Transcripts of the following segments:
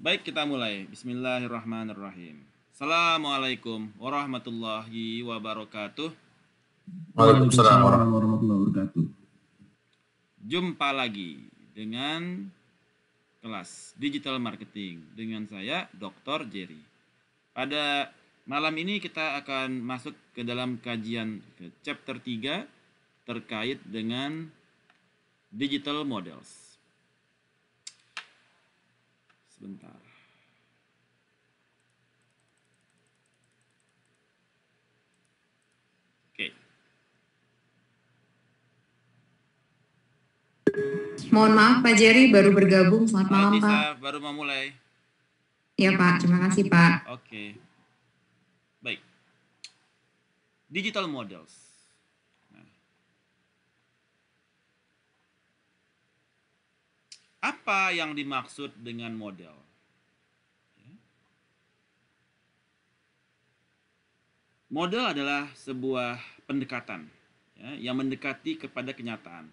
Baik, kita mulai. Bismillahirrahmanirrahim. Assalamualaikum warahmatullahi wabarakatuh. Waalaikumsalam warahmatullahi wabarakatuh. Jumpa lagi dengan kelas Digital Marketing dengan saya Dr. Jerry. Pada malam ini kita akan masuk ke dalam kajian ke chapter 3 terkait dengan digital models sebentar oke mohon maaf Pak Jerry baru bergabung selamat malam Pak baru memulai ya Pak terima kasih Pak oke baik digital models Apa yang dimaksud dengan model? Ya. Model adalah sebuah pendekatan ya, yang mendekati kepada kenyataan.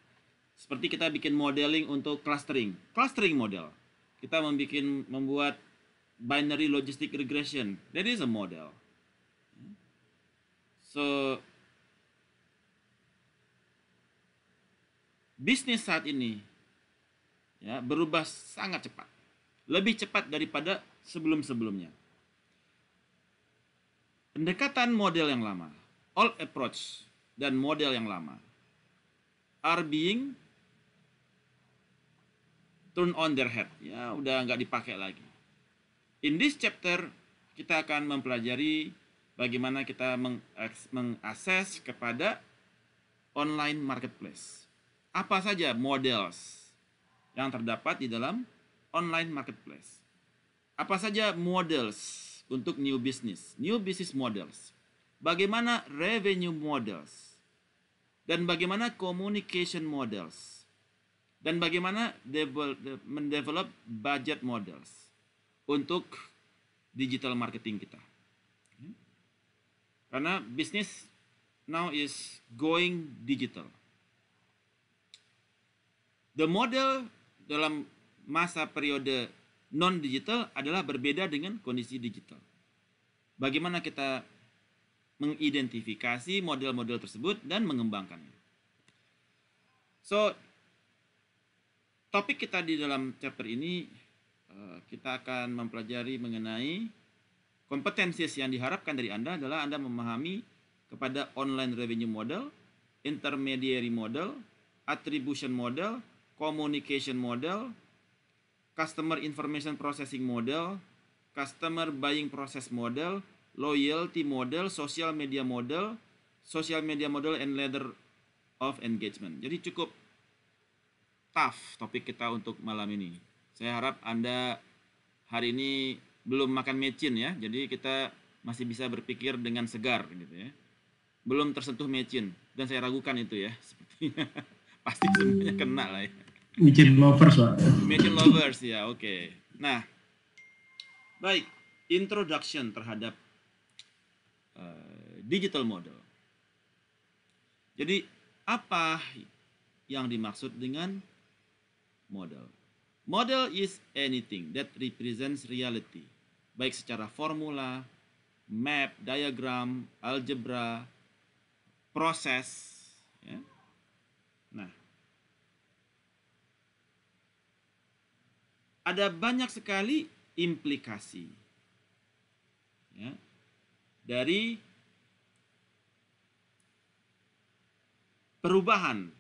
Seperti kita bikin modeling untuk clustering, clustering model. Kita membuat membuat binary logistic regression. That is a model. So bisnis saat ini ya, berubah sangat cepat. Lebih cepat daripada sebelum-sebelumnya. Pendekatan model yang lama, old approach dan model yang lama are being turned on their head. Ya, udah nggak dipakai lagi. In this chapter, kita akan mempelajari bagaimana kita mengakses kepada online marketplace. Apa saja models yang terdapat di dalam online marketplace. Apa saja models untuk new business? New business models. Bagaimana revenue models? Dan bagaimana communication models? Dan bagaimana mendevelop budget models untuk digital marketing kita? Karena bisnis now is going digital. The model dalam masa periode non-digital adalah berbeda dengan kondisi digital. Bagaimana kita mengidentifikasi model-model tersebut dan mengembangkannya. So, topik kita di dalam chapter ini eh, kita akan mempelajari mengenai kompetensi yang diharapkan dari Anda adalah Anda memahami kepada online revenue model, intermediary model, attribution model, communication model, customer information processing model, customer buying process model, loyalty model, social media model, social media model and letter of engagement. Jadi cukup tough topik kita untuk malam ini. Saya harap Anda hari ini belum makan mecin ya. Jadi kita masih bisa berpikir dengan segar gitu ya. Belum tersentuh mecin dan saya ragukan itu ya. Sepertinya pasti semuanya kena lah ya. Mijin Lovers, Pak. Mijin Lovers, ya oke. Okay. Nah, baik. Introduction terhadap uh, digital model. Jadi, apa yang dimaksud dengan model? Model is anything that represents reality, baik secara formula, map, diagram, algebra, proses, ya. ada banyak sekali implikasi ya, dari perubahan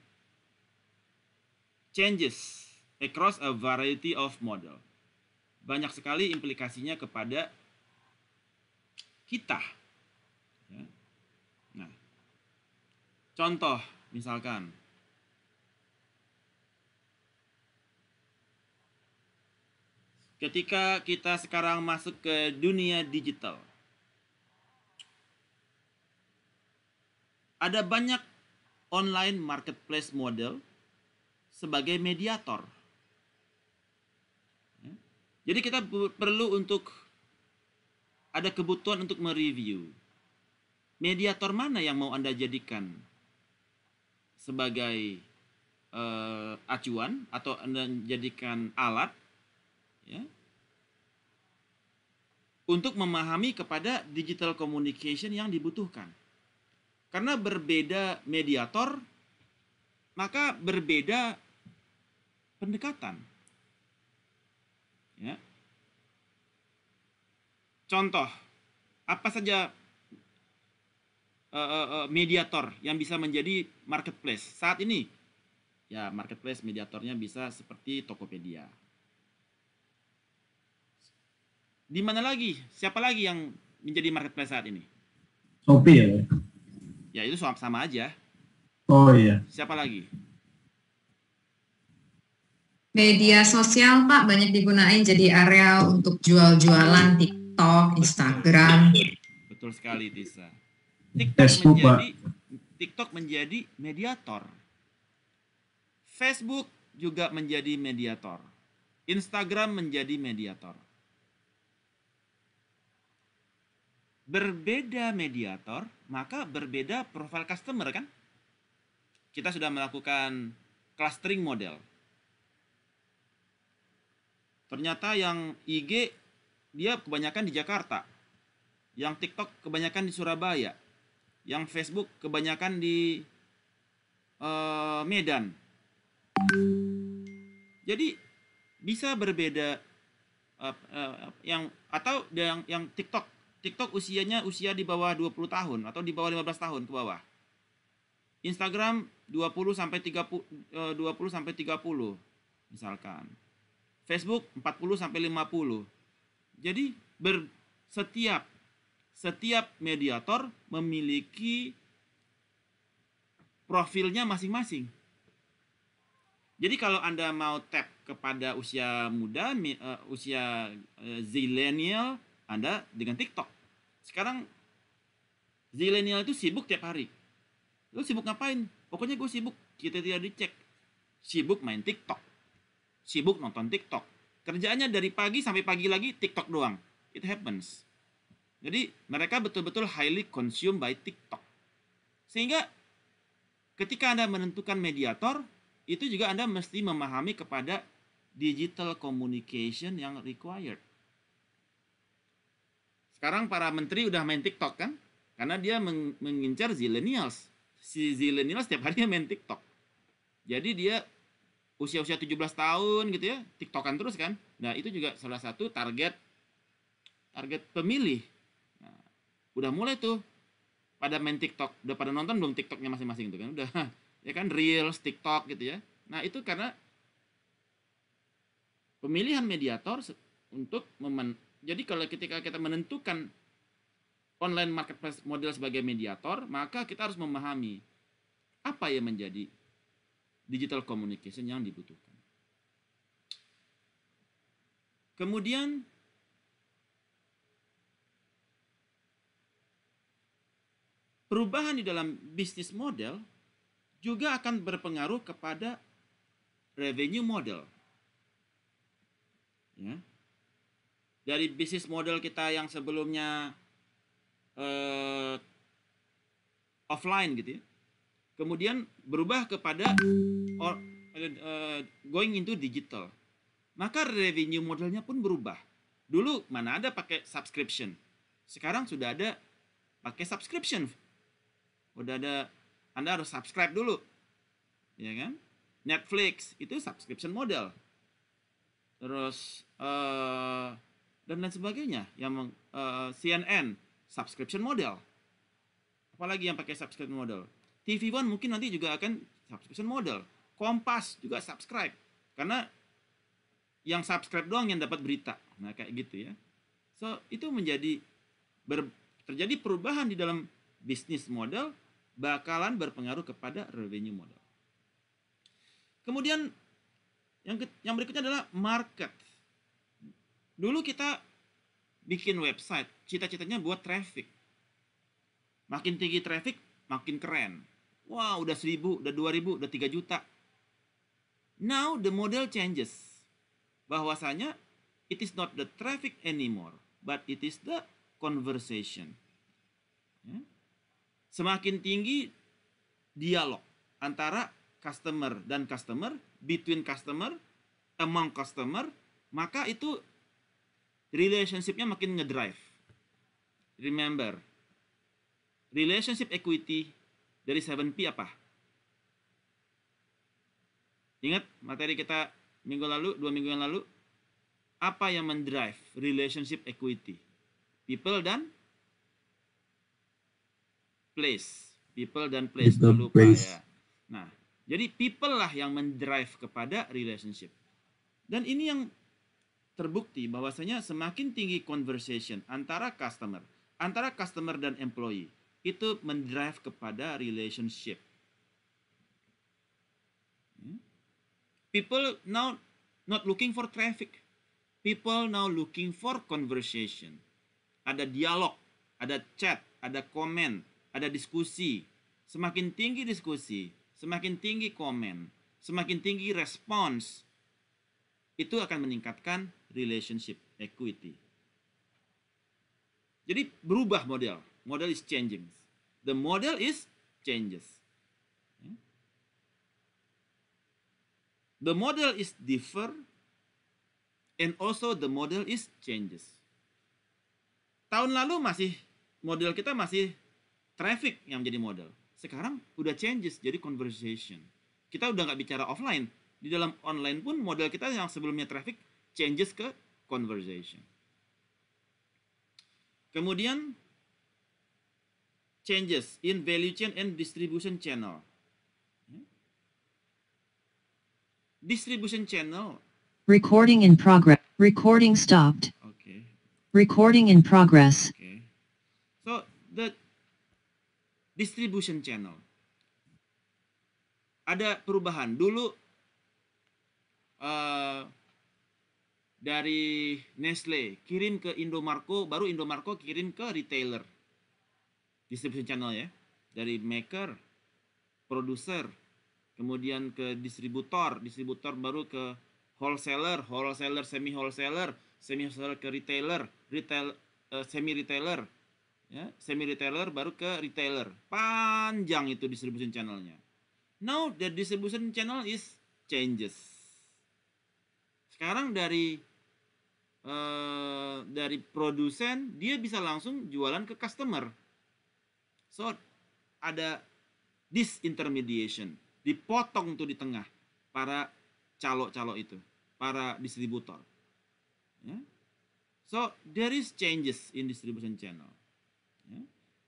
changes across a variety of model. Banyak sekali implikasinya kepada kita. Ya. Nah, contoh misalkan ketika kita sekarang masuk ke dunia digital. Ada banyak online marketplace model sebagai mediator. Ya. Jadi kita perlu untuk ada kebutuhan untuk mereview. Mediator mana yang mau Anda jadikan sebagai uh, acuan atau Anda jadikan alat ya, untuk memahami kepada digital communication yang dibutuhkan. Karena berbeda mediator, maka berbeda pendekatan. Ya. Contoh, apa saja uh, uh, mediator yang bisa menjadi marketplace saat ini? Ya, marketplace mediatornya bisa seperti Tokopedia, di mana lagi? Siapa lagi yang menjadi marketplace saat ini? Shopee ya. Ya itu sama, sama aja. Oh iya. Siapa lagi? Media sosial Pak banyak digunain jadi area untuk jual-jualan TikTok, Instagram. Betul sekali Tisa. TikTok Facebook, menjadi Pak. TikTok menjadi mediator. Facebook juga menjadi mediator. Instagram menjadi mediator. berbeda mediator, maka berbeda profil customer kan? Kita sudah melakukan clustering model. Ternyata yang IG dia kebanyakan di Jakarta. Yang TikTok kebanyakan di Surabaya. Yang Facebook kebanyakan di uh, Medan. Jadi bisa berbeda uh, uh, yang atau yang yang TikTok TikTok usianya usia di bawah 20 tahun atau di bawah 15 tahun ke bawah. Instagram 20 sampai 30 20 eh, sampai 30 misalkan. Facebook 40 sampai 50. Jadi ber, setiap setiap mediator memiliki profilnya masing-masing. Jadi kalau Anda mau tap kepada usia muda, eh, usia eh, zilenial, anda dengan TikTok. Sekarang zilenial itu sibuk tiap hari. Lu sibuk ngapain? Pokoknya gue sibuk. Kita tidak dicek. Sibuk main TikTok. Sibuk nonton TikTok. Kerjaannya dari pagi sampai pagi lagi TikTok doang. It happens. Jadi mereka betul-betul highly consumed by TikTok. Sehingga ketika Anda menentukan mediator, itu juga Anda mesti memahami kepada digital communication yang required. Sekarang para menteri udah main TikTok kan? Karena dia meng mengincar zillennials. Si zillennials setiap hari main TikTok. Jadi dia usia-usia 17 tahun gitu ya, TikTokan terus kan? Nah, itu juga salah satu target target pemilih. Nah, udah mulai tuh pada main TikTok, udah pada nonton belum TikToknya masing-masing itu kan? Udah ya kan real TikTok gitu ya. Nah, itu karena pemilihan mediator untuk jadi kalau ketika kita menentukan online marketplace model sebagai mediator, maka kita harus memahami apa yang menjadi digital communication yang dibutuhkan. Kemudian perubahan di dalam bisnis model juga akan berpengaruh kepada revenue model. Ya dari bisnis model kita yang sebelumnya uh, offline gitu ya kemudian berubah kepada or, uh, going into digital maka revenue modelnya pun berubah dulu mana ada pakai subscription sekarang sudah ada pakai subscription udah ada anda harus subscribe dulu ya kan Netflix itu subscription model terus uh, dan lain sebagainya yang uh, eh, CNN subscription model apalagi yang pakai subscription model TV One mungkin nanti juga akan subscription model Kompas juga subscribe karena yang subscribe doang yang dapat berita nah kayak gitu ya so itu menjadi ber, terjadi perubahan di dalam bisnis model bakalan berpengaruh kepada revenue model kemudian yang yang berikutnya adalah market Dulu kita bikin website, cita-citanya buat traffic. Makin tinggi traffic, makin keren. Wah, wow, udah seribu, udah dua ribu, udah tiga juta. Now the model changes. Bahwasanya it is not the traffic anymore, but it is the conversation. Ya. Semakin tinggi dialog antara customer dan customer, between customer, among customer, maka itu relationshipnya makin ngedrive. Remember, relationship equity dari 7P apa? Ingat materi kita minggu lalu, dua minggu yang lalu, apa yang mendrive relationship equity? People dan place. People dan place, Jangan lupa place. ya. Nah, jadi people lah yang mendrive kepada relationship. Dan ini yang terbukti bahwasanya semakin tinggi conversation antara customer, antara customer dan employee, itu mendrive kepada relationship. Hmm? People now not looking for traffic. People now looking for conversation. Ada dialog, ada chat, ada komen, ada diskusi. Semakin tinggi diskusi, semakin tinggi komen, semakin tinggi respons, itu akan meningkatkan relationship equity. Jadi berubah model. Model is changing. The model is changes. Ya. The model is differ and also the model is changes. Tahun lalu masih model kita masih traffic yang menjadi model. Sekarang udah changes jadi conversation. Kita udah nggak bicara offline. Di dalam online pun model kita yang sebelumnya traffic changes ke conversation. Kemudian changes in value chain and distribution channel. Distribution channel. Recording in progress. Recording stopped. Okay. Recording in progress. Okay. So the distribution channel. Ada perubahan. Dulu uh, dari Nestle kirim ke Indomarko, baru Indomarko kirim ke retailer. Distribution channel ya. Dari maker, produser, kemudian ke distributor, distributor baru ke wholesaler, wholesaler semi wholesaler, semi wholesaler ke retailer, retail uh, eh, semi retailer, ya, semi retailer baru ke retailer. Panjang itu distribution channelnya. Now the distribution channel is changes. Sekarang dari Eh, dari produsen dia bisa langsung jualan ke customer. So ada disintermediation, dipotong tuh di tengah para calo-calo itu, para distributor. Ya. So there is changes in distribution channel. Ya.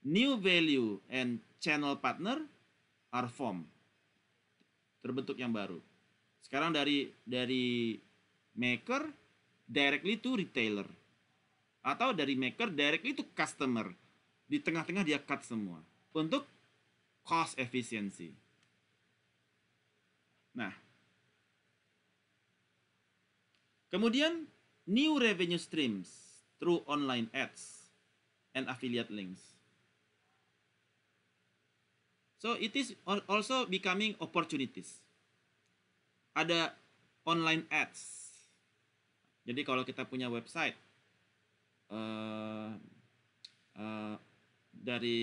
New value and channel partner are formed. Terbentuk yang baru. Sekarang dari dari maker directly to retailer atau dari maker directly to customer. Di tengah-tengah dia cut semua untuk cost efficiency. Nah, kemudian new revenue streams through online ads and affiliate links. So it is also becoming opportunities. Ada online ads jadi kalau kita punya website uh, uh, dari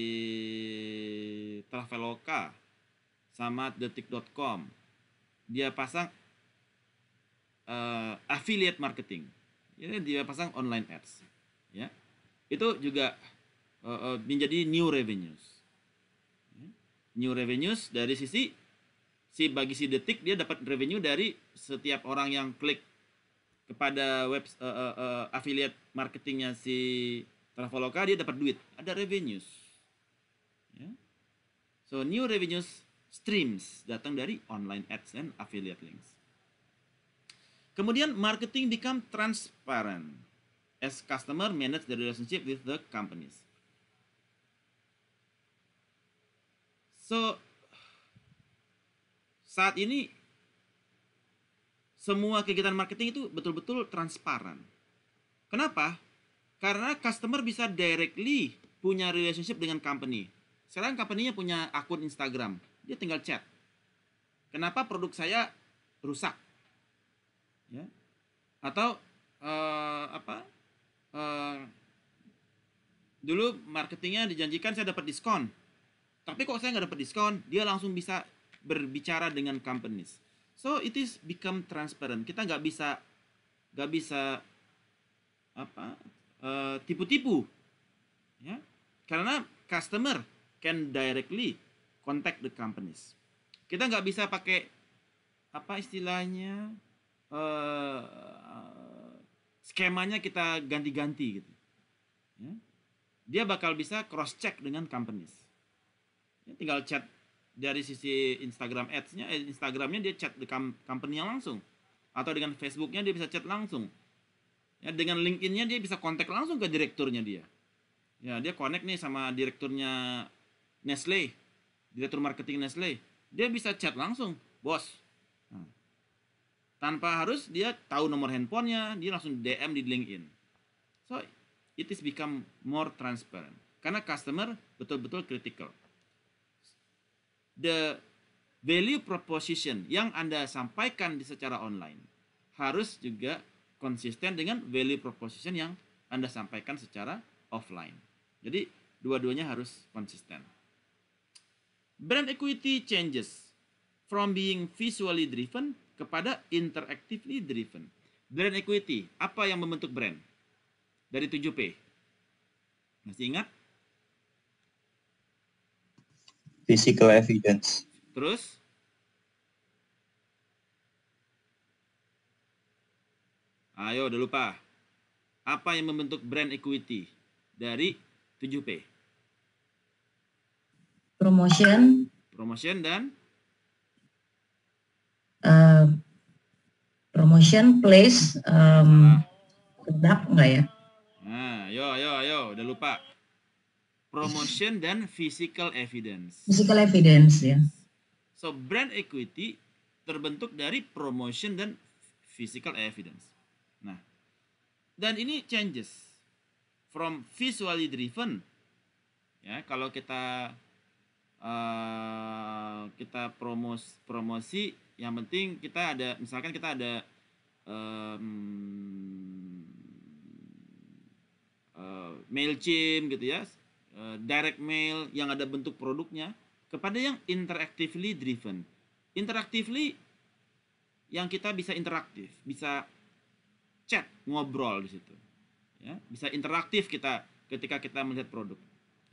Traveloka sama detik.com, dia pasang uh, affiliate marketing. Jadi dia pasang online ads, ya. Itu juga uh, uh, menjadi new revenues. New revenues dari sisi si bagi si detik dia dapat revenue dari setiap orang yang klik kepada web uh, uh, uh, affiliate marketingnya si Traveloka dia dapat duit ada revenues ya so new revenues streams datang dari online ads and affiliate links kemudian marketing become transparent as customer manage the relationship with the companies so saat ini semua kegiatan marketing itu betul-betul transparan. Kenapa? Karena customer bisa directly punya relationship dengan company. Sekarang company-nya punya akun Instagram, dia tinggal chat. Kenapa produk saya rusak? Ya. Atau uh, apa? Uh, dulu marketingnya dijanjikan saya dapat diskon. Tapi kok saya nggak dapat diskon? Dia langsung bisa berbicara dengan companies. So it is become transparent. Kita nggak bisa nggak bisa apa eh, tipu-tipu, uh, ya karena customer can directly contact the companies. Kita nggak bisa pakai apa istilahnya uh, skemanya kita ganti-ganti gitu. Ya. Dia bakal bisa cross check dengan companies. Ya, tinggal chat dari sisi Instagram ads-nya, eh, Instagram-nya dia chat dengan company yang langsung. Atau dengan Facebook-nya dia bisa chat langsung. Ya, dengan LinkedIn-nya dia bisa kontak langsung ke direkturnya dia. Ya, dia connect nih sama direkturnya Nestle, direktur marketing Nestle. Dia bisa chat langsung, bos. Nah, tanpa harus dia tahu nomor handphonenya, dia langsung DM di LinkedIn. So, it is become more transparent. Karena customer betul-betul critical the value proposition yang Anda sampaikan di secara online harus juga konsisten dengan value proposition yang Anda sampaikan secara offline. Jadi, dua-duanya harus konsisten. Brand equity changes from being visually driven kepada interactively driven. Brand equity, apa yang membentuk brand? Dari 7P. Masih ingat? Physical evidence. Terus? Ayo, udah lupa. Apa yang membentuk brand equity dari 7P? Promotion. Promotion dan? Uh, promotion, place, um, kedap enggak ya? Nah, ayo, ayo, yo, udah lupa promotion dan physical evidence. Physical evidence ya. So brand equity terbentuk dari promotion dan physical evidence. Nah, dan ini changes from visually driven. Ya, kalau kita uh, kita promos promosi, yang penting kita ada, misalkan kita ada um, uh, Mailchimp gitu ya, Eh, direct mail yang ada bentuk produknya kepada yang interactively driven. Interactively yang kita bisa interaktif, bisa chat, ngobrol di situ. Ya, bisa interaktif kita ketika kita melihat produk.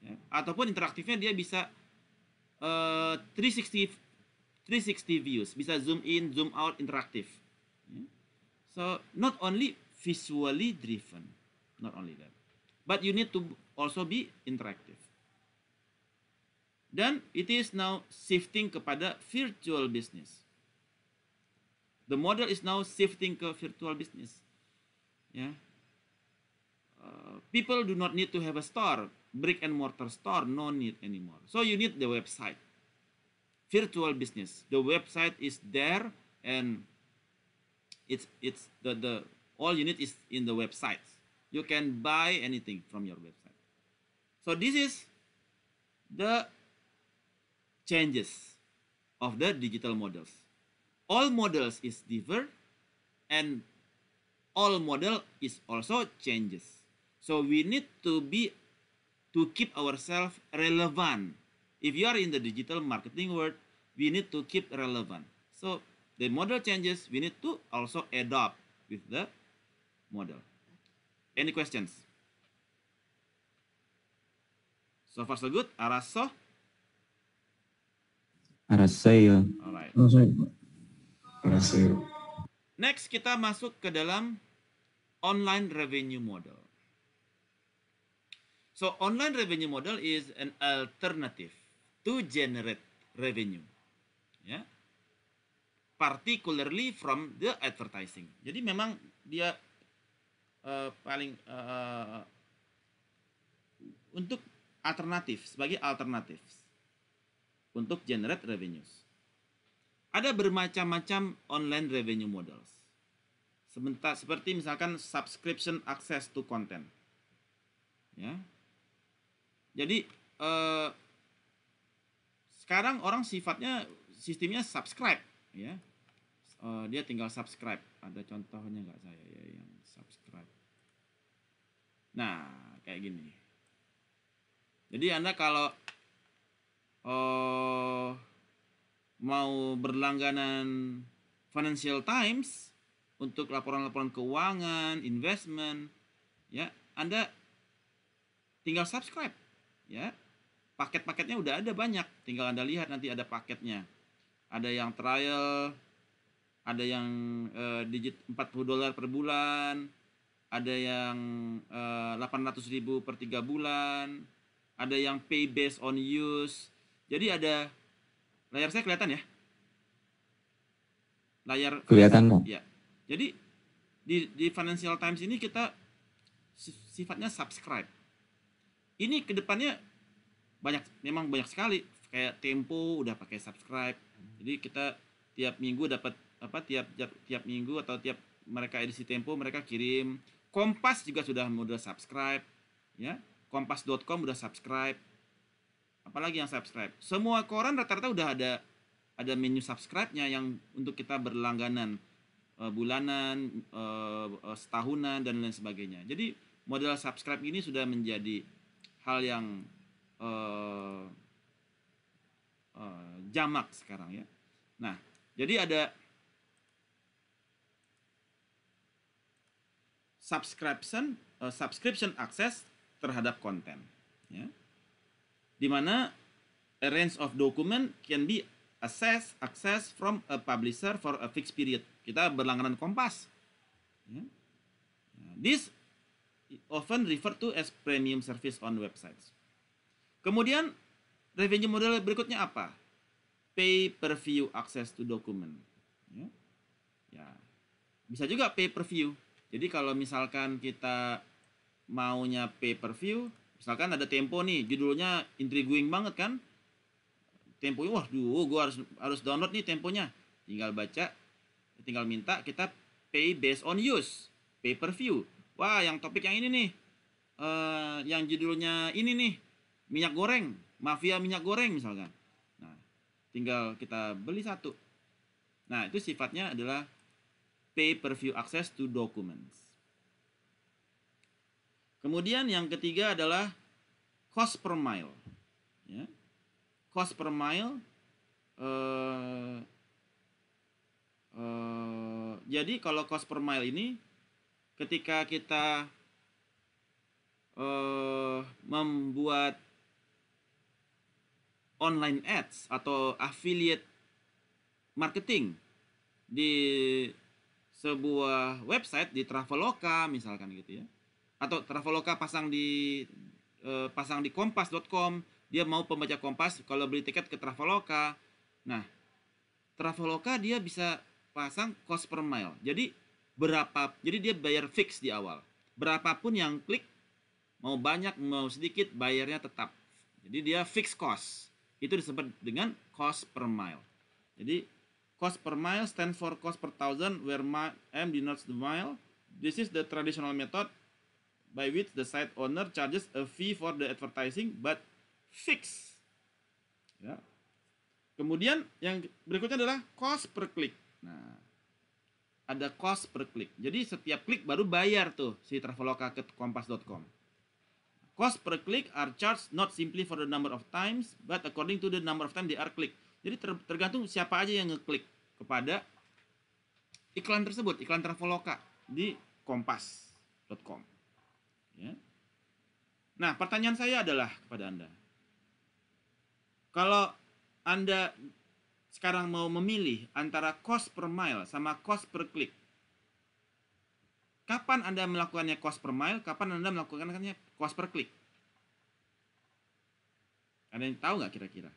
Ya, ataupun interaktifnya dia bisa uh, 360 360 views, bisa zoom in, zoom out, interaktif. Ya. So not only visually driven, not only that, but you need to also be interactive. Then it is now shifting kepada virtual business. The model is now shifting ke virtual business. Yeah. Uh, people do not need to have a store, brick and mortar store, no need anymore. So you need the website. Virtual business. The website is there and it's it's the the all you need is in the website. You can buy anything from your website. So this is the changes of the digital models. All models is differ and all model is also changes. So we need to be to keep ourselves relevant. If you are in the digital marketing world, we need to keep relevant. So the model changes, we need to also adapt with the model. Any questions? So far so good. Araso? Arasail. Alright. Arasail. Next kita masuk ke dalam online revenue model. So online revenue model is an alternative to generate revenue. Ya. Yeah? Particularly from the advertising. Jadi memang dia uh, paling uh, untuk alternatif, sebagai alternatif untuk generate revenues. Ada bermacam-macam online revenue models. Sebentar, seperti misalkan subscription access to content. Ya. Jadi eh, sekarang orang sifatnya sistemnya subscribe, ya. Eh, dia tinggal subscribe. Ada contohnya nggak saya ya yang subscribe. Nah, kayak gini jadi anda kalau uh, mau berlangganan Financial Times untuk laporan-laporan keuangan, investment, ya Anda tinggal subscribe, ya paket-paketnya udah ada banyak, tinggal Anda lihat nanti ada paketnya, ada yang trial, ada yang uh, digit 40 dolar per bulan, ada yang uh, eh, 800 ribu per tiga bulan, ada yang pay based on use. Jadi ada layar saya kelihatan ya? Layar kelihatan kok. Ya. Jadi di di Financial Times ini kita sifatnya subscribe. Ini kedepannya banyak memang banyak sekali kayak Tempo udah pakai subscribe. Jadi kita tiap minggu dapat apa tiap, tiap tiap minggu atau tiap mereka edisi Tempo mereka kirim Kompas juga sudah model subscribe ya kompas.com udah subscribe apalagi yang subscribe semua koran rata-rata udah ada ada menu subscribe-nya yang untuk kita berlangganan e, bulanan e, setahunan dan lain sebagainya jadi model subscribe ini sudah menjadi hal yang e, e, jamak sekarang ya nah jadi ada subscription uh, subscription access terhadap konten. Ya. Di mana a range of document can be access access from a publisher for a fixed period. Kita berlangganan Kompas. Ya. This often referred to as premium service on websites. Kemudian revenue model berikutnya apa? Pay per view access to document. Ya. ya. Bisa juga pay per view. Jadi kalau misalkan kita maunya pay per view misalkan ada tempo nih judulnya intriguing banget kan tempo wah duh gue harus harus download nih temponya tinggal baca tinggal minta kita pay based on use pay per view wah yang topik yang ini nih uh, yang judulnya ini nih minyak goreng mafia minyak goreng misalkan nah tinggal kita beli satu nah itu sifatnya adalah pay per view access to documents Kemudian yang ketiga adalah cost per mile. Ya. Cost per mile. Eh, eh, jadi kalau cost per mile ini ketika kita eh, membuat online ads atau affiliate marketing di sebuah website di Traveloka misalkan gitu ya atau Traveloka pasang di uh, pasang di kompas.com, dia mau pembaca Kompas kalau beli tiket ke Traveloka. Nah, Traveloka dia bisa pasang cost per mile. Jadi berapa jadi dia bayar fix di awal. Berapapun yang klik mau banyak mau sedikit bayarnya tetap. Jadi dia fix cost. Itu disebut dengan cost per mile. Jadi cost per mile stand for cost per thousand where my, M denotes the mile. This is the traditional method by which the site owner charges a fee for the advertising but fixed. Ya. Kemudian yang berikutnya adalah cost per click. Nah, ada cost per click. Jadi setiap klik baru bayar tuh si Traveloka ke kompas.com. Cost per click are charged not simply for the number of times, but according to the number of times they are clicked. Jadi tergantung siapa aja yang ngeklik kepada iklan tersebut, iklan Traveloka di kompas.com. Ya. Nah, pertanyaan saya adalah kepada Anda. Kalau Anda sekarang mau memilih antara cost per mile sama cost per klik, kapan Anda melakukannya cost per mile, kapan Anda melakukannya cost per klik? Ada yang tahu nggak kira-kira?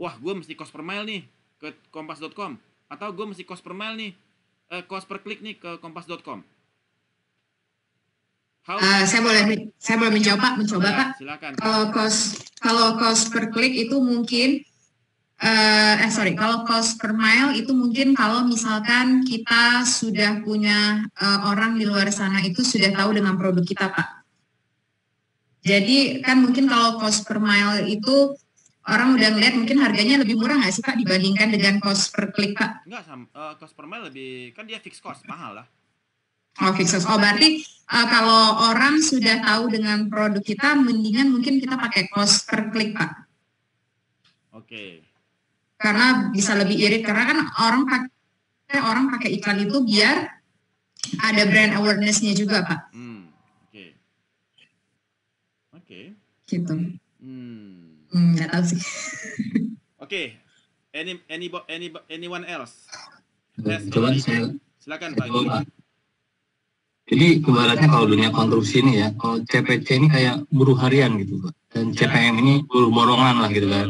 Wah, gue mesti cost per mile nih ke kompas.com atau gue mesti cost per mile nih, eh, cost per klik nih ke kompas.com. Uh, saya boleh saya boleh menjawab Pak, mencoba iya, Pak. Kalau cost kalau cost per klik itu mungkin uh, eh sorry, kalau cost per mile itu mungkin kalau misalkan kita sudah punya uh, orang di luar sana itu sudah tahu dengan produk kita, Pak. Jadi kan mungkin kalau cost per mile itu orang udah ngeliat mungkin harganya lebih murah nggak sih Pak dibandingkan dengan cost per klik Pak? Enggak, sama, uh, eh, cost per mile lebih kan dia fixed cost mahal lah Oh, Fixus. Oh, berarti uh, kalau orang sudah tahu dengan produk kita, mendingan mungkin kita pakai cost per klik, Pak. Oke. Okay. Karena bisa lebih irit, karena kan orang pakai orang pakai iklan itu biar ada brand awareness-nya juga, Pak. Hmm, oke. Okay. Oke. Okay. Gitu. Hmm. Hmm, gak tahu sih. oke. Okay. Any, any, any, anyone else? Yes, Coba silakan Pak. Jadi kebaratnya kalau dunia konstruksi ini ya, kalau CPC ini kayak buruh harian gitu, Pak. Dan ya. CPM ini buruh borongan lah gitu kan.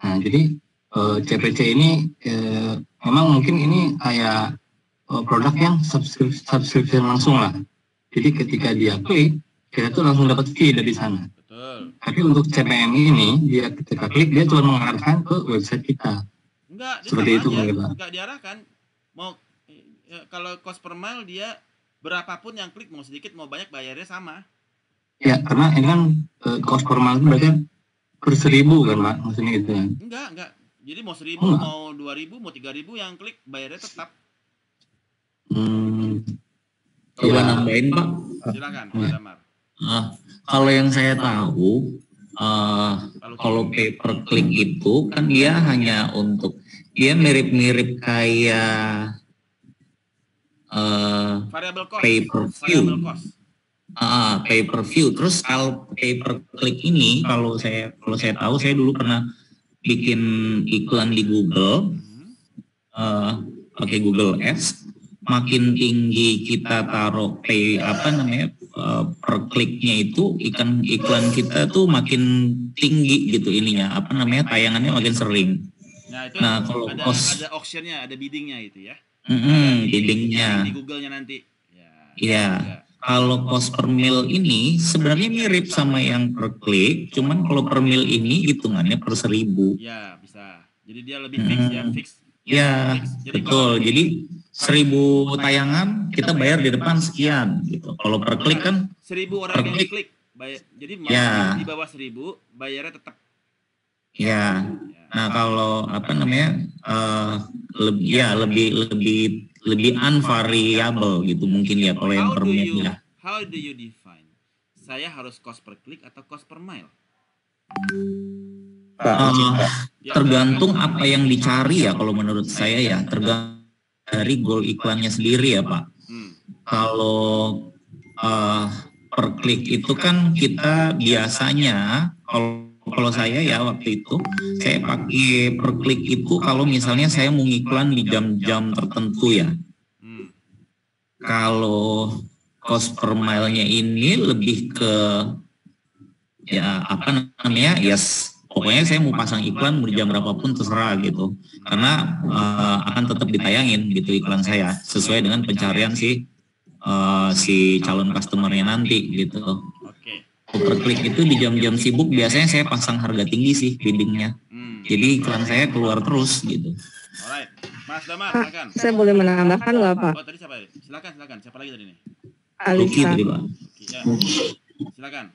Nah, jadi eh, CPC ini eh, memang mungkin ini kayak eh, produk yang subscription, subscription langsung lah. Jadi ketika dia klik, kita tuh langsung dapat fee dari sana. Tapi untuk CPM ini, dia ketika klik, dia cuma mengarahkan ke website kita. Enggak, seperti itu. Pak. enggak diarahkan. Mau eh, kalau cost per mile dia berapapun yang klik mau sedikit mau banyak bayarnya sama ya karena ini kan cost e, per itu berarti per seribu kan mak maksudnya itu kan enggak enggak jadi mau seribu oh, mau dua ribu mau tiga ribu yang klik bayarnya tetap hmm, kalau ya. nambahin pak silakan ya. Damar. Ah, kalau yang saya tahu uh, kalau pay per click itu kan dia hanya untuk dia mirip-mirip kayak uh, variable cost, pay per view. Uh, pay per view. Terus kalau pay per click ini kalau saya kalau saya tahu saya dulu pernah bikin iklan di Google uh, pakai Google Ads. Makin tinggi kita taruh pay apa namanya uh, per kliknya itu ikan iklan kita tuh makin tinggi gitu ininya apa namanya tayangannya makin sering. Nah, itu nah kalau ada, ada auctionnya, ada biddingnya itu ya mm -hmm, di, di linknya di Google-nya nanti ya, iya ya. kalau cost per mil ini sebenarnya mirip sama yang per klik cuman kalau per mil ini hitungannya per seribu ya bisa jadi dia lebih fix hmm. ya fix ya, ya betul jadi seribu tayangan kita bayar di depan sekian gitu kalau per klik kan seribu orang per yang klik, bayar, jadi ya. di bawah seribu bayarnya tetap Ya, iya. nah, nah kalau apa namanya uh, eh, lebih ya lebih lebih lebih unvariable gitu mungkin ya kalau yang per ya. How do you define? Saya harus cost per klik atau cost per mile? Uh, tergantung apa yang dicari ya kalau menurut nah, saya ya tergantung dari goal iklannya sendiri ya Pak. Hmm. Kalau uh, per klik itu kan kita biasanya kalau kalau saya ya waktu itu saya pakai per klik itu kalau misalnya saya mau iklan di jam-jam tertentu ya. Kalau cost per mile-nya ini lebih ke ya apa namanya? Yes, pokoknya saya mau pasang iklan di jam berapapun terserah gitu. Karena uh, akan tetap ditayangin gitu iklan saya sesuai dengan pencarian si uh, si calon customernya nanti gitu per klik itu di jam-jam sibuk biasanya saya pasang harga tinggi sih biddingnya. Hmm. Jadi iklan saya keluar terus gitu. Alright. Mas Damar, silakan. Saya boleh menambahkan nggak Pak? Oh, tadi siapa? Ya? Silakan, silakan. Siapa lagi tadi nih? Alisa. Luki, Pak. Ya. Silakan.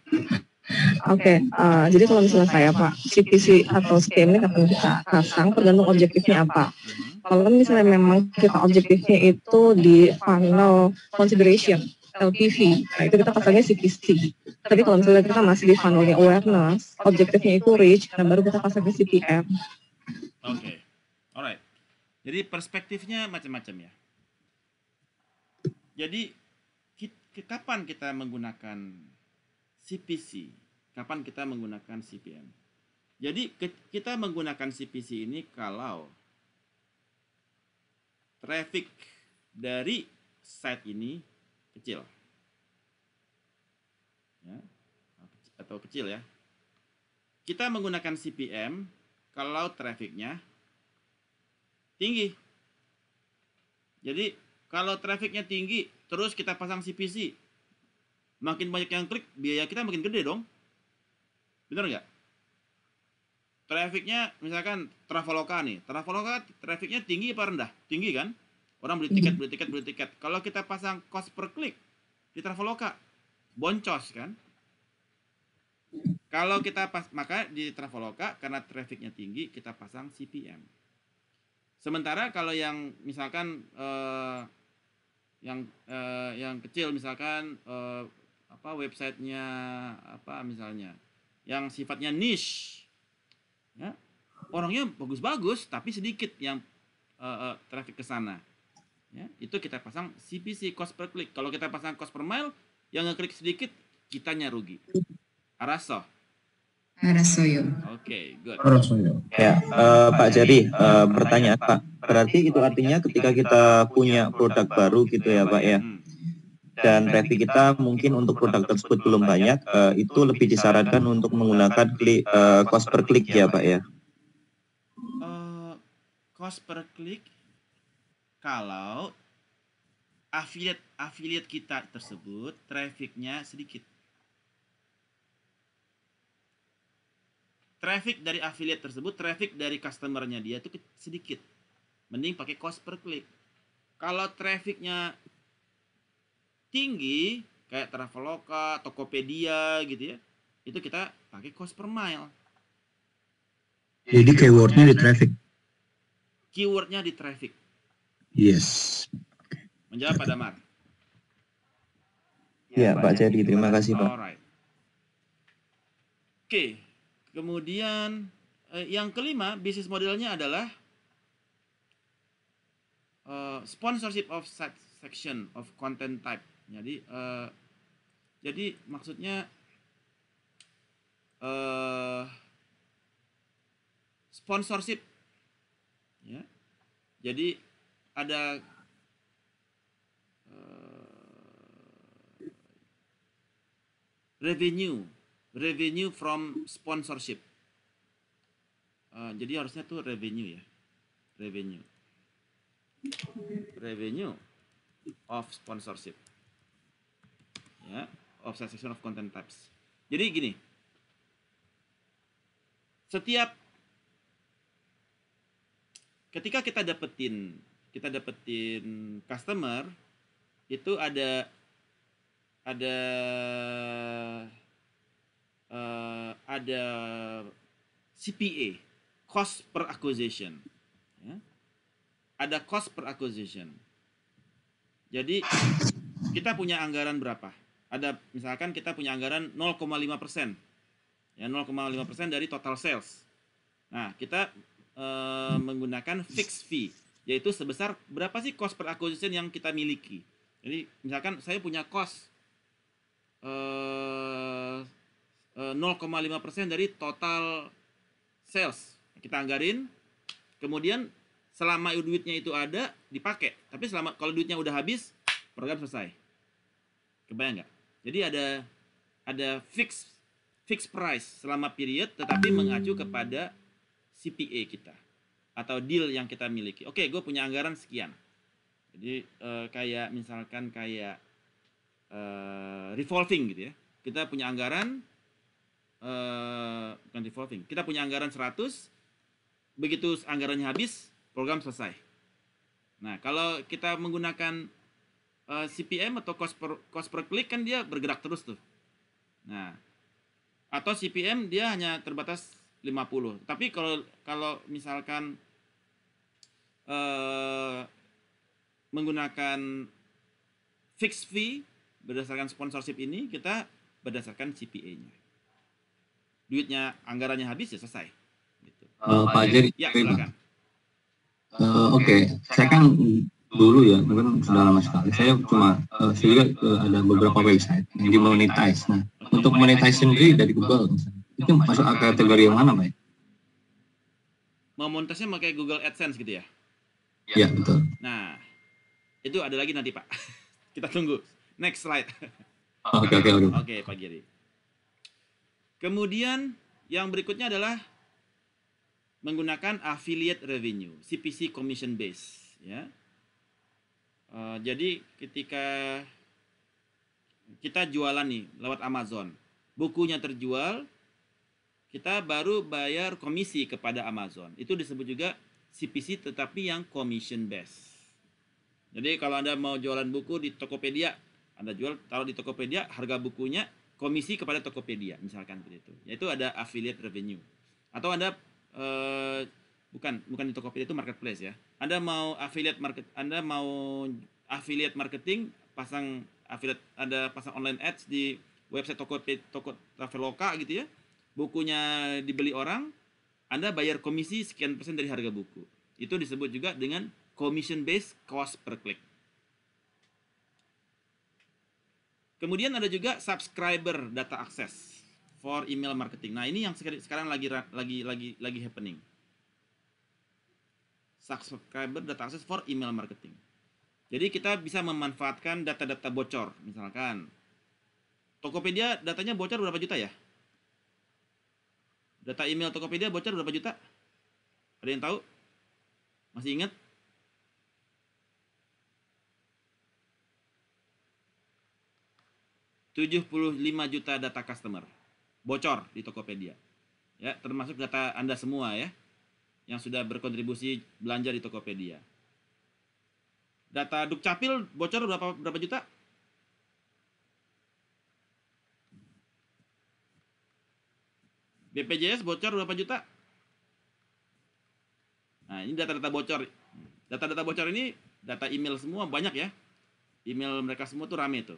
Oke, okay, uh, eh, jadi kalau misalnya saya Pak, CPC atau scam ini akan kita pasang tergantung objektifnya apa. Hmm. Kalau misalnya memang kita objektifnya itu di final consideration, LTV. Nah, itu kita pasangnya CPC. Tapi kalau misalnya kita masih di funnelnya awareness, objektifnya itu reach, dan baru kita pasangnya CPM. Oke, okay. alright. Jadi perspektifnya macam-macam ya. Jadi ke kapan kita menggunakan CPC? Kapan kita menggunakan CPM? Jadi ke, kita menggunakan CPC ini kalau traffic dari site ini kecil. Ya, atau kecil ya. Kita menggunakan CPM kalau trafiknya tinggi. Jadi kalau trafiknya tinggi, terus kita pasang CPC, makin banyak yang klik, biaya kita makin gede dong. Bener nggak? trafiknya misalkan Traveloka nih, Traveloka trafiknya tinggi apa rendah? Tinggi kan? Orang beli tiket, mhm. beli tiket, beli tiket. Kalau kita pasang cost per klik di Traveloka, boncos kan? Kalau kita pas maka di Traveloka karena trafficnya tinggi kita pasang CPM. Sementara kalau yang misalkan eh, yang eh, yang kecil misalkan eh, apa websitenya apa misalnya yang sifatnya niche ya orangnya bagus-bagus tapi sedikit yang eh, eh, traffic ke sana ya, itu kita pasang CPC cost per click. Kalau kita pasang cost per mile, yang ngeklik sedikit kitanya rugi. Araso. yo Oke, okay, good. yo Ya, uh, Pak Jari, uh, bertanya Pak, berarti itu artinya ketika kita punya produk baru gitu ya Pak ya. Hmm. Dan traffic kita mungkin untuk produk tersebut belum banyak, uh, itu lebih disarankan untuk menggunakan klik, uh, cost per klik ya Pak ya. Uh, cost per klik kalau affiliate affiliate kita tersebut trafficnya sedikit. Traffic dari affiliate tersebut, traffic dari customernya dia itu sedikit. Mending pakai cost per klik. Kalau trafficnya tinggi, kayak Traveloka, Tokopedia gitu ya, itu kita pakai cost per mile. Jadi keywordnya di traffic. Keywordnya di traffic Yes. Menjawab Pak Damar. Ya, ya Pak, Jadi, terima kasih Pak. Oke, okay. kemudian eh, yang kelima bisnis modelnya adalah uh, sponsorship of such section of content type. Jadi uh, jadi maksudnya uh, sponsorship ya. Jadi ada uh, revenue revenue from sponsorship uh, jadi harusnya tuh revenue ya revenue revenue of sponsorship ya yeah, of section of content types jadi gini setiap ketika kita dapetin kita dapetin customer itu ada ada uh, ada CPA cost per acquisition ya. ada cost per acquisition jadi kita punya anggaran berapa ada misalkan kita punya anggaran 0,5 persen ya 0,5 persen dari total sales nah kita uh, menggunakan fixed fee yaitu sebesar berapa sih cost per acquisition yang kita miliki. Jadi misalkan saya punya cost eh, 0,5% eh, dari total sales kita anggarin, kemudian selama duitnya itu ada dipakai, tapi selama kalau duitnya udah habis program selesai. Kebayang nggak? Jadi ada ada fix fixed price selama period tetapi mengacu kepada CPA kita atau deal yang kita miliki. Oke, okay, gue punya anggaran sekian. Jadi uh, kayak misalkan kayak uh, revolving gitu ya. Kita punya anggaran uh, bukan revolving. Kita punya anggaran 100 begitu anggarannya habis, program selesai. Nah, kalau kita menggunakan uh, CPM atau cost per cost per klik kan dia bergerak terus tuh. Nah, atau CPM dia hanya terbatas 50. Tapi kalau kalau misalkan Eh, menggunakan fixed fee berdasarkan sponsorship ini kita berdasarkan CPA-nya. Duitnya anggarannya habis ya selesai. Gitu. Uh, Pak Jerry, ya silakan. Uh, Oke, okay. saya kan dulu ya, mungkin sudah lama sekali. Saya cuma uh, saya juga uh, ada beberapa website yang dimonetize. Nah, untuk monetize sendiri dari Google, itu masuk kategori yang mana, Pak? Mau monetisnya pakai Google AdSense gitu ya? Ya. ya, betul. Nah, itu ada lagi nanti Pak. Kita tunggu. Next slide. Oke, oke, oke. Oke, Pak Giri. Kemudian yang berikutnya adalah menggunakan affiliate revenue, CPC commission base, ya. Uh, jadi ketika kita jualan nih lewat Amazon, bukunya terjual, kita baru bayar komisi kepada Amazon. Itu disebut juga CPC tetapi yang commission based. Jadi kalau Anda mau jualan buku di Tokopedia, Anda jual Kalau di Tokopedia, harga bukunya komisi kepada Tokopedia misalkan begitu. Yaitu ada affiliate revenue. Atau Anda eh, bukan bukan di Tokopedia itu marketplace ya. Anda mau affiliate market Anda mau affiliate marketing pasang affiliate ada pasang online ads di website Tokopedia Toko Traveloka gitu ya. Bukunya dibeli orang, anda bayar komisi sekian persen dari harga buku. Itu disebut juga dengan commission based cost per click. Kemudian ada juga subscriber data access for email marketing. Nah, ini yang sekarang lagi lagi lagi lagi happening. Subscriber data access for email marketing. Jadi kita bisa memanfaatkan data-data bocor, misalkan Tokopedia datanya bocor berapa juta ya? Data email Tokopedia bocor berapa juta? Ada yang tahu? Masih ingat? Tujuh puluh lima juta data customer bocor di Tokopedia. Ya, termasuk data Anda semua ya yang sudah berkontribusi belanja di Tokopedia. Data Dukcapil bocor berapa berapa juta? BPJS bocor berapa juta? Nah, ini data-data bocor. Data-data bocor ini data email semua banyak ya. Email mereka semua tuh rame tuh.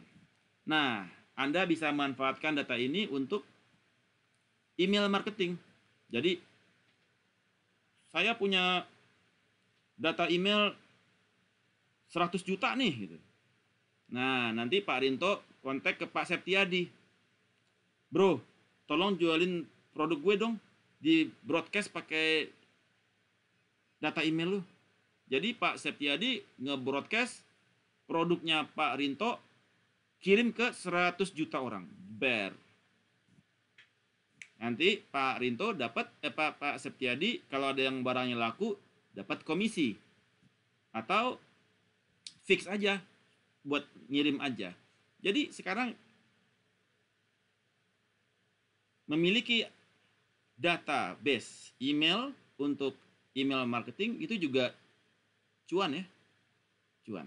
Nah, Anda bisa manfaatkan data ini untuk email marketing. Jadi saya punya data email 100 juta nih gitu. Nah, nanti Pak Rinto kontak ke Pak Septiadi. Bro, tolong jualin produk gue dong di broadcast pakai data email lu. Jadi Pak Septiadi nge-broadcast produknya Pak Rinto kirim ke 100 juta orang. Ber. Nanti Pak Rinto dapat eh Pak Pak Septiadi kalau ada yang barangnya laku dapat komisi. Atau fix aja buat ngirim aja. Jadi sekarang memiliki database email untuk email marketing itu juga cuan ya. Cuan.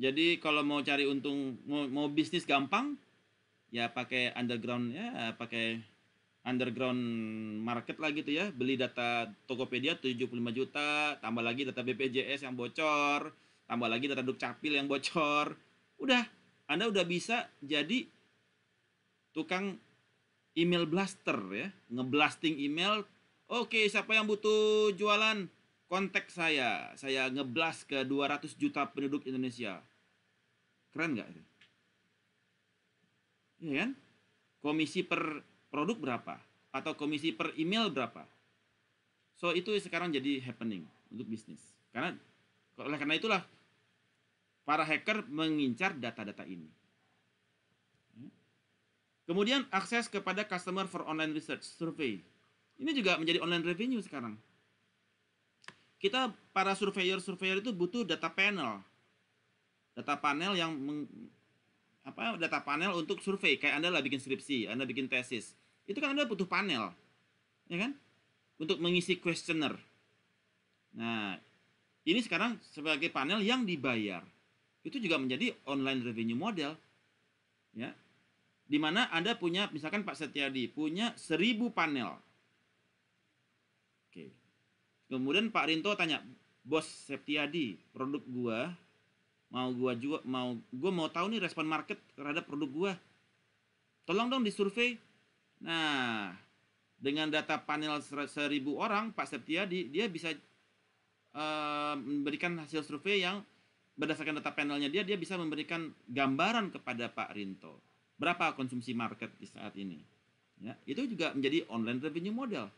Jadi kalau mau cari untung mau, mau bisnis gampang ya pakai underground ya pakai underground market lah gitu ya. Beli data Tokopedia 75 juta, tambah lagi data BPJS yang bocor, tambah lagi data Dukcapil yang bocor. Udah, Anda udah bisa jadi tukang email blaster ya, ngeblasting email. Oke, siapa yang butuh jualan? Kontak saya. Saya ngeblast ke 200 juta penduduk Indonesia. Keren nggak itu? Iya kan? Komisi per produk berapa? Atau komisi per email berapa? So itu sekarang jadi happening untuk bisnis. Karena oleh karena itulah para hacker mengincar data-data ini. Kemudian akses kepada customer for online research survey. Ini juga menjadi online revenue sekarang. Kita para surveyor-surveyor itu butuh data panel. Data panel yang meng, apa data panel untuk survei kayak Anda lah bikin skripsi, Anda bikin tesis. Itu kan Anda butuh panel. Ya kan? Untuk mengisi questioner. Nah, ini sekarang sebagai panel yang dibayar. Itu juga menjadi online revenue model. Ya, di mana Anda punya misalkan Pak Setiadi punya seribu panel. Oke. Kemudian Pak Rinto tanya, "Bos Septiadi, produk gua mau gua jual mau gua mau tahu nih respon market terhadap produk gua. Tolong dong survei. Nah, dengan data panel seribu orang Pak Septiadi, dia bisa uh, memberikan hasil survei yang berdasarkan data panelnya dia dia bisa memberikan gambaran kepada Pak Rinto. Berapa konsumsi market di saat ini? Ya, itu juga menjadi online revenue model.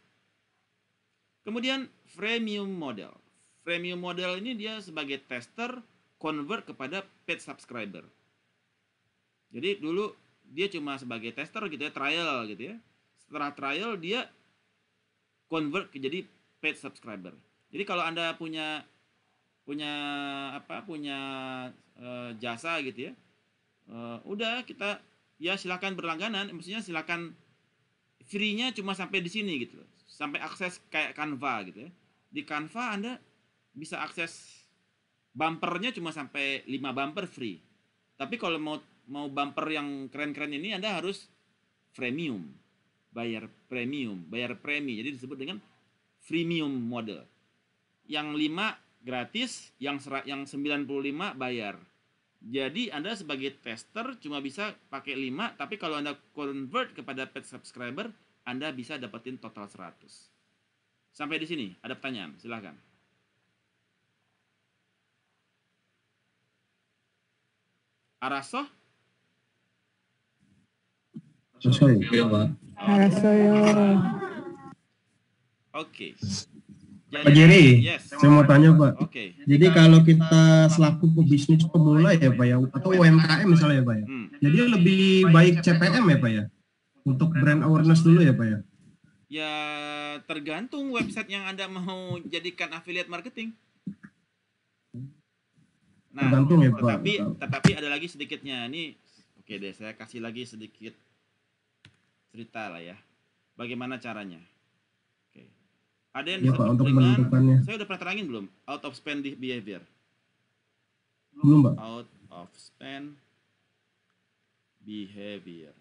Kemudian freemium model. Freemium model ini dia sebagai tester convert kepada paid subscriber. Jadi dulu dia cuma sebagai tester gitu ya, trial gitu ya. Setelah trial dia convert ke jadi paid subscriber. Jadi kalau Anda punya punya apa punya e, jasa gitu ya. E, udah kita ya silakan berlangganan maksudnya silakan free-nya cuma sampai di sini gitu sampai akses kayak Canva gitu ya di Canva Anda bisa akses bumpernya cuma sampai 5 bumper free tapi kalau mau mau bumper yang keren-keren ini Anda harus premium bayar premium bayar premi jadi disebut dengan freemium model yang 5 gratis yang yang 95 bayar jadi Anda sebagai tester cuma bisa pakai 5, tapi kalau Anda convert kepada paid subscriber, Anda bisa dapetin total 100. Sampai di sini, ada pertanyaan? Silahkan. Araso? Araso ya, Pak. Araso ya. Oke. Okay. Pak Jerry, yes, saya mau tanya Pak. Okay. Jadi kalau kita selaku pebisnis pemula ya Pak ya, atau UMKM misalnya ya Pak ya, hmm. jadi lebih baik CPM ya Pak ya, untuk brand awareness dulu ya Pak ya. Ya tergantung website yang anda mau jadikan affiliate marketing. Nah, tergantung ya Pak. Tetapi, tetapi ada lagi sedikitnya ini. Oke deh, saya kasih lagi sedikit cerita lah ya. Bagaimana caranya? Ada yang ya, Pak, untuk kan? menentukannya. Saya udah pernah terangin belum? Out of spend behavior. Belum, Pak. Out of spend behavior.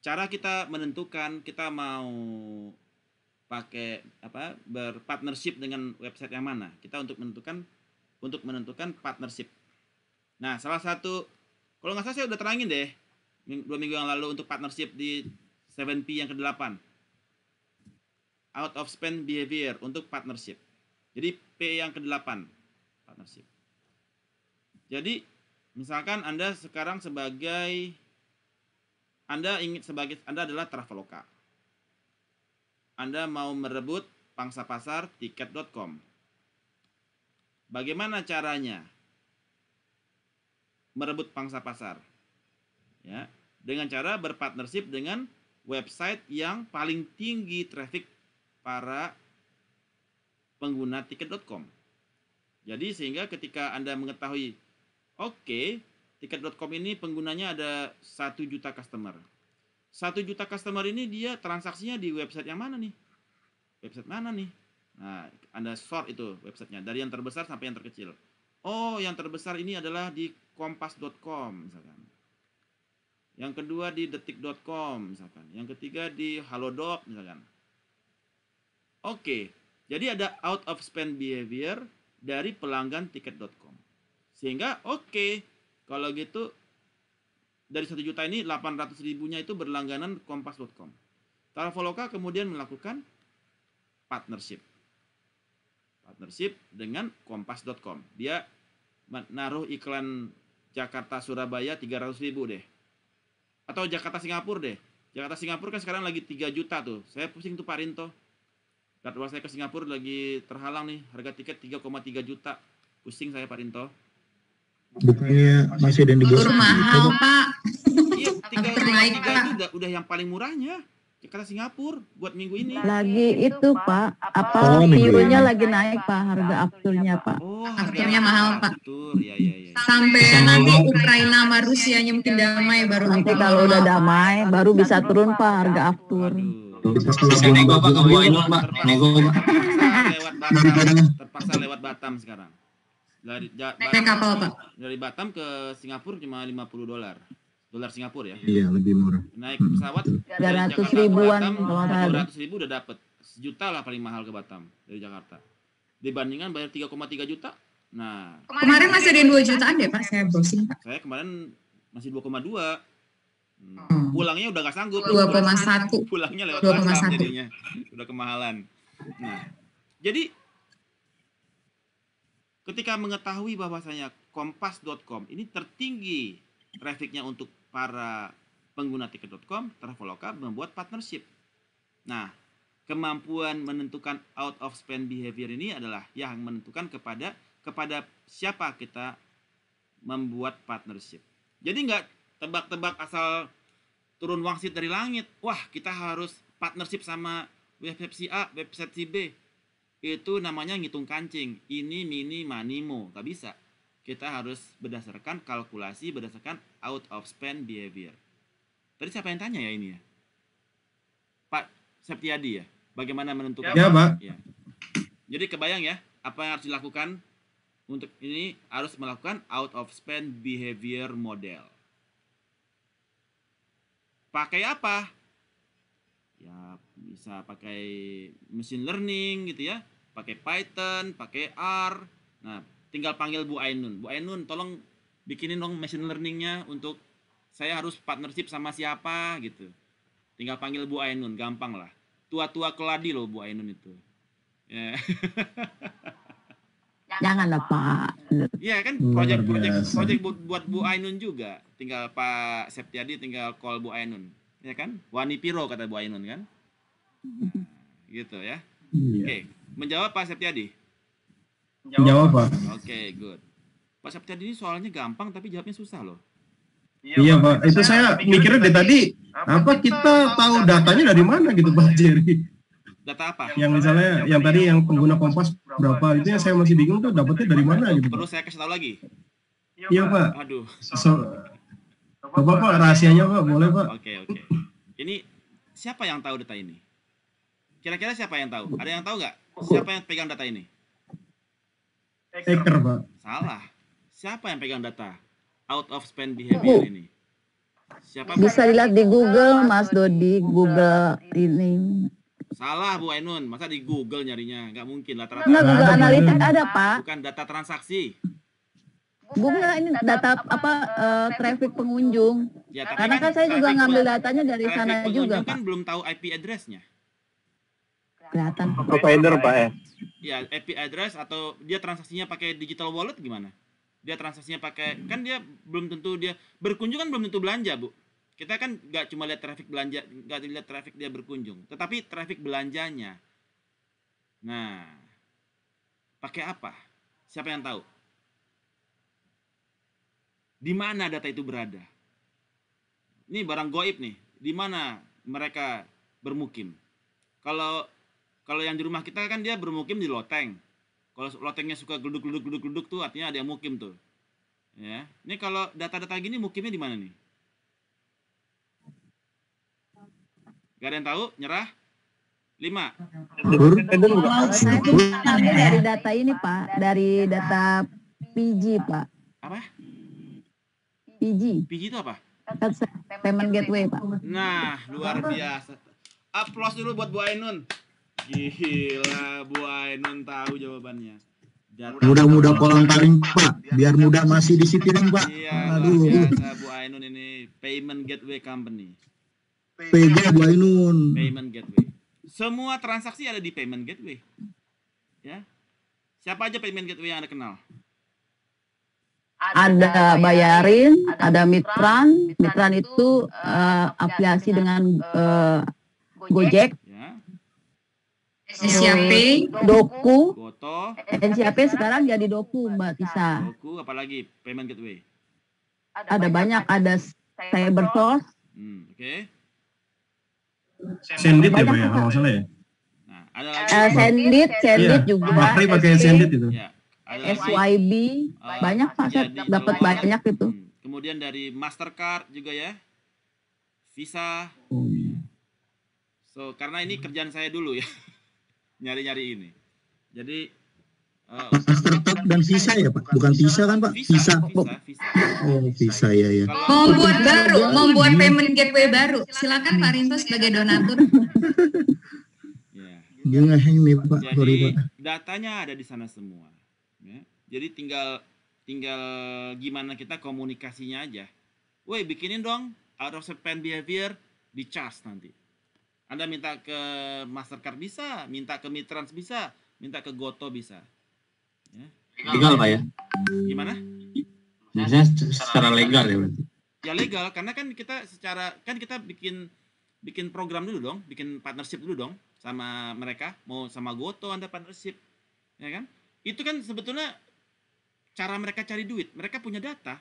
Cara kita menentukan kita mau pakai apa berpartnership dengan website yang mana? Kita untuk menentukan untuk menentukan partnership. Nah, salah satu kalau nggak salah saya udah terangin deh dua minggu yang lalu untuk partnership di 7P yang ke-8 out of Spend behavior untuk partnership. Jadi P yang ke-8 partnership. Jadi misalkan Anda sekarang sebagai Anda ingin sebagai Anda adalah traveloka. Anda mau merebut pangsa pasar tiket.com. Bagaimana caranya merebut pangsa pasar? Ya, dengan cara berpartnership dengan website yang paling tinggi traffic para pengguna tiket.com. Jadi sehingga ketika Anda mengetahui, oke, okay, tiket.com ini penggunanya ada satu juta customer. Satu juta customer ini dia transaksinya di website yang mana nih? Website mana nih? Nah, Anda sort itu websitenya dari yang terbesar sampai yang terkecil. Oh, yang terbesar ini adalah di kompas.com misalkan. Yang kedua di detik.com misalkan. Yang ketiga di halodoc misalkan. Oke, jadi ada out of spend behavior dari pelanggan tiket.com. Sehingga oke, kalau gitu dari satu juta ini 800 ribunya itu berlangganan kompas.com. Traveloka kemudian melakukan partnership. Partnership dengan kompas.com. Dia menaruh iklan Jakarta Surabaya 300 ribu deh. Atau Jakarta Singapura deh. Jakarta Singapura kan sekarang lagi 3 juta tuh. Saya pusing tuh Pak Rinto Jadwal saya ke Singapura lagi terhalang nih, harga tiket 3,3 juta. Pusing saya Pak Rinto. Bukannya masih ada yang dibuat. mahal, Pak. Iya, 3,3 itu udah, udah yang paling murahnya. Jakarta Singapura buat minggu ini. Lagi itu, Pak, apa oh, lagi naik, Pak, harga afturnya Pak. Oh, afturnya mahal, Pak. Abtur, ya, ya, ya. Sampai Sampai nanti Ukraina sama Rusia iya, mungkin iya. damai baru nanti kalau udah damai baru bisa turun, Pak, harga aftur. Aduh. Terpaksa nego Pak kebawain Pak, nego Pak. Terpaksa lewat Batam sekarang. Dari Batam, kapal, Pak. Dari Batam ke Singapura cuma 50 dolar. Dolar Singapura ya. Iya, lebih murah. Naik hmm. pesawat dari ratus ribuan dolar. ratus ribu udah dapet. Sejuta lah paling mahal ke Batam dari Jakarta. Dibandingkan bayar 3,3 juta. Nah, kemarin masih ada 2 jutaan deh ya, Pak, saya browsing Pak. Saya kemarin masih 2,2 Hmm. Pulangnya udah gak sanggup. 2,1. Pulangnya lewat WhatsApp jadinya. Udah kemahalan. Nah, jadi ketika mengetahui bahwasanya kompas.com ini tertinggi trafficnya untuk para pengguna tiket.com, Traveloka membuat partnership. Nah, kemampuan menentukan out of spend behavior ini adalah yang menentukan kepada kepada siapa kita membuat partnership. Jadi nggak tebak-tebak asal turun wangsit dari langit. Wah, kita harus partnership sama website si A, website si B. Itu namanya ngitung kancing. Ini mini manimo. Gak bisa. Kita harus berdasarkan kalkulasi, berdasarkan out of spend behavior. Tadi siapa yang tanya ya ini ya? Pak Septiadi ya? Bagaimana menentukan? Ya, Pak. Ya. Jadi kebayang ya, apa yang harus dilakukan untuk ini harus melakukan out of spend behavior model pakai apa? Ya, bisa pakai machine learning gitu ya, pakai Python, pakai R. Nah, tinggal panggil Bu Ainun. Bu Ainun, tolong bikinin dong machine learningnya untuk saya harus partnership sama siapa gitu. Tinggal panggil Bu Ainun, gampang lah. Tua-tua keladi loh Bu Ainun itu. Yeah. jangan lah Pak. Iya kan proyek proyek proyek buat, buat Bu Ainun juga. Tinggal Pak Septiadi tinggal call Bu Ainun, ya kan? Wani Piro kata Bu Ainun kan? gitu ya. Iya. Oke, okay. menjawab Pak Septiadi. Menjawab Pak. Oke, okay, good. Pak Septiadi ini soalnya gampang tapi jawabnya susah loh. Iya, iya Pak. Itu saya mikirnya dari tadi apa, apa kita, kita tahu datanya dari mana gitu Pak Jerry data apa? Yang misalnya yang, yang tadi yang pengguna Kompas berapa itu yang saya masih bingung tuh dapetnya dari mana gitu. Perlu saya kasih tahu lagi. Iya, Pak. Aduh. So, Bapak, Pak, rahasianya, Pak. Boleh, Pak. Oke, okay, oke. Okay. Ini siapa yang tahu data ini? Kira-kira siapa yang tahu? Ada yang tahu nggak? Siapa yang pegang data ini? Hacker, Pak. Salah. Siapa yang pegang data out of spend behavior ini? Siapa Bisa dilihat di Google, Mas Dodi, Google ini. Salah Bu Ainun, masa di Google nyarinya? Nggak mungkin lah rata Enggak, Google Analytics ada, Pak. Bukan data transaksi. Bukan, ini data, apa, apa uh, traffic pengunjung. Ya, Karena kan, kan, saya juga ngambil datanya dari sana juga, kan belum tahu IP address-nya. Kelihatan. Provider, Pak. Ya, ya IP address atau dia transaksinya pakai digital wallet gimana? Dia transaksinya pakai, kan dia belum tentu dia berkunjung kan belum tentu belanja, Bu kita kan nggak cuma lihat traffic belanja, nggak lihat traffic dia berkunjung, tetapi traffic belanjanya. Nah, pakai apa? Siapa yang tahu? Di mana data itu berada? Ini barang goib nih. Di mana mereka bermukim? Kalau kalau yang di rumah kita kan dia bermukim di loteng. Kalau lotengnya suka geluduk geluduk geluduk geluduk tuh artinya ada yang mukim tuh. Ya. Ini kalau data-data gini mukimnya di mana nih? Gak ada yang tahu? Nyerah? Lima. itu eh, dari data ini Pak, dari data PG Pak. Apa? PG. PG itu apa? Payment Gateway Pak. Nah, luar biasa. Applause dulu buat Bu Ainun. Gila, Bu Ainun tahu jawabannya. Mudah-mudah kolang kaling Pak, biar mudah masih disitirin Pak. Iya, luar biasa Bu Ainun ini Payment Gateway Company. PG Bainun. Payment Gateway. Semua transaksi ada di Payment Gateway. Ya. Siapa aja Payment Gateway yang Anda kenal? Ada bayarin, ada Mitran. Mitran itu uh, eh, eh, afiliasi dengan uh, Gojek. NCAP, ya. Doku, Goto. NCAP sekarang jadi Doku Mbak Tisa. Doku apalagi payment gateway. Ada, banyak, ada Cybersource. Hmm, Oke. Okay. Sendit ya, ya Pak ya, kalau salah ya? Nah, eh, sendit, sendit iya, juga. Bakri pakai sendit itu. Iya. SYB, oh, banyak paket, dapat banyak itu. Hmm, kemudian dari Mastercard juga ya. Visa. Oh, iya. So, karena ini kerjaan saya dulu ya. Nyari-nyari ini. Jadi, uh, dan visa ya pak bukan visa kan pak visa oh visa ya ya membuat baru membuat payment gateway baru silakan pak Rinto sebagai donatur dia hang nih pak sorry pak datanya ada di sana semua ya. jadi tinggal tinggal gimana kita komunikasinya aja woi bikinin dong out of spend behavior di charge nanti anda minta ke Mastercard bisa minta ke Mitrans bisa minta ke Goto bisa legal pak ya? Gimana? Biasanya secara legal ya berarti. Ya legal karena kan kita secara kan kita bikin bikin program dulu dong, bikin partnership dulu dong sama mereka, mau sama Goto Anda partnership, ya kan? Itu kan sebetulnya cara mereka cari duit, mereka punya data.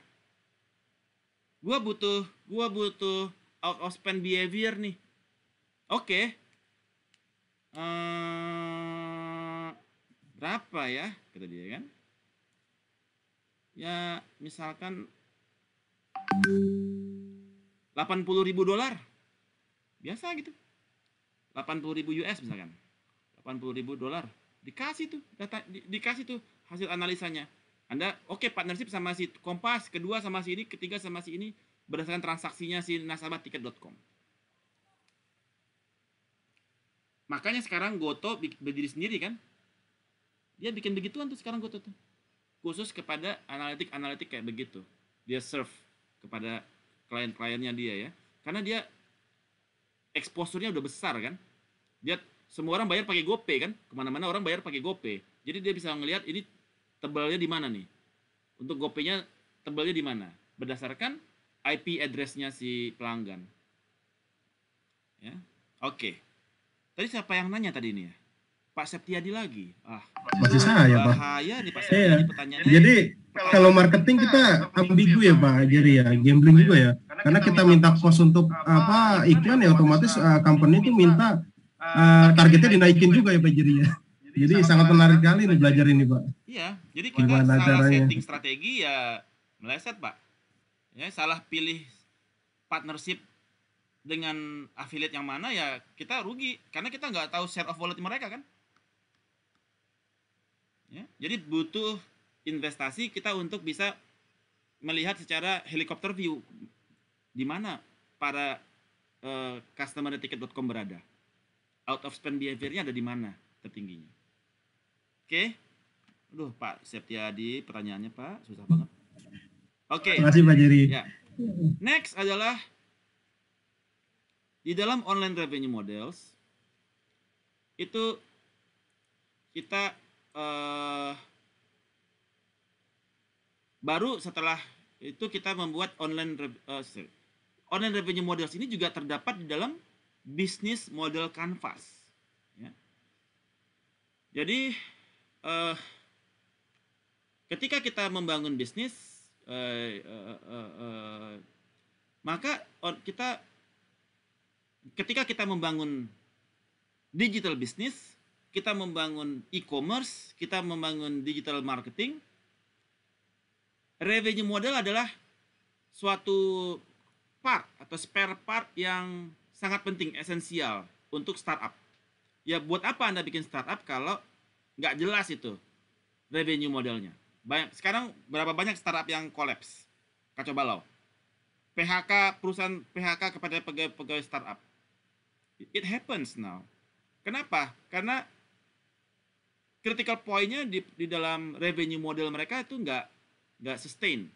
Gua butuh, gua butuh out of spend behavior nih. Oke. Okay. Uh, eh, berapa ya? Kata dia kan ya misalkan 80 ribu dolar biasa gitu 80 ribu US misalkan 80 ribu dolar dikasih tuh data di, dikasih tuh hasil analisanya anda oke okay, partnership sama si Kompas kedua sama si ini ketiga sama si ini berdasarkan transaksinya si nasabah tiket.com makanya sekarang Goto berdiri sendiri kan dia bikin begituan tuh sekarang Goto tuh khusus kepada analitik-analitik kayak begitu. Dia serve kepada klien-kliennya dia ya. Karena dia eksposurnya udah besar kan. Dia semua orang bayar pakai GoPay kan. Kemana-mana orang bayar pakai GoPay. Jadi dia bisa ngelihat ini tebalnya di mana nih. Untuk GoPay-nya tebalnya di mana. Berdasarkan IP address-nya si pelanggan. Ya. Oke. Tadi siapa yang nanya tadi ini ya? Pak Septiadi lagi. Ah, masih saya, ya, Pak. Bahaya nih Pak iya. Septiadi iya. pertanyaannya. Jadi kalau marketing kita ambigu ya Pak Jerry ya, gambling juga ya. Karena kita minta kos untuk apa iklan ya otomatis uh, company itu minta uh, targetnya dinaikin juga ya Pak Jerry ya. Jadi sangat menarik kali nih belajar ini Pak. Iya, jadi kita Gimana salah caranya? setting strategi ya meleset Pak. Ya salah pilih partnership dengan affiliate yang mana ya kita rugi karena kita nggak tahu share of wallet mereka kan. Ya. Jadi butuh investasi kita untuk bisa melihat secara helikopter view di mana para uh, customer tiket.com berada. Out of spend behaviornya ada di mana tertingginya. Oke. Okay. Aduh, Pak Septiadi, pertanyaannya Pak susah banget. Oke. Okay. Terima kasih Pak Jerry. Ya. Next adalah di dalam online revenue models itu kita uh, baru setelah itu kita membuat online uh, online revenue model ini juga terdapat di dalam bisnis model kanvas Ya. Jadi uh, ketika kita membangun bisnis, uh, uh, uh, uh, maka kita ketika kita membangun digital bisnis kita membangun e-commerce, kita membangun digital marketing. Revenue model adalah suatu part atau spare part yang sangat penting, esensial untuk startup. Ya buat apa Anda bikin startup kalau nggak jelas itu revenue modelnya? Banyak, sekarang berapa banyak startup yang kolaps? Kacau balau. PHK perusahaan PHK kepada pegawai-pegawai startup. It happens now. Kenapa? Karena critical pointnya di, di dalam revenue model mereka itu nggak nggak sustain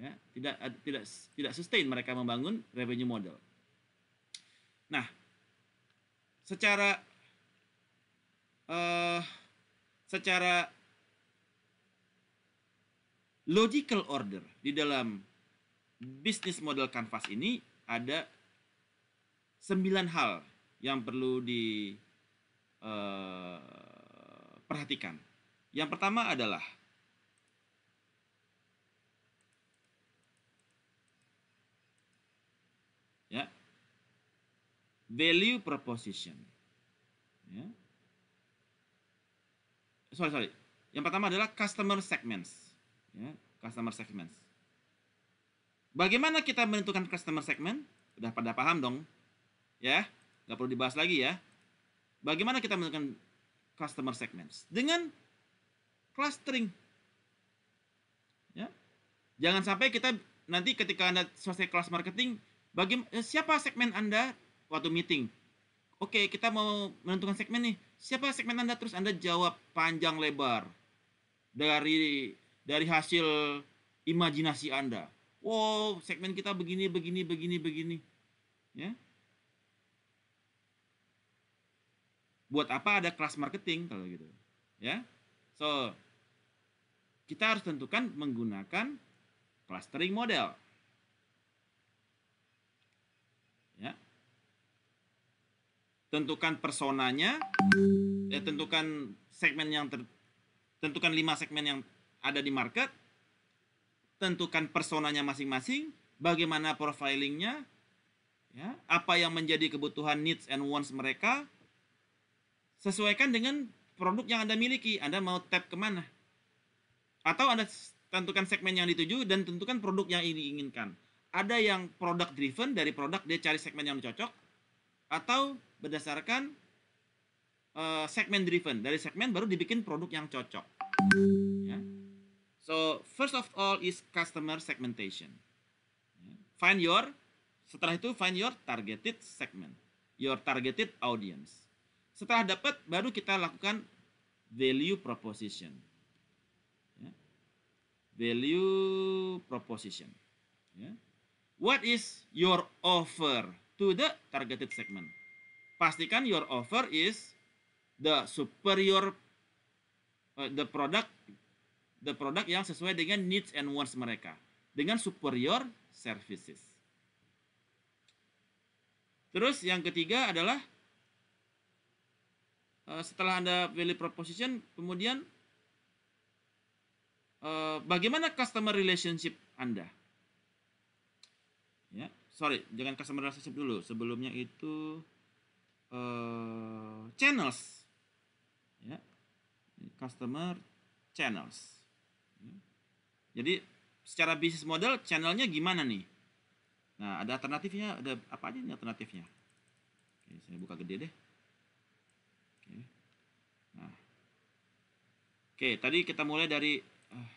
ya tidak tidak tidak sustain mereka membangun revenue model nah secara uh, secara logical order di dalam bisnis model kanvas ini ada sembilan hal yang perlu di uh, perhatikan. Yang pertama adalah ya value proposition. Ya. Sorry sorry. Yang pertama adalah customer segments. Ya, customer segments. Bagaimana kita menentukan customer segment? Udah pada paham dong, ya? Gak perlu dibahas lagi ya. Bagaimana kita menentukan customer segments dengan clustering. Ya. Jangan sampai kita nanti ketika Anda selesai kelas marketing, bagi eh, siapa segmen Anda waktu meeting. Oke, kita mau menentukan segmen nih. Siapa segmen Anda terus Anda jawab panjang lebar dari dari hasil imajinasi Anda. Wow, segmen kita begini begini begini begini. Ya. buat apa ada kelas marketing kalau gitu ya so kita harus tentukan menggunakan clustering model ya tentukan personanya ya tentukan segmen yang ter, tentukan lima segmen yang ada di market tentukan personanya masing-masing bagaimana profilingnya ya apa yang menjadi kebutuhan needs and wants mereka sesuaikan dengan produk yang Anda miliki. Anda mau tap kemana? Atau Anda tentukan segmen yang dituju dan tentukan produk yang ini inginkan. Ada yang product driven, dari produk dia cari segmen yang cocok. Atau berdasarkan uh, segmen driven, dari segmen baru dibikin produk yang cocok. Ya. So, first of all is customer segmentation. Ya. Find your, setelah itu find your targeted segment, your targeted audience. Setelah dapat baru kita lakukan value proposition. Ya. Value proposition. Ya. What is your offer to the targeted segment? Pastikan your offer is the superior uh, the product the product yang sesuai dengan needs and wants mereka dengan superior services. Terus yang ketiga adalah Eh, setelah Anda pilih proposition, kemudian uh, bagaimana customer relationship Anda? Ya, sorry, jangan customer relationship dulu. Sebelumnya itu uh, channels. Ya. Customer channels. Ya. Jadi secara bisnis model channelnya gimana nih? Nah, ada alternatifnya, ada apa aja nih alternatifnya? Oke, saya buka gede deh. Oke, tadi kita mulai dari uh,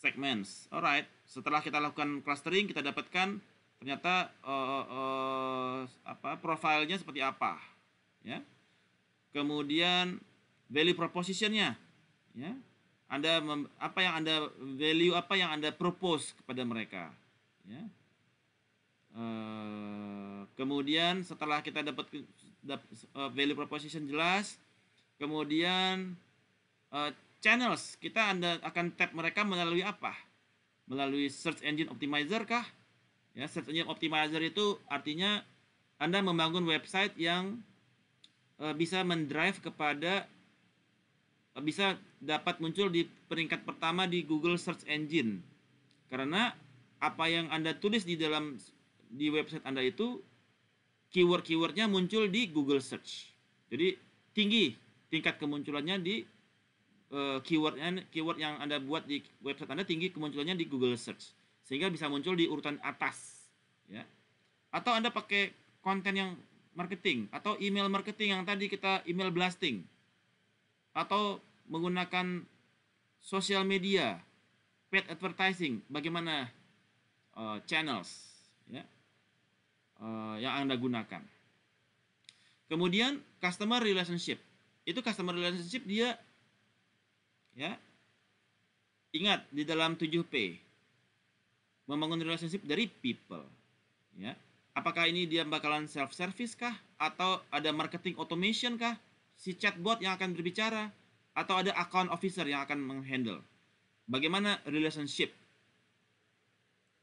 segments. Alright, setelah kita lakukan clustering, kita dapatkan ternyata uh, uh, apa profilnya seperti apa, ya. Kemudian value propositionnya, ya. Anda mem, apa yang Anda value apa yang Anda propose kepada mereka, ya. Uh, kemudian setelah kita dapat uh, value proposition jelas, kemudian uh, channels kita anda akan tap mereka melalui apa? Melalui search engine optimizer kah? Ya, search engine optimizer itu artinya anda membangun website yang uh, bisa mendrive kepada uh, bisa dapat muncul di peringkat pertama di Google search engine. Karena apa yang Anda tulis di dalam di website Anda itu keyword-keywordnya muncul di Google search. Jadi tinggi tingkat kemunculannya di keyword eh, keywordnya keyword yang anda buat di website anda tinggi kemunculannya di Google Search sehingga bisa muncul di urutan atas ya atau anda pakai konten yang marketing atau email marketing yang tadi kita email blasting atau menggunakan social media paid advertising bagaimana uh, channels ya uh, yang anda gunakan kemudian customer relationship itu customer relationship dia ya ingat di dalam 7P membangun relationship dari people ya apakah ini dia bakalan self service kah atau ada marketing automation kah si chatbot yang akan berbicara atau ada account officer yang akan menghandle bagaimana relationship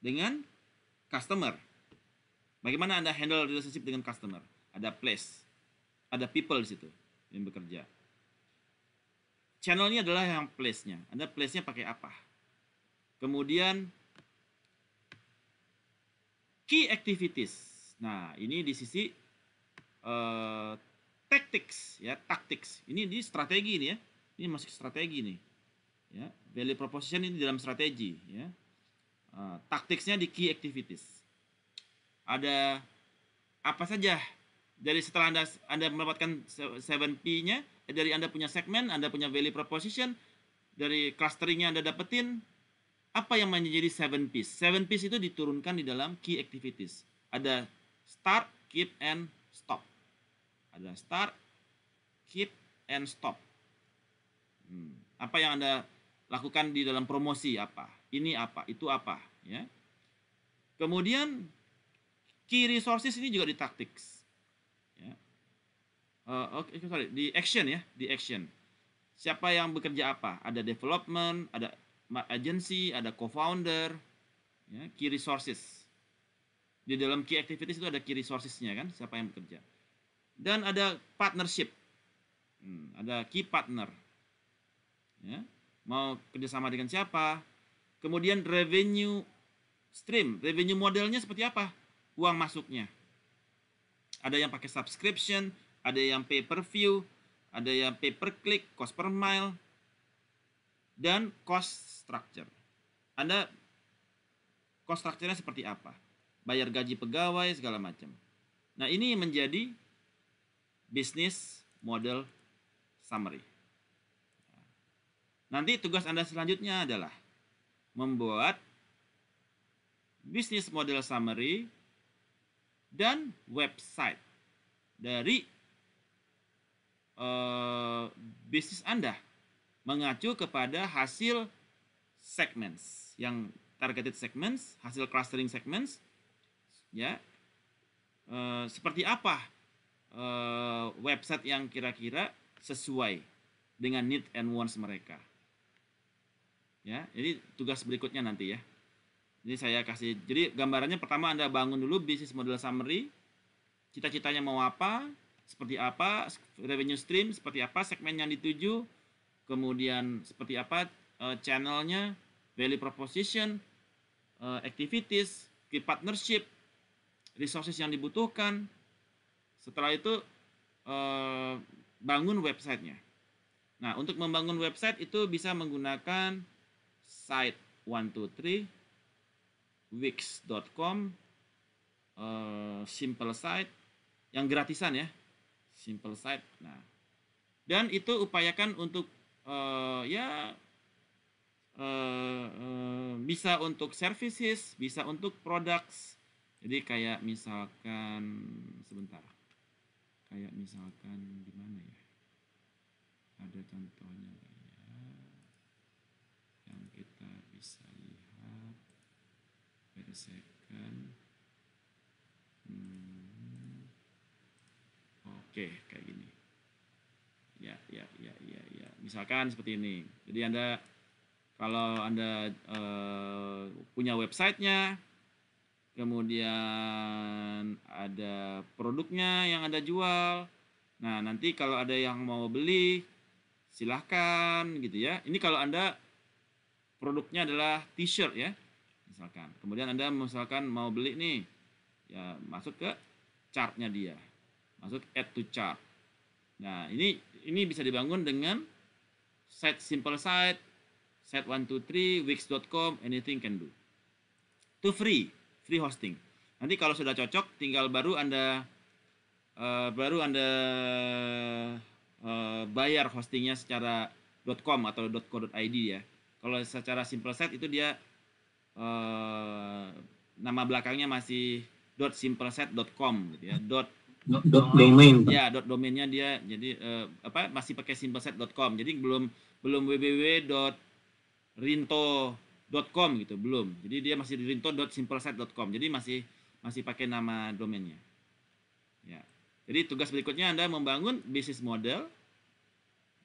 dengan customer bagaimana anda handle relationship dengan customer ada place ada people di situ yang bekerja channel ini adalah yang place-nya. Anda place-nya pakai apa? Kemudian key activities. Nah, ini di sisi uh, tactics ya, tactics. Ini di strategi ini ya. Ini masuk strategi nih. Ya, value proposition ini dalam strategi ya. Uh, tacticsnya di key activities. Ada apa saja dari setelah Anda Anda mendapatkan 7P-nya, dari Anda punya segmen, Anda punya value proposition, dari clustering clusteringnya Anda dapetin, apa yang menjadi 7P? 7P itu diturunkan di dalam key activities. Ada start, keep, and stop. Ada start, keep, and stop. Hmm. Apa yang Anda lakukan di dalam promosi apa? Ini apa? Itu apa? Ya. Kemudian key resources ini juga di tactics oke eh, okay, eh, sorry di action ya di action siapa yang bekerja apa ada development ada agency ada co-founder ya, key resources di dalam key activities itu ada key resourcesnya kan siapa yang bekerja dan ada partnership hmm, ada key partner ya mau kerjasama dengan siapa kemudian revenue stream revenue modelnya seperti apa uang masuknya ada yang pakai subscription ada yang pay per view, ada yang pay per click, cost per mile, dan cost structure. Anda cost structure-nya seperti apa? Bayar gaji pegawai segala macam. Nah, ini menjadi business model summary. Nanti tugas Anda selanjutnya adalah membuat business model summary dan website dari Eh, bisnis Anda mengacu kepada hasil segments yang targeted segments, hasil clustering segments, ya Uh, seperti apa uh, website yang kira-kira sesuai dengan need and wants mereka. Ya, jadi tugas berikutnya nanti ya. ini saya kasih, jadi gambarannya pertama Anda bangun dulu bisnis model summary, cita-citanya mau apa, seperti apa, revenue stream seperti apa, segmen yang dituju, kemudian seperti apa uh, channelnya, value proposition, uh, activities, key partnership, resources yang dibutuhkan. Setelah itu uh, bangun websitenya. Nah untuk membangun website itu bisa menggunakan site 123 wix.com uh, simple site yang gratisan ya simple side. Nah, dan itu upayakan untuk uh, ya uh, uh, bisa untuk services, bisa untuk products. Jadi kayak misalkan sebentar, kayak misalkan di ya? Ada contohnya ya, yang kita bisa lihat. Wait Oke, kayak gini. Ya, ya, ya, ya, ya. Misalkan seperti ini. Jadi Anda kalau Anda uh, punya websitenya, kemudian ada produknya yang Anda jual. Nah, nanti kalau ada yang mau beli, silahkan gitu ya. Ini kalau Anda produknya adalah t-shirt ya, misalkan. Kemudian Anda misalkan mau beli nih, ya masuk ke chartnya dia masuk add to chart. Nah, ini ini bisa dibangun dengan set simple site, 2 123, wix.com, anything can do. to free, free hosting. Nanti kalau sudah cocok, tinggal baru Anda uh, baru Anda uh, bayar hostingnya secara .com atau .co.id ya. Kalau secara simple set itu dia uh, nama belakangnya masih .simpleset.com gitu ya dot, domain. Ya, dot domainnya dia jadi uh, apa masih pakai simpleset.com Jadi belum belum www.rinto.com gitu, belum. Jadi dia masih di rinto.simpleset.com. Jadi masih masih pakai nama domainnya. Ya. Jadi tugas berikutnya Anda membangun bisnis model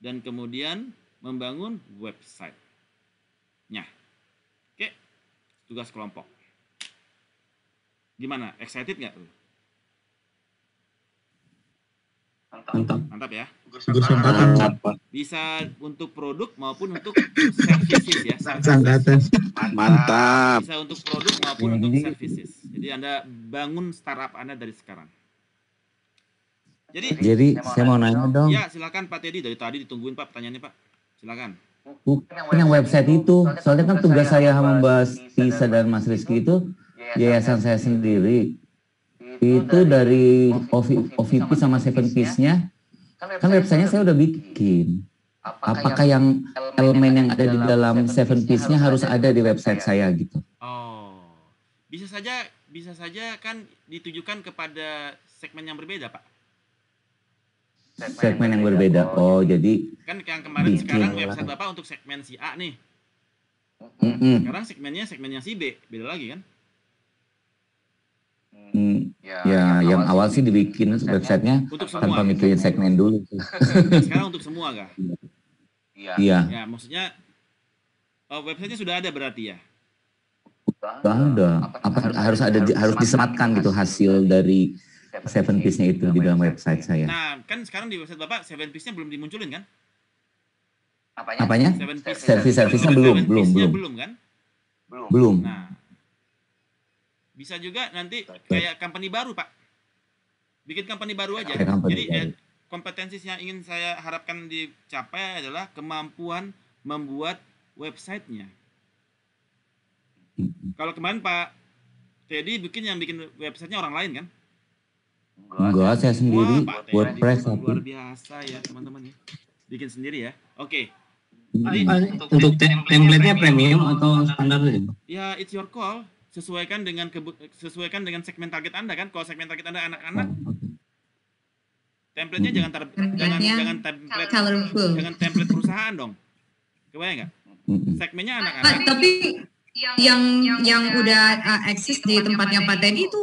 dan kemudian membangun website-nya. Oke. Tugas kelompok. Gimana? Excited nggak tuh? Mantap. Mantap ya. Bisa untuk produk maupun untuk services ya. sangat Mantap. Mantap. Bisa untuk produk maupun untuk services. Jadi Anda bangun startup Anda dari sekarang. Jadi, Jadi saya mau nanya, dong. Ya, silakan Pak Teddy dari tadi ditungguin Pak pertanyaannya Pak. Silakan. Bukan yang website itu, soalnya kan, kan tugas saya membahas Tisa dan Mas Rizky itu yayasan saya sendiri itu dari OVP sama Seven Piece-nya kan websitenya saya udah bikin apakah yang elemen yang ada di dalam Seven Piece-nya harus ada di website saya gitu oh bisa saja bisa saja kan ditujukan kepada segmen yang berbeda pak segmen yang berbeda oh jadi kan yang kemarin sekarang website bapak untuk segmen si A nih Mm -mm. Sekarang segmennya segmennya si B, beda lagi kan? Mm. Ya, ya yang, yang awal sih dibikin websitenya website tanpa mikirin gitu. segmen dulu. Sekarang untuk semua kan? Iya. Iya. Ya, maksudnya oh, websitenya sudah ada berarti ya? Sudah ada. Apa, harus, harus ada harus, harus disematkan gitu hasil dari Seven Piece-nya itu di dalam website saya. Nah, kan sekarang di website Bapak Seven Piece-nya belum dimunculin kan? Apanya? Apanya? Service-service-nya belum, belum, belum. Belum kan? Belum. Nah, bisa juga nanti kayak company baru, Pak. Bikin company baru aja. Company Jadi ya, kompetensi yang ingin saya harapkan dicapai adalah kemampuan membuat websitenya. Kalau kemarin Pak Teddy bikin yang bikin websitenya orang lain kan? Enggak, saya, saya sendiri Wah, Pak WordPress tapi. Luar biasa ya teman-teman ya. Bikin sendiri ya. Oke. Okay. untuk, untuk template premium, premium atau standar Ya, it's your call sesuaikan dengan sesuaikan dengan segmen target Anda kan. Kalau segmen target Anda anak-anak, oh, template-nya jangan tar jangan jangan template colorful. jangan template perusahaan dong. Kebayang nggak? Segmennya anak-anak. Tapi yang yang, yang, yang udah uh, eksis di tempatnya Pak Teddy itu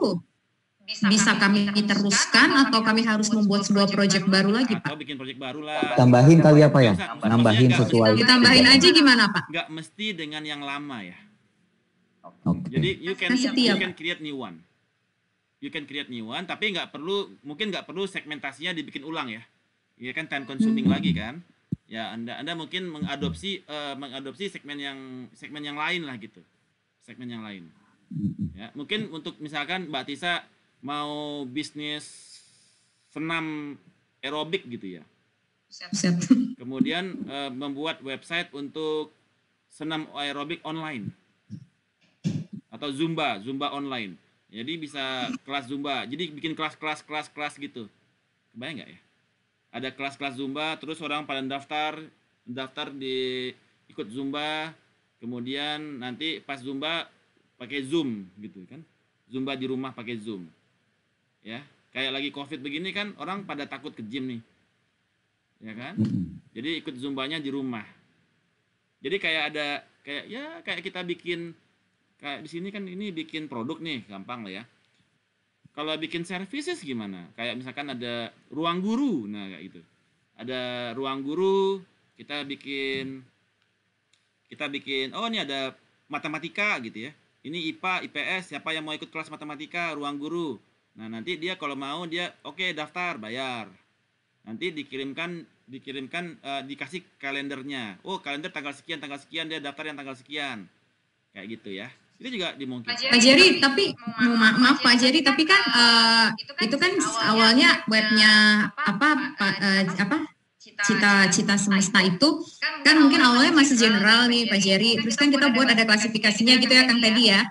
bisa, kami, teruskan atau kami harus membuat sebuah proyek baru lagi Pak? Atau bikin proyek baru lah. Tambahin kali apa ya? Tambahin ya? sesuai. tambahin aja gimana Pak? nggak mesti dengan yang lama ya. Okay. Jadi you can you can create new one. You can create new one, tapi nggak perlu mungkin nggak perlu segmentasinya dibikin ulang ya. Ya kan time consuming hmm. lagi kan. Ya anda anda mungkin mengadopsi uh, mengadopsi segmen yang segmen yang lain lah gitu. Segmen yang lain. Hmm. Ya mungkin untuk misalkan Mbak Tisa mau bisnis senam aerobik gitu ya. Kemudian uh, membuat website untuk senam aerobik online atau Zumba, Zumba online. Jadi bisa kelas Zumba. Jadi bikin kelas-kelas kelas-kelas gitu. Kebayang nggak ya? Ada kelas-kelas Zumba, terus orang pada daftar, daftar di ikut Zumba, kemudian nanti pas Zumba pakai Zoom gitu kan. Zumba di rumah pakai Zoom. Ya, kayak lagi Covid begini kan orang pada takut ke gym nih. Ya kan? Jadi ikut Zumbanya di rumah. Jadi kayak ada kayak ya kayak kita bikin kayak di sini kan ini bikin produk nih gampang lah ya kalau bikin services gimana kayak misalkan ada ruang guru nah kayak gitu ada ruang guru kita bikin kita bikin oh ini ada matematika gitu ya ini IPA IPS siapa yang mau ikut kelas matematika ruang guru nah nanti dia kalau mau dia oke okay, daftar bayar nanti dikirimkan dikirimkan uh, dikasih kalendernya oh kalender tanggal sekian tanggal sekian dia daftar yang tanggal sekian kayak gitu ya itu juga dimungkinkan. Pak Jerry, tapi mau ma maaf Pak Jerry, kan, tapi kan uh, itu kan awalnya webnya apa apa uh, apa cita-cita semesta itu kan, kan mungkin awalnya masih general nih Pak Jerry, terus kan kita buat ada klasifikasinya gitu ya Kang ya. tadi ya.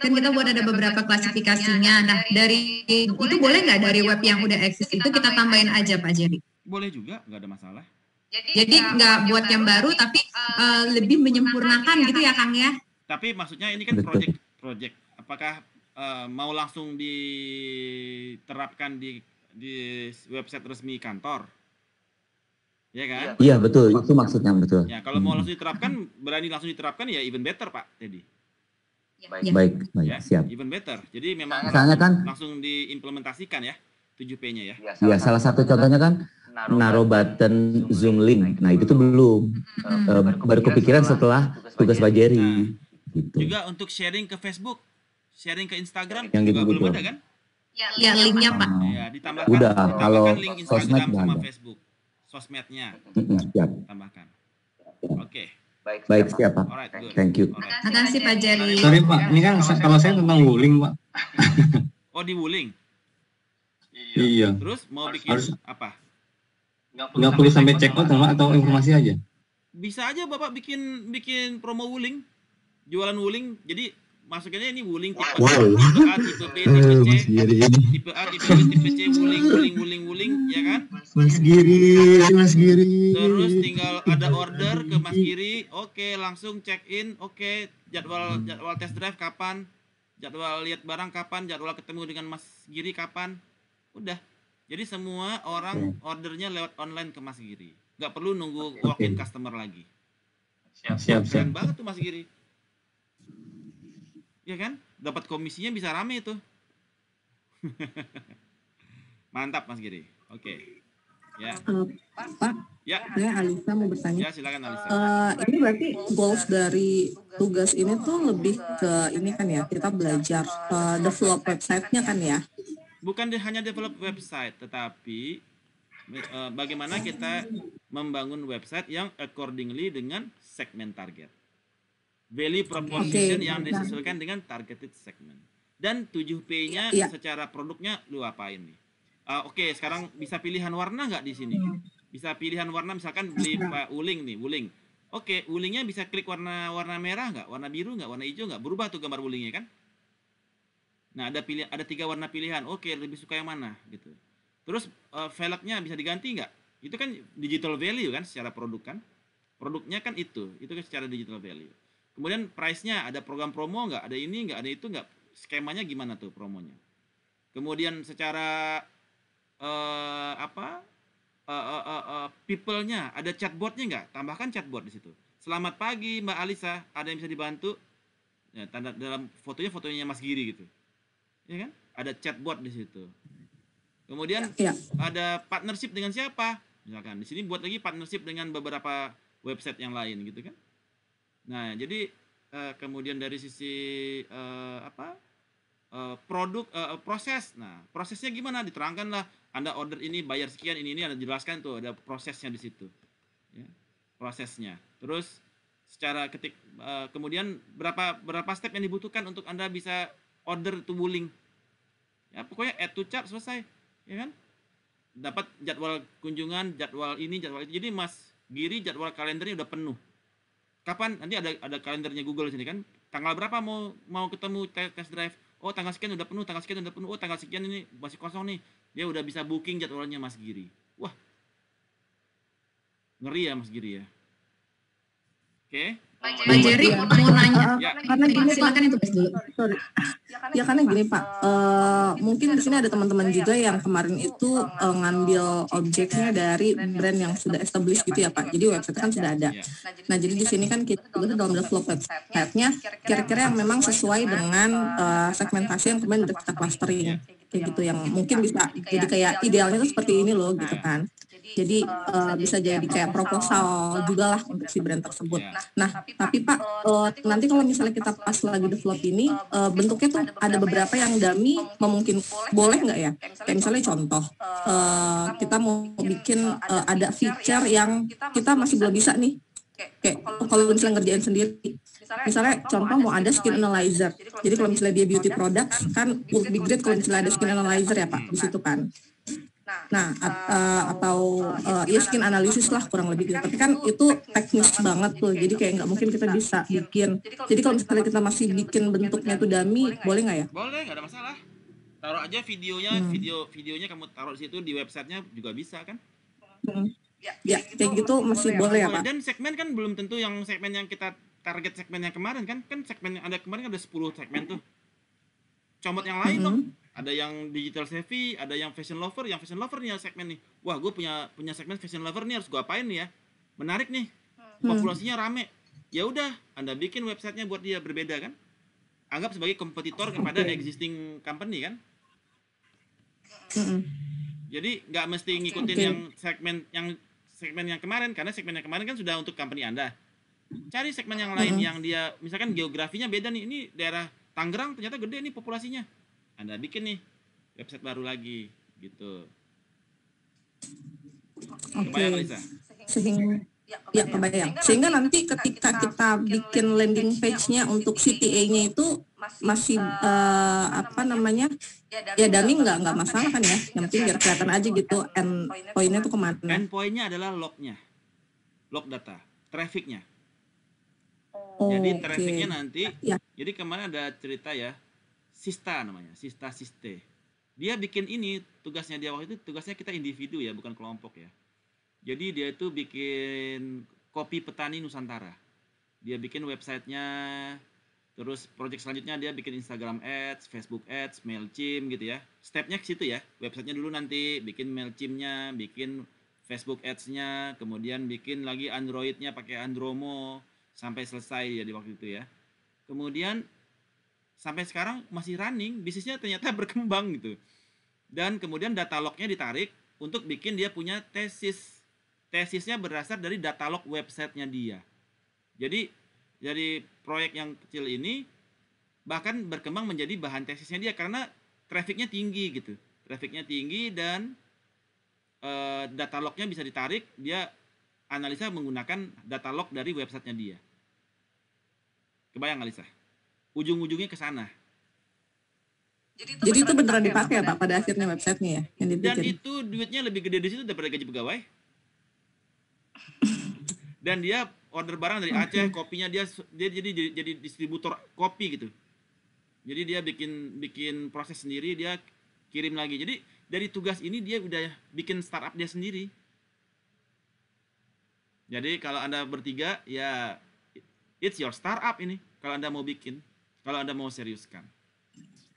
Kan kita buat ada beberapa klasifikasinya. Nah dari itu boleh nggak dari web yang udah eksis itu kita tambahin aja Pak Jerry? Boleh juga, nggak ada masalah. Jadi nggak buat yang baru tapi lebih menyempurnakan ya, gitu ya, ya Kang ya? Tapi maksudnya ini kan project project. Apakah uh, mau langsung diterapkan di di website resmi kantor? ya kan? Iya. iya betul, itu maksudnya betul. Ya kalau mau hmm. langsung diterapkan, berani langsung diterapkan ya even better Pak Jadi. Ya. Baik, ya. baik, ya, siap. Even better. Jadi memang Misalnya langsung, kan, langsung diimplementasikan ya 7P-nya ya. Iya, iya salah, ya, salah satu contohnya kan naruh, button Zoom link. Nah, itu tuh belum. Uh, baru kepikiran setelah tugas Bajeri. Nah, Betul. Juga untuk sharing ke Facebook, sharing ke Instagram yang juga gitu, belum betul. ada kan? Ya, ya linknya Pak. Ya, ditambahkan, Udah, kalau link Instagram sama ada. Facebook. Sosmednya. siap. Tambahkan. Oke. Okay. Baik, Baik siap, Pak. Thank you. Terima kasih Pak Jari. Sorry Pak, ini kan kalau saya tentang wuling Pak. oh di wuling? Iya. iya. Terus mau bikin Harus. apa? Nggak perlu sampai check out atau informasi aja? Bisa aja Bapak bikin bikin promo wuling jualan wuling jadi masukannya ini wuling tipe, wow. tipe A, tipe B, tipe C, tipe A, tipe B, tipe C, wuling, wuling, wuling, wuling, ya kan? Mas Giri, Mas Giri. Terus tinggal ada order ke Mas Giri, oke, langsung check in, oke, jadwal jadwal test drive kapan, jadwal lihat barang kapan, jadwal ketemu dengan Mas Giri kapan, udah. Jadi semua orang ordernya lewat online ke Mas Giri, nggak perlu nunggu walk-in customer lagi. Siap, siap, siap. Keren banget tuh Mas Giri ya kan dapat komisinya bisa rame itu mantap mas Giri oke okay. Ya. yeah. Pak, ya. saya Alisa mau bertanya. Ya, silakan Alisa. Uh, ini berarti goals dari tugas ini tuh lebih ke ini kan ya, kita belajar uh, develop nya kan ya? Bukan hanya develop website, tetapi eh, bagaimana kita membangun website yang accordingly dengan segmen target value proposition okay. yang disesuaikan dengan targeted segment. Dan 7P-nya yeah. secara produknya lu apain nih? Uh, Oke, okay, sekarang bisa pilihan warna nggak di sini? Iya. Bisa pilihan warna misalkan beli pak eh, uling nih, uling. Oke, okay, ulingnya bisa klik warna warna merah nggak, warna biru nggak, warna hijau nggak, berubah tuh gambar ulingnya kan? Nah ada pilih ada tiga warna pilihan. Oke, okay, lebih suka yang mana gitu. Terus uh, velgnya bisa diganti nggak? Itu kan digital value kan secara produk kan? Produknya kan itu, itu kan secara digital value. Kemudian price-nya ada program promo nggak? Ada ini nggak? Ada itu nggak? Skemanya gimana tuh promonya? Kemudian secara uh, apa? Uh, uh, uh, uh, people-nya ada chatbotnya nggak? Tambahkan chatbot di situ. Selamat pagi Mbak Alisa, ada yang bisa dibantu? Ya, tanda dalam fotonya fotonya Mas Giri gitu, ya kan? Ada chatbot di situ. Kemudian ya. ada partnership dengan siapa? Misalkan di sini buat lagi partnership dengan beberapa website yang lain gitu kan? Nah, jadi uh, kemudian dari sisi uh, apa uh, produk uh, proses, nah prosesnya gimana diterangkanlah Anda order ini bayar sekian ini ini Anda jelaskan tuh ada prosesnya di situ, ya, prosesnya. Terus secara ketik uh, kemudian berapa berapa step yang dibutuhkan untuk Anda bisa order to wuling? Ya, pokoknya add to chart selesai, ya kan? Dapat jadwal kunjungan, jadwal ini, jadwal itu. Jadi Mas Giri jadwal kalendernya udah penuh kapan nanti ada ada kalendernya Google sini kan tanggal berapa mau mau ketemu test drive oh tanggal sekian udah penuh tanggal sekian udah penuh oh tanggal sekian ini masih kosong nih dia udah bisa booking jadwalnya Mas Giri wah ngeri ya Mas Giri ya oke okay. Pak Jerry iya. mau nanya, karena gini Pak, silakan itu dulu. Sorry. Ya karena ya, gini Pak, eh, mungkin di sini ada teman-teman juga yang kemarin itu eh, ngambil objeknya dari brand yang sudah established gitu ya Pak. Jadi website kan sudah ada. Nah jadi di sini kan kita juga dalam develop website-nya, kira-kira yang memang sesuai dengan eh, segmentasi yang kemarin kita gitu clustering ya. kayak gitu yang mungkin bisa jadi kayak idealnya itu seperti ini loh gitu kan jadi uh, bisa jadi kayak proposal juga lah untuk si brand tersebut. Nah, tapi Pak, uh, nanti kalau misalnya kita pas lagi develop ini, uh, bentuknya tuh ada beberapa yang dami, memungkin boleh nggak ya? Kayak misalnya contoh, uh, kita mau bikin uh, ada feature yang kita masih belum bisa nih kayak kalau misalnya ngerjain sendiri misalnya, misalnya contoh mau ada skin analyzer jadi kalau misalnya dia beauty products kan would be great kalau misalnya ada skin analyzer ya pak di situ kan Nah, at, uh, atau uh, ya skin analisis lah kurang lebih gitu. Tapi kan itu teknis banget tuh. Jadi kayak nggak mungkin kita bisa bikin. Jadi kalau misalnya kita masih bikin bentuknya tuh dami boleh nggak ya? Boleh, nggak ada masalah. Taruh aja videonya, hmm. video videonya kamu taruh di situ di websitenya juga bisa kan? Hmm. Ya, kayak gitu masih boleh ya, Pak. Dan segmen kan belum tentu yang segmen yang kita target segmen yang kemarin kan. Kan segmen yang ada kemarin kan ada 10 segmen tuh. Comot yang lain -hmm. dong ada yang digital savvy, ada yang fashion lover, yang fashion lover nih segmen nih. Wah, gue punya punya segmen fashion lover nih harus gue apain nih ya? Menarik nih. Hmm. Populasinya rame. Ya udah, Anda bikin websitenya buat dia berbeda kan? Anggap sebagai kompetitor kepada okay. existing company kan? Hmm. Jadi nggak mesti ngikutin okay. yang segmen yang segmen yang kemarin karena segmen yang kemarin kan sudah untuk company Anda. Cari segmen yang lain uh hmm. -huh. yang dia misalkan geografinya beda nih. Ini daerah Tangerang ternyata gede nih populasinya anda bikin nih website baru lagi gitu. Okay. Sehingga Ya, kebayang. ya kebayang. Sehingga nanti ketika kita bikin landing page-nya untuk CTA-nya itu masih uh, apa namanya ya dami ya, nggak nggak masalah kan ya yang penting biar kelihatan aja gitu end poinnya itu kemana end pointnya adalah lognya log data trafficnya oh, jadi trafficnya okay. nanti ya. jadi kemarin ada cerita ya Sista namanya, Sista Siste. Dia bikin ini, tugasnya dia waktu itu, tugasnya kita individu ya, bukan kelompok ya. Jadi dia itu bikin kopi petani Nusantara. Dia bikin websitenya, terus project selanjutnya dia bikin Instagram Ads, Facebook Ads, MailChimp gitu ya. Stepnya ke situ ya, websitenya dulu nanti, bikin MailChimpnya, bikin Facebook adsnya, kemudian bikin lagi Androidnya pakai Andromo sampai selesai ya di waktu itu ya. Kemudian sampai sekarang masih running, bisnisnya ternyata berkembang gitu. Dan kemudian data lognya ditarik untuk bikin dia punya tesis. Tesisnya berdasar dari data log websitenya dia. Jadi dari proyek yang kecil ini bahkan berkembang menjadi bahan tesisnya dia karena trafficnya tinggi gitu. Trafficnya tinggi dan e, data lognya bisa ditarik, dia analisa menggunakan data log dari websitenya dia. Kebayang Alisa? ujung-ujungnya ke sana. Jadi itu, Jadi beneran dipakai ya, Pak pada akhirnya websitenya ya yang dibikin. Dan itu duitnya lebih gede di situ daripada gaji pegawai. Dan dia order barang dari Aceh, kopinya dia dia jadi jadi distributor kopi gitu. Jadi dia bikin bikin proses sendiri, dia kirim lagi. Jadi dari tugas ini dia udah bikin startup dia sendiri. Jadi kalau Anda bertiga ya it's your startup ini kalau Anda mau bikin. Kalau Anda mau seriuskan.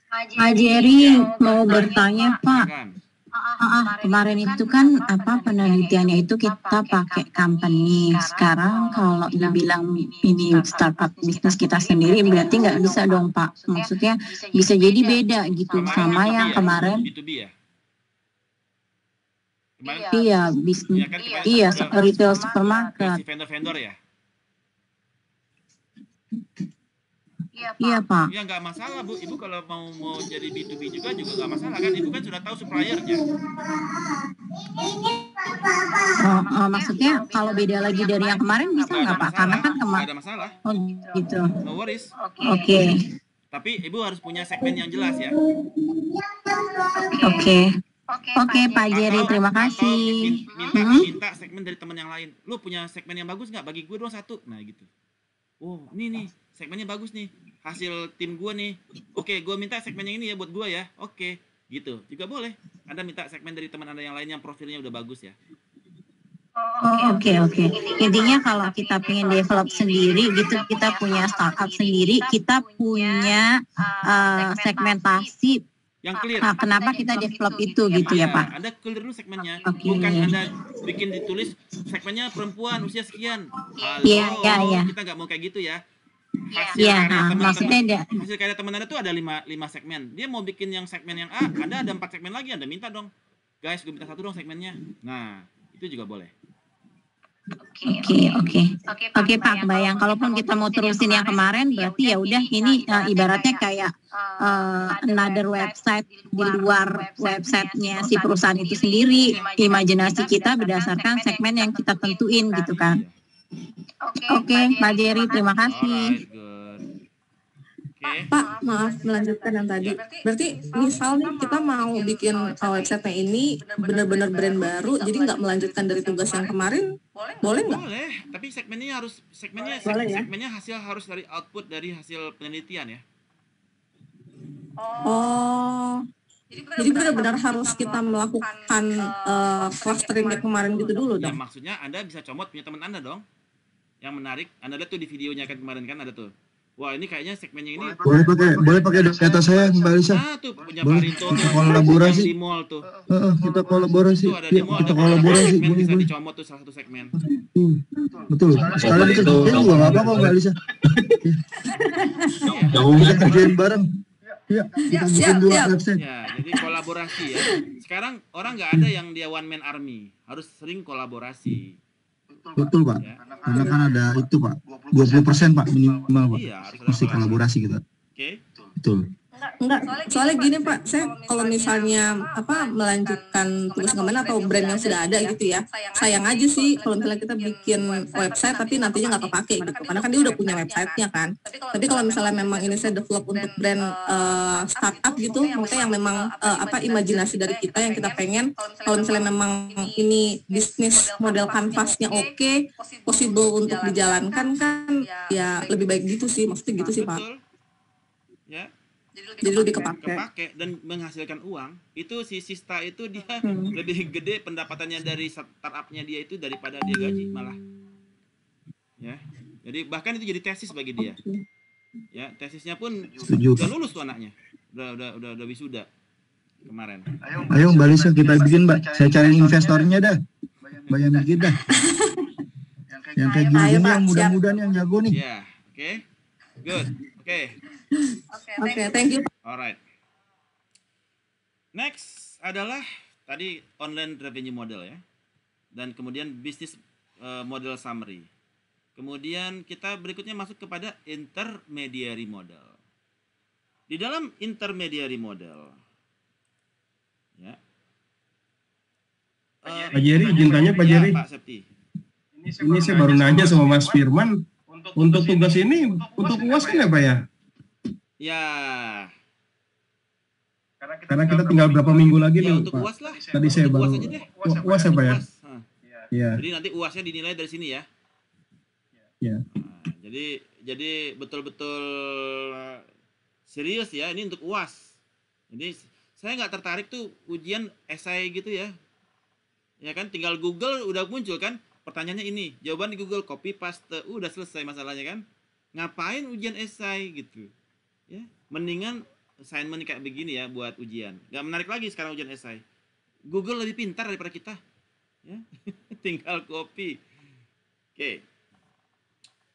Pak Jerry mau bertanya, Pak. kemarin itu kan apa penelitiannya itu kita pakai company. Sekarang kalau dibilang ini startup bisnis kita sendiri berarti nggak bisa dong Pak. Maksudnya bisa jadi beda gitu sama yang kemarin. Iya, iya bisnis. Iya, kan iya, iya, retail supermarket. Vendor-vendor ya. Iya Pak. Iya Pak. Ya, nggak masalah Bu. Ibu kalau mau mau jadi B2B juga juga nggak masalah kan. Ibu kan sudah tahu suppliernya. Oh, oh, maksudnya kalau beda lagi dari yang kemarin bisa nggak Pak? Karena kan kemarin. ada masalah. Oh gitu. No worries. Oke. Okay. Okay. Tapi Ibu harus punya segmen yang jelas ya. Oke. Okay. Oke, okay, Pak Jerry, terima kasih. Hmm? Minta, hmm? minta segmen dari teman yang lain. Lu punya segmen yang bagus nggak? Bagi gue doang satu. Nah gitu. Oh ini nih segmennya bagus nih hasil tim gue nih. Oke, okay, gue minta segmen yang ini ya buat gue ya. Oke, okay. gitu. Juga boleh. Anda minta segmen dari teman Anda yang lain yang profilnya udah bagus ya. Oh oke okay, oke. Okay. Intinya kalau kita pengen develop sendiri gitu, kita punya startup sendiri, kita punya uh, segmentasi yang clear. Nah, kenapa kita develop itu, iya, gitu ya, Pak? Ada clear dulu segmennya, okay. bukan Anda bikin ditulis segmennya perempuan usia sekian. Iya iya. yeah, kita nggak mau kayak gitu ya. Iya, ya, nah, maksudnya teman, dia, hasil karya teman anda tuh ada lima, lima segmen dia mau bikin yang segmen yang A anda ada empat segmen lagi anda minta dong guys gue minta satu dong segmennya nah itu juga boleh Oke oke oke Pak Bayang. Kalaupun kita mau terusin yang kemarin, ya, berarti ya udah ini uh, ibaratnya kayak uh, another website di luar websitenya si perusahaan itu sendiri. Imajinasi kita berdasarkan segmen yang kita tentuin gitu kan. Iya. Oke, okay, okay, Pak Jerry, terima kasih. Okay. Pak, maaf melanjutkan yang tadi. Ya, berarti misalnya kita mau bikin website ini benar-benar brand baru, jadi nggak melanjutkan dari tugas yang kemarin, boleh nggak? Boleh, tapi segmennya harus segmennya boleh, segmennya, ya? segmennya hasil harus dari output dari hasil penelitian ya. Oh. oh. Jadi benar-benar harus kita melakukan, melakukan uh, eh, clustering eh, yang kemarin gitu dulu dong. Ya, maksudnya Anda bisa comot punya teman Anda dong yang menarik anda lihat tuh di videonya kan kemarin kan ada tuh Wah ini kayaknya segmennya ini boleh pakai boleh pakai kata saya Mbak Lisa. Nah tuh punya boleh. Barito kita kolaborasi di mall tuh. Uh, uh, kita kolaborasi. Tuh ada di iya, mall, kita kolaborasi. Segmen boleh, bisa boleh. dicomot tuh salah satu segmen. Betul. Betul. Sekalian kerjain juga apa-apa Mbak Lisa. Iya. Kita kerjain bareng. Ya, kita bikin dua Ya, jadi kolaborasi ya. Sekarang orang nggak ada yang dia one man army, harus sering kolaborasi. Betul Pak. Ya. Karena kan ada kan itu Pak, 20 persen Pak minimal Pak. Iya, Mesti kolaborasi kita. Oke. Okay. Betul. Enggak, soalnya gini Pak, saya kalau misalnya apa melanjutkan tugas kemana atau brand yang sudah ada ya, gitu ya, sayang aja sih kalau misalnya kita bikin website tapi nantinya nggak kepake gitu, karena kan dia udah punya kan. websitenya kan. Tapi kalau misalnya memang ini saya develop untuk brand uh, startup gitu, maksudnya yang memang uh, apa imajinasi dari kita yang kita pengen, kalau misalnya memang ini bisnis model kanvasnya oke, possible untuk dijalankan kan, ya, ya lebih baik gitu sih, maksudnya gitu sih Pak jadi lebih kepake. kepake dan menghasilkan uang itu si sista itu dia hmm. lebih gede pendapatannya dari startupnya dia itu daripada dia gaji malah ya jadi bahkan itu jadi tesis bagi dia ya tesisnya pun Setuju. udah lulus tuh anaknya udah udah udah, udah wisuda kemarin ayo mbak Lisa kita bikin mbak saya cari investornya dah bayang bikin dah yang kayak gini yang mudah-mudahan yang jago nih ya oke okay. good oke okay. Oke, thank, you. Alright. Next adalah tadi online revenue model ya. Dan kemudian bisnis eh, model summary. Kemudian kita berikutnya masuk kepada intermediary model. Di dalam intermediary model ya. Pak Jerry, eh, izin tanya Pak iya, Jerry. Ya, Pak Septi. Ini saya, baru nanya sama Mas Firman, untuk, untuk tugas ini, untuk UAS kan ya Pak ya? Ya. Karena kita, Karena kita tinggal berapa minggu, minggu lagi ya, nih, untuk Pak. UAS lah. Tadi saya baru. UAS aja deh. UAS, apa UAS ya? ya? UAS. Ah. Iya. Iya. Jadi nanti UASnya dinilai dari sini ya. Iya. Nah, jadi jadi betul-betul ah, serius ya ini untuk UAS. Jadi saya nggak tertarik tuh ujian esai gitu ya. Ya kan tinggal Google udah muncul kan pertanyaannya ini. Jawaban di Google copy paste uh, udah selesai masalahnya kan. Ngapain ujian esai gitu ya mendingan assignment kayak begini ya buat ujian nggak menarik lagi sekarang ujian esai Google lebih pintar daripada kita ya tinggal copy oke okay.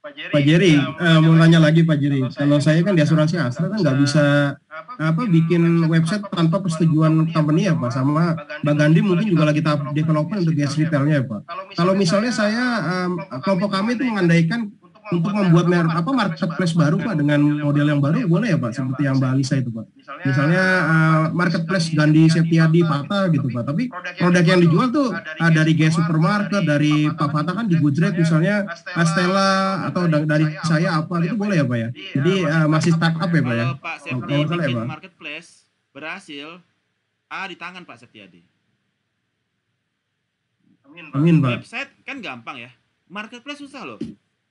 Pak Jerry, Pak eh, eh, mau nanya lagi Pak Jerry. Kalau saya, saya kan di kan asuransi Astra kan nggak bisa apa, bikin website tanpa persetujuan company ya Pak sama Bang Gandhi mungkin juga lagi tahap development untuk gas retailnya ya Pak. Kalau misalnya saya eh, kelompok kami itu mengandaikan untuk membuat mer apa marketplace baru kan? pak dengan model yang baru boleh ya pak seperti yang Mbak Alisa itu pak misalnya uh, marketplace Gandhi Setiadi Fata gitu pak tapi produk yang dijual tuh uh, dari gas Supermarket dari Pak Fata kan di Gojek misalnya Astella atau dari saya apa itu boleh ya pak ya iya, jadi uh, masih startup ya pak ya kalau Pak Septi bikin marketplace berhasil ah di tangan Pak Setiadi Amin, Amin, Pak. Website kan gampang ya. Marketplace susah loh.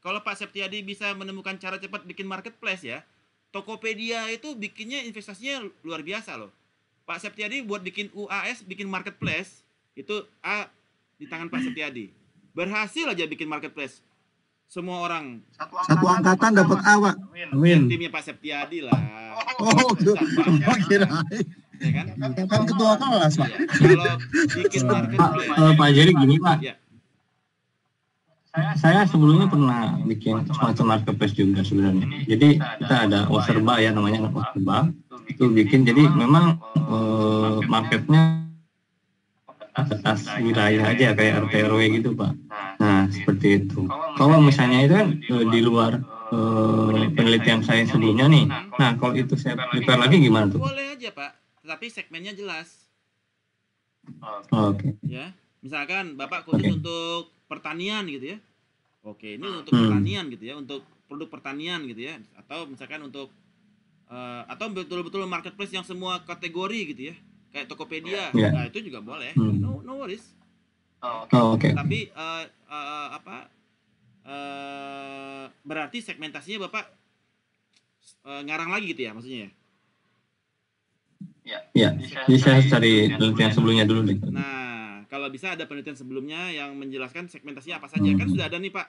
Kalau Pak Septiadi bisa menemukan cara cepat bikin marketplace ya, Tokopedia itu bikinnya investasinya luar biasa loh. Pak Septiadi buat bikin UAS, bikin marketplace, itu A di tangan Pak Septiadi. Berhasil aja bikin marketplace. Semua orang satu angkatan, angkatan dapat A, Pak. Amin. Timnya Pak Septiadi lah. Oh, oh, oh kira. Ya kan? Kan ketua kelas, Pak. Iya, kalau bikin marketplace. Pak, Pak Jerry gini, Pak. Ya saya, sebelumnya pernah bikin semacam marketplace juga sebenarnya. Jadi kita ada Waserba ya, ya namanya Waserba itu bikin. Jadi memang uh, marketnya atas wilayah aja kayak RT RW gitu pak. Nah, nah seperti itu. Kalau misalnya itu kan uh, di luar uh, penelitian saya sebelumnya nih. Nah kalau nah, itu saya prepare lagi gimana tuh? Boleh aja pak, tapi segmennya jelas. Oke. Okay. Ya. Misalkan Bapak khusus okay. untuk pertanian gitu ya. Oke, ini hmm. untuk pertanian gitu ya, untuk produk pertanian gitu ya, atau misalkan untuk uh, atau betul-betul marketplace yang semua kategori gitu ya, kayak Tokopedia, yeah. Oh, iya. nah itu juga boleh, hmm. no no worries. Oh, Oke. Okay. Oh, okay. Tapi uh, uh, apa uh, berarti segmentasinya bapak uh, ngarang lagi gitu ya, maksudnya ya? Ya, yeah. yeah. bisa cari yang sebelumnya dulu nih. Nah, kalau bisa ada penelitian sebelumnya yang menjelaskan segmentasi apa saja. Kan hmm. sudah ada nih Pak.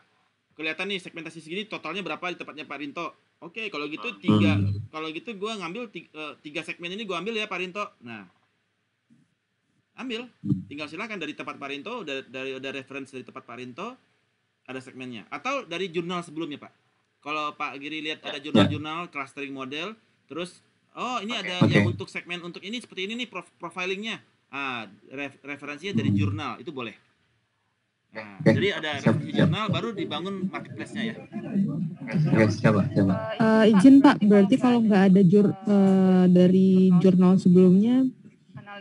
Kelihatan nih segmentasi segini totalnya berapa di tempatnya Pak Rinto. Oke, okay, kalau gitu hmm. tiga, kalau gitu gue ngambil tiga, eh, tiga segmen ini gue ambil ya Pak Rinto. Nah, ambil, hmm. tinggal silakan dari tempat Pak Rinto, dari, dari ada reference dari tempat Pak Rinto, ada segmennya. Atau dari jurnal sebelumnya Pak. Kalau Pak Giri lihat ada ya. jurnal-jurnal clustering model, terus oh ini okay. ada okay. yang untuk segmen untuk ini seperti ini nih profilingnya ah ref, referensinya dari jurnal itu boleh nah, okay. jadi ada referensi jurnal baru dibangun marketplace-nya ya okay, coba, coba. Uh, eh, izin Pak, berarti kalau nggak ada jur, uh, dari jurnal sebelumnya,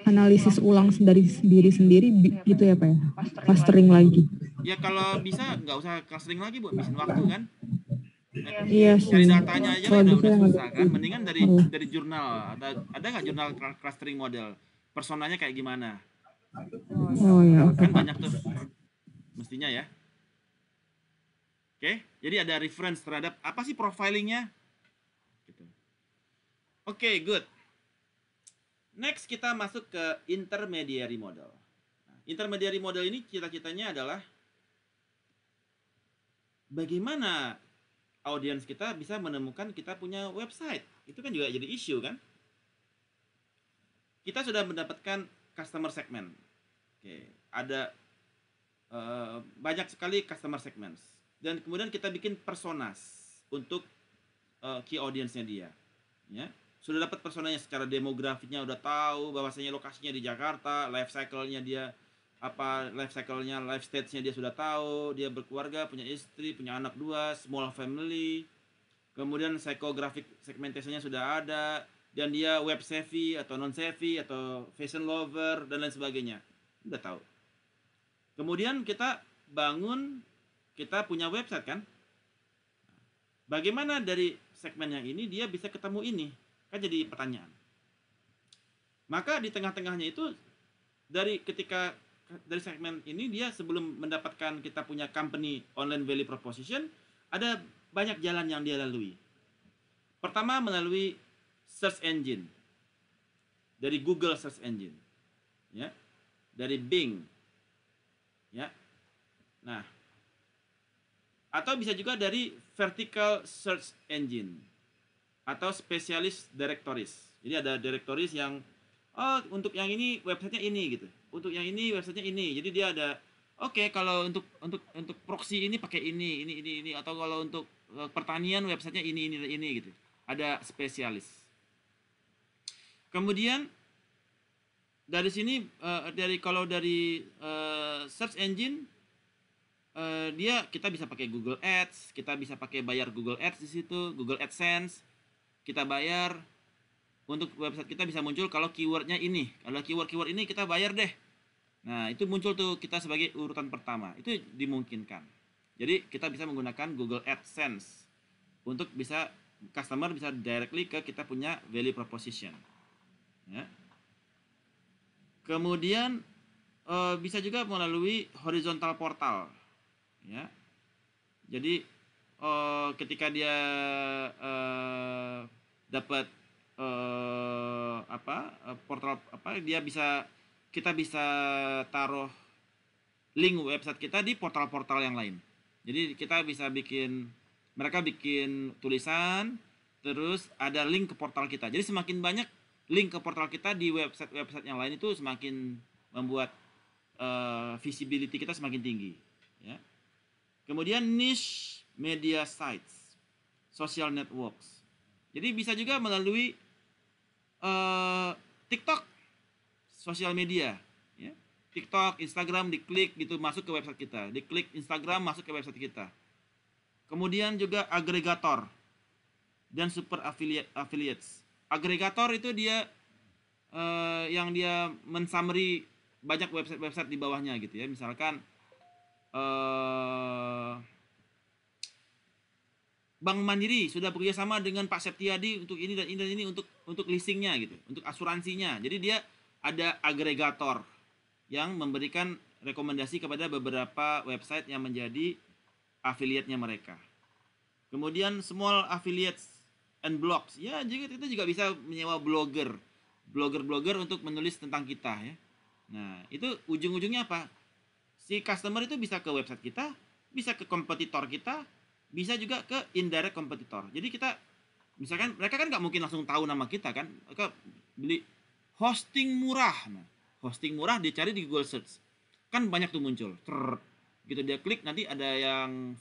analisis ulang dari diri sendiri gitu ya Pak ya? Clustering lagi. Ya kalau bisa nggak usah clustering lagi buat bisnis waktu kan? Iya. sering iya, Cari iya. datanya aja kan udah, udah susah kan. Mendingan dari dari jurnal. Ada ada nggak jurnal clustering model? personanya kayak gimana. Oh, ya, Kan banyak tuh. Mestinya ya. Oke, okay? jadi ada reference terhadap apa sih profilingnya. Gitu. Oke, okay, good. Next kita masuk ke intermediary model. Nah, intermediary model ini cita-citanya adalah bagaimana audiens kita bisa menemukan kita punya website. Itu kan juga jadi isu kan? kita sudah mendapatkan customer segment. Oke, ada uh, banyak sekali customer segments dan kemudian kita bikin personas untuk uh, key audience-nya dia. Ya. Sudah dapat personanya secara demografinya udah tahu bahwasanya lokasinya di Jakarta, life cycle-nya dia apa life cycle-nya, life stage-nya dia sudah tahu, dia berkeluarga, punya istri, punya anak dua, small family. Kemudian psikografik segmentasinya sudah ada, dan dia web savvy atau non savvy atau fashion lover dan lain sebagainya. Udah tahu. Kemudian kita bangun kita punya website kan? Bagaimana dari segmen yang ini dia bisa ketemu ini? Kan jadi pertanyaan. Maka di tengah-tengahnya itu dari ketika dari segmen ini dia sebelum mendapatkan kita punya company online value proposition ada banyak jalan yang dia lalui. Pertama melalui search engine. Dari Google search engine. Ya. Dari Bing. Ya. Nah, atau bisa juga dari vertical search engine atau spesialis direktoris. Jadi ada directories yang oh untuk yang ini websitenya ini gitu, untuk yang ini websitenya ini. Jadi dia ada oke okay, kalau untuk untuk untuk proxy ini pakai ini ini ini ini atau kalau untuk eh, pertanian websitenya ini ini ini gitu. Ada spesialis. Kemudian dari sini uh, dari kalau dari uh, search engine uh, dia kita bisa pakai Google Ads, kita bisa pakai bayar Google Ads di situ, Google AdSense kita bayar untuk website kita bisa muncul kalau keywordnya ini kalau keyword keyword ini kita bayar deh nah itu muncul tuh kita sebagai urutan pertama itu dimungkinkan jadi kita bisa menggunakan Google AdSense untuk bisa customer bisa directly ke kita punya value proposition ya. kemudian e, bisa juga melalui horizontal portal ya jadi e, ketika dia e, dapat e, apa portal apa dia bisa kita bisa taruh link website kita di portal-portal yang lain jadi kita bisa bikin mereka bikin tulisan terus ada link ke portal kita jadi semakin banyak link ke portal kita di website-website yang lain itu semakin membuat uh, visibility kita semakin tinggi. Ya. Kemudian niche media sites, social networks. Jadi bisa juga melalui uh, TikTok, social media. Ya. TikTok, Instagram diklik gitu masuk ke website kita, diklik Instagram masuk ke website kita. Kemudian juga agregator dan super affiliate affiliates agregator itu dia uh, yang dia mensummary banyak website-website di bawahnya gitu ya. Misalkan uh, Bank Mandiri sudah bekerja sama dengan Pak Septiadi untuk ini dan ini dan ini untuk untuk leasingnya gitu, untuk asuransinya. Jadi dia ada agregator yang memberikan rekomendasi kepada beberapa website yang menjadi afiliatnya mereka. Kemudian small affiliates and blogs. Ya, juga kita juga bisa menyewa blogger, blogger-blogger untuk menulis tentang kita ya. Nah, itu ujung-ujungnya apa? Si customer itu bisa ke website kita, bisa ke kompetitor kita, bisa juga ke indirect kompetitor. Jadi kita misalkan mereka kan nggak mungkin langsung tahu nama kita kan, mereka beli hosting murah. Nah, hosting murah dicari di Google search. Kan banyak tuh muncul. Trrr. Gitu dia klik nanti ada yang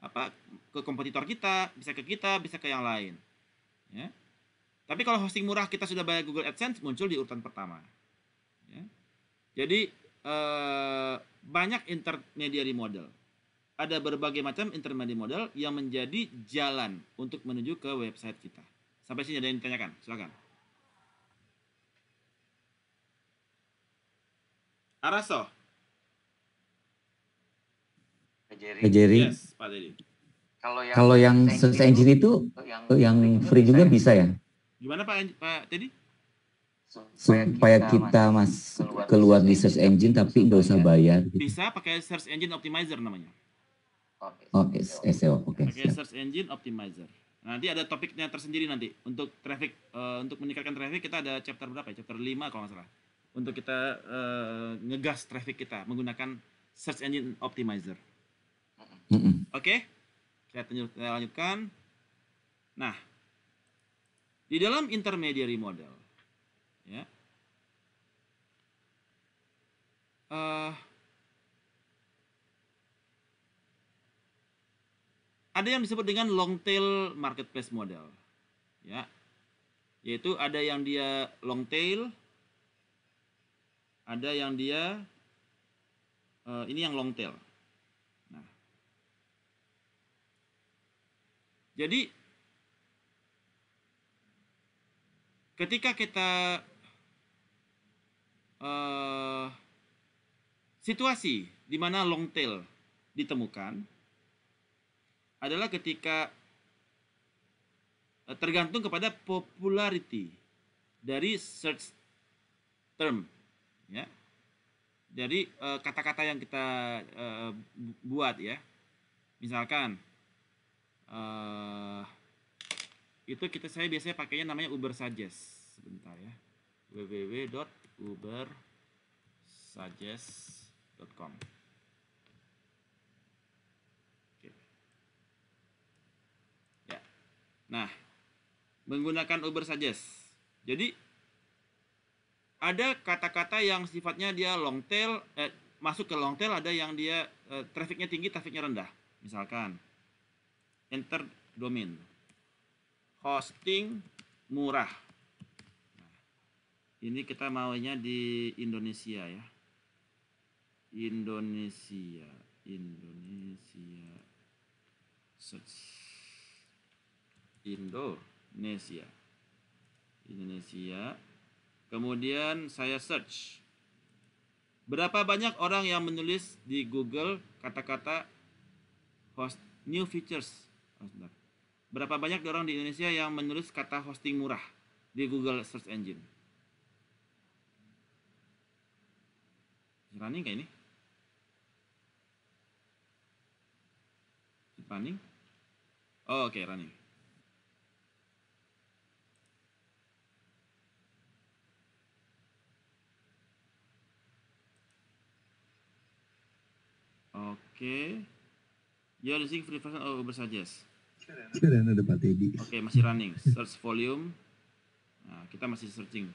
apa ke kompetitor kita, bisa ke kita, bisa ke yang lain. Ya. Tapi kalau hosting murah kita sudah bayar Google AdSense muncul di urutan pertama. Ya. Jadi eh, banyak intermediary model. Ada berbagai macam intermediary model yang menjadi jalan untuk menuju ke website kita. Sampai sini ada yang ditanyakan, silakan. Araso. Pak Jerry. Yes, Pak Jerry. Kalau yang, search engine itu, itu yang, yang free juga bisa, ya? bisa ya? Gimana Pak Pak Teddy? supaya kita, kita mas keluar di search engine tapi nggak usah bayar. Gitu. Bisa pakai search engine optimizer namanya. Oke, okay, oh, SEO. Oke. E e okay, pakai search engine optimizer. Nanti ada topiknya tersendiri nanti untuk traffic uh, untuk meningkatkan traffic kita ada chapter berapa ya? Chapter 5 kalau nggak salah. Untuk kita uh, ngegas traffic kita menggunakan search engine optimizer. Mm -mm. Oke. Okay? Saya lanjutkan. Nah, di dalam intermediary model, ya, uh, ada yang disebut dengan long tail marketplace model, ya, yaitu ada yang dia long tail, ada yang dia uh, ini yang long tail Jadi ketika kita uh, situasi di mana long tail ditemukan adalah ketika uh, tergantung kepada popularity dari search term ya dari eh, kata-kata uh, yang kita uh, buat ya misalkan uh, itu kita saya biasanya pakainya namanya Uber Suggest sebentar ya www.ubersuggest.com ya nah menggunakan Uber Suggest jadi ada kata-kata yang sifatnya dia long tail eh, masuk ke long tail ada yang dia eh, trafficnya tinggi trafficnya rendah misalkan enter domain. Hosting murah. Nah, ini kita maunya di Indonesia ya. Indonesia, Indonesia. Search. Indonesia. Indonesia. Kemudian saya search. Berapa banyak orang yang menulis di Google kata-kata host new features Oh, sebentar. Berapa banyak orang di Indonesia yang menulis kata hosting murah di Google Search Engine? Running kayak ini? Running? Oh, oke, okay, running. Oke. Okay are using free version or Uber Suggest? Sekarang ada Pak Teddy. Oke, okay, masih running. Search volume. Nah, kita masih searching.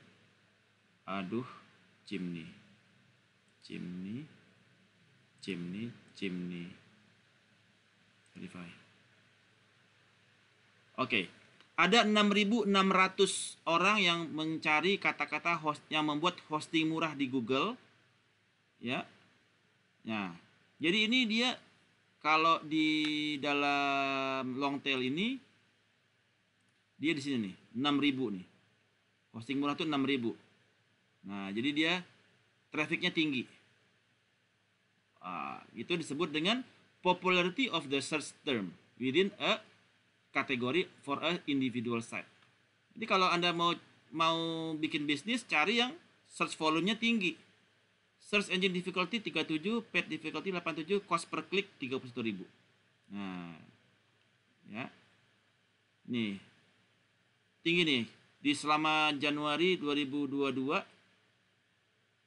Aduh, chimney. Chimney. Chimney, chimney. Verify. Oke. Okay. Ada 6.600 orang yang mencari kata-kata host yang membuat hosting murah di Google. Ya. Nah, jadi ini dia kalau di dalam long tail ini dia di sini nih 6000 nih hosting murah tuh 6000 nah jadi dia trafficnya tinggi nah, itu disebut dengan popularity of the search term within a category for a individual site jadi kalau anda mau mau bikin bisnis cari yang search volume-nya tinggi Search engine difficulty 37, paid difficulty 87, cost per klik 31.000. Nah. Ya. Nih. Tinggi nih. Di selama Januari 2022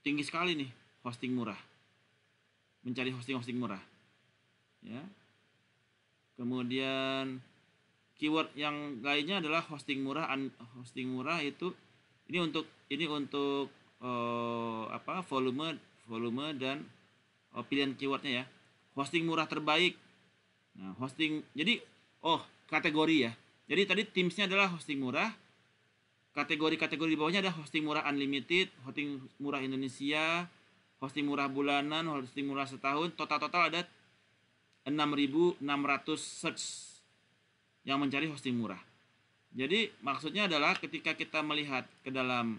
tinggi sekali nih hosting murah. Mencari hosting-hosting murah. Ya. Kemudian keyword yang lainnya adalah hosting murah hosting murah itu ini untuk ini untuk uh, apa volume volume dan oh, pilihan keywordnya ya hosting murah terbaik nah hosting jadi oh kategori ya jadi tadi teamsnya adalah hosting murah kategori-kategori di bawahnya ada hosting murah unlimited hosting murah Indonesia hosting murah bulanan hosting murah setahun total-total ada 6600 search yang mencari hosting murah jadi maksudnya adalah ketika kita melihat ke dalam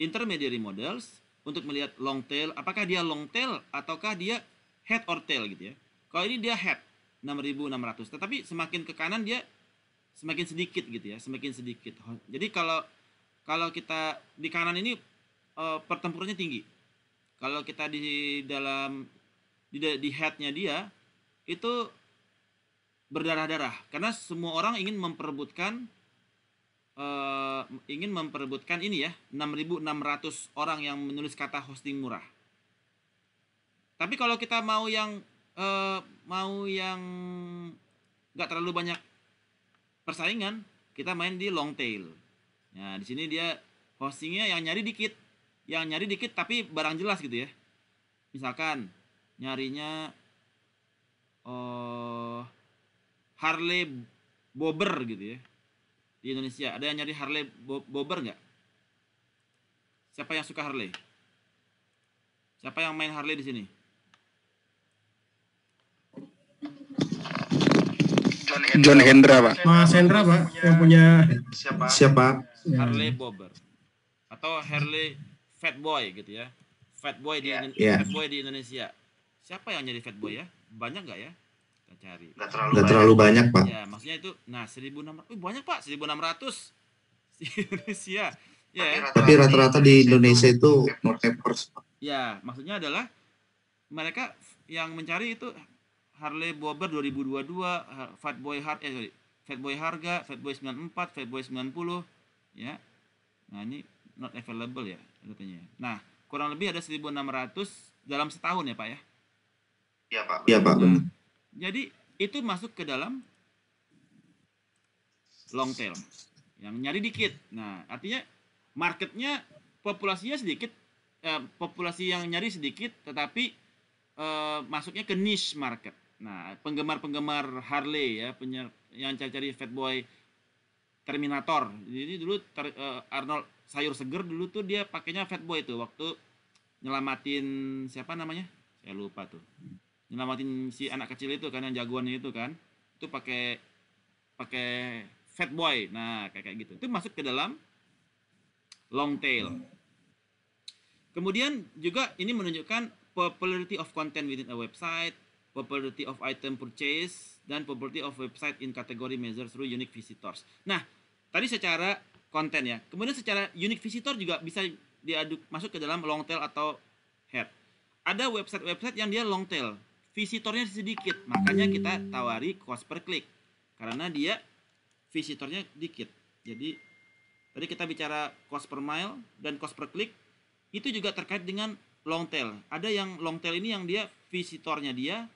intermediary models untuk melihat long tail, apakah dia long tail ataukah dia head or tail gitu ya. Kalau ini dia head 6600, tetapi semakin ke kanan dia semakin sedikit gitu ya, semakin sedikit. Jadi kalau kalau kita di kanan ini eh, pertempurannya tinggi. Kalau kita di dalam di di headnya dia itu berdarah-darah karena semua orang ingin memperebutkan uh, ingin memperebutkan ini ya 6.600 orang yang menulis kata hosting murah. Tapi kalau kita mau yang uh, mau yang nggak terlalu banyak persaingan, kita main di long tail. Nah di sini dia hostingnya yang nyari dikit, yang nyari dikit tapi barang jelas gitu ya. Misalkan nyarinya uh, Harley Bobber gitu ya di Indonesia? Ada yang nyari Harley Bobber nggak? Siapa yang suka Harley? Siapa yang main Harley di sini? John Hendra, Pak. Mas Hendra, Pak, yang punya siapa? Siapa? Harley Bobber atau Harley Fat Boy gitu ya. Fat Boy di yeah. Iya. Fat Boy di Indonesia. Siapa yang nyari Fat Boy ya? Banyak nggak ya? nyari. Nggak terlalu, terlalu banyak, Pak. Ya, maksudnya itu, nah 1.600, wih banyak Pak, 1.600 iya, ya. di Indonesia. Ya, Tapi rata-rata di Indonesia itu Pak. Ya, maksudnya adalah mereka yang mencari itu Harley Bobber 2022, Boy Har eh sorry, Boy harga, Fat Fat 94, sembilan 90 ya. Nah, ini not available ya katanya. Nah, kurang lebih ada 1600 dalam setahun ya, Pak ya? Iya, Pak. Iya, Pak. Nah, benar jadi itu masuk ke dalam long tail. Yang nyari dikit. Nah, artinya marketnya populasinya sedikit, eh, populasi yang nyari sedikit, tetapi eh, masuknya ke niche market. Nah, penggemar-penggemar Harley ya, penyer, yang cari-cari fat boy Terminator. Jadi dulu ter, eh, Arnold sayur seger dulu tuh dia pakainya fat boy tuh waktu nyelamatin siapa namanya? Saya lupa tuh nyelamatin si anak kecil itu kan yang jagoannya itu kan itu pakai pakai fat boy nah kayak kayak gitu itu masuk ke dalam long tail kemudian juga ini menunjukkan popularity of content within a website popularity of item purchase dan popularity of website in category measure through unique visitors nah tadi secara konten ya kemudian secara unique visitor juga bisa diaduk masuk ke dalam long tail atau head ada website-website yang dia long tail visitornya sedikit makanya kita tawari cost per click, karena dia visitornya dikit jadi tadi kita bicara cost per mile dan cost per click itu juga terkait dengan long tail ada yang long tail ini yang dia visitornya dia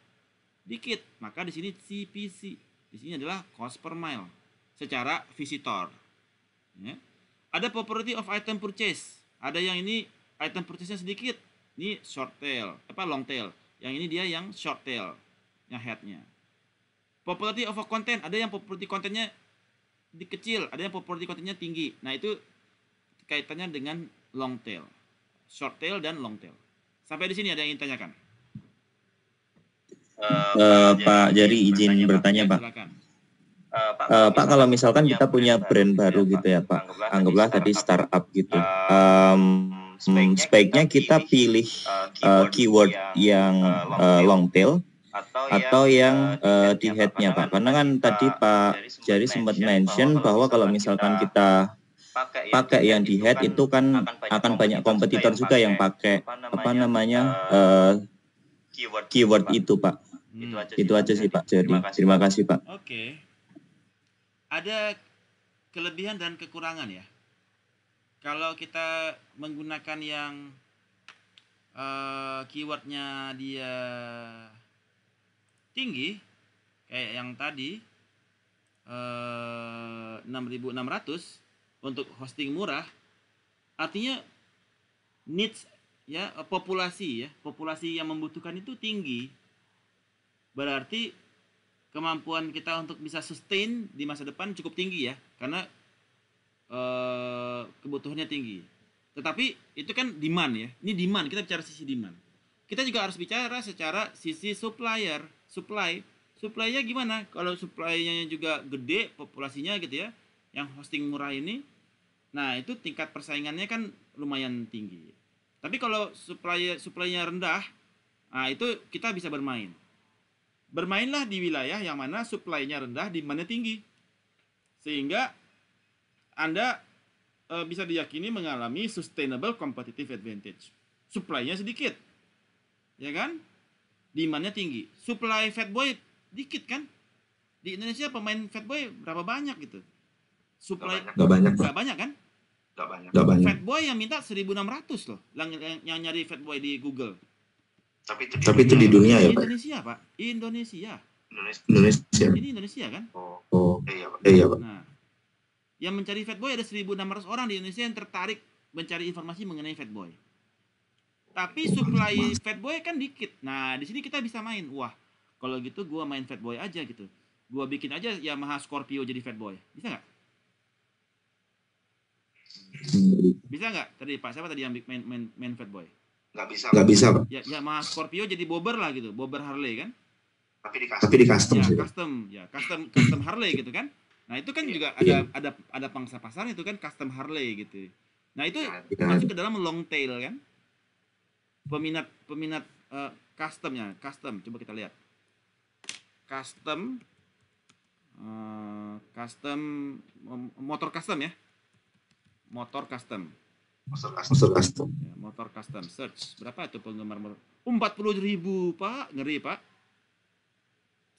dikit maka di sini CPC di sini adalah cost per mile secara visitor ya. ada property of item purchase ada yang ini item purchase-nya sedikit ini short tail apa long tail yang ini dia yang short tail, yang headnya. Property of a content, ada yang property kontennya kecil, ada yang property kontennya tinggi. Nah, itu kaitannya dengan long tail. Short tail dan long tail. Sampai di sini ada yang ingin tanyakan? Uh, eh, eh, Pak Jari izin bertanya, Pak. Bertanya, Pak. Uh, Pak, uh, Pak kalau misalkan kita punya brand baru gitu, gitu ya, ya Pak, anggaplah tadi startup gitu. Um, hmm, sebaiknya kita pilih uh, keyword yang uh, long tail atau yang uh, di headnya pak karena kan, kan tadi pak Jari sempat mention bahwa kalau misalkan kita pakai yang di head kan itu kan akan banyak kompetitor juga yang pakai apa namanya uh, keyword itu pak hmm. itu aja sih pak Jadi terima kasih pak oke ada kelebihan dan kekurangan ya kalau kita menggunakan yang uh, keywordnya dia tinggi kayak yang tadi uh, eh, 6600 untuk hosting murah artinya needs ya populasi ya populasi yang membutuhkan itu tinggi berarti kemampuan kita untuk bisa sustain di masa depan cukup tinggi ya karena Eh, kebutuhannya tinggi. Tetapi itu kan demand ya. Ini demand, kita bicara sisi demand. Kita juga harus bicara secara sisi supplier, supply. Supply-nya gimana? Kalau supply-nya juga gede populasinya gitu ya, yang hosting murah ini, nah itu tingkat persaingannya kan lumayan tinggi. Tapi kalau supply supply-nya rendah, nah itu kita bisa bermain. Bermainlah di wilayah yang mana supply-nya rendah, demand-nya tinggi. Sehingga anda e, bisa diyakini mengalami sustainable competitive advantage. Supply-nya sedikit. Ya kan? Demand-nya tinggi. Supply fat boy dikit kan? Di Indonesia pemain fat boy berapa banyak gitu? Supply gak banyak. Gak banyak, kan? Gak banyak. Gak banyak. Fat boy yang minta 1600 loh. Yang, yang, yang nyari fat boy di Google. Tapi itu di, Tapi dunia, itu di dunia ya, Pak. Indonesia, Pak. Indonesia. Indonesia. Indonesia. Ini Indonesia kan? Oh. oh. Eh, iya, Pak. Eh, iya, Pak. Nah, yang mencari fat boy ada 1.600 orang di Indonesia yang tertarik mencari informasi mengenai fat boy. Tapi supply fat boy kan dikit. Nah, di sini kita bisa main. Wah, kalau gitu gua main fat boy aja gitu. Gua bikin aja Yamaha Scorpio jadi fat boy. Bisa nggak? Bisa nggak? Tadi Pak siapa tadi yang main main, main fat boy? Nggak bisa. Nggak bisa, Pak. Ya, Yamaha Scorpio jadi bobber lah gitu. Bobber Harley kan? Tapi di custom. Tapi di custom. Ya, custom. Ya, custom custom Harley gitu kan? Nah itu kan yeah. juga ada yeah. ada ada pangsa pasar itu kan custom Harley gitu. Nah itu yeah. Iya. masuk ke dalam long tail kan? Peminat peminat uh, customnya custom coba kita lihat custom uh, custom motor custom ya motor custom motor custom ya, motor custom. search berapa itu penggemar motor oh, empat puluh ribu pak ngeri pak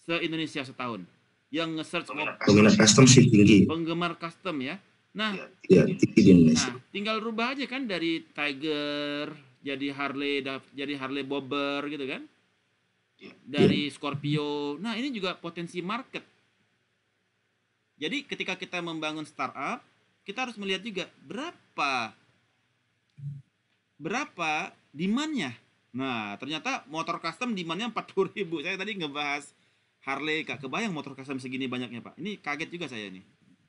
se Indonesia setahun yang nge-search penggemar custom sih tinggi. Penggemar custom ya. Nah, ya, tinggi di Indonesia. Nah, tinggal rubah aja kan dari Tiger jadi Harley jadi Harley Bobber gitu kan. Iya. Dari ya. Scorpio. Nah, ini juga potensi market. Jadi ketika kita membangun startup, kita harus melihat juga berapa berapa demandnya. Nah, ternyata motor custom demandnya 40 ribu. Saya tadi ngebahas Harley kak kebayang motor custom segini banyaknya pak ini kaget juga saya nih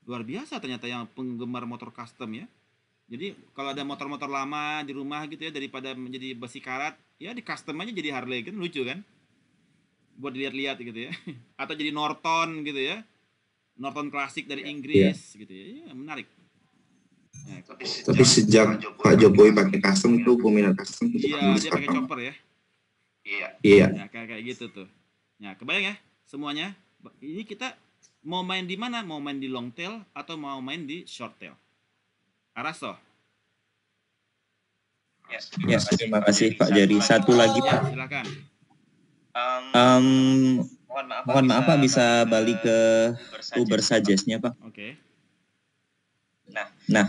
luar biasa ternyata yang penggemar motor custom ya jadi kalau ada motor-motor lama di rumah gitu ya daripada menjadi besi karat ya di custom aja jadi Harley kan lucu kan buat dilihat-lihat gitu ya atau jadi Norton gitu ya Norton klasik dari iya. Inggris yeah. gitu ya, ya menarik Nah, tapi sejak, tapi sejak Pak Jokowi pakai custom itu minat custom gitu. iya dia pakai chopper ya iya iya nah, kayak kayak gitu tuh nah kebayang ya semuanya. Ini kita mau main di mana? Mau main di long tail atau mau main di short tail? Araso. Yes, yes terima kasih Pak jadi Satu lagi Pak. Ya, Um, mohon maaf, mohon maaf Pak bisa, bisa balik ke Uber suggestnya Pak. Oke. Okay. Nah, nah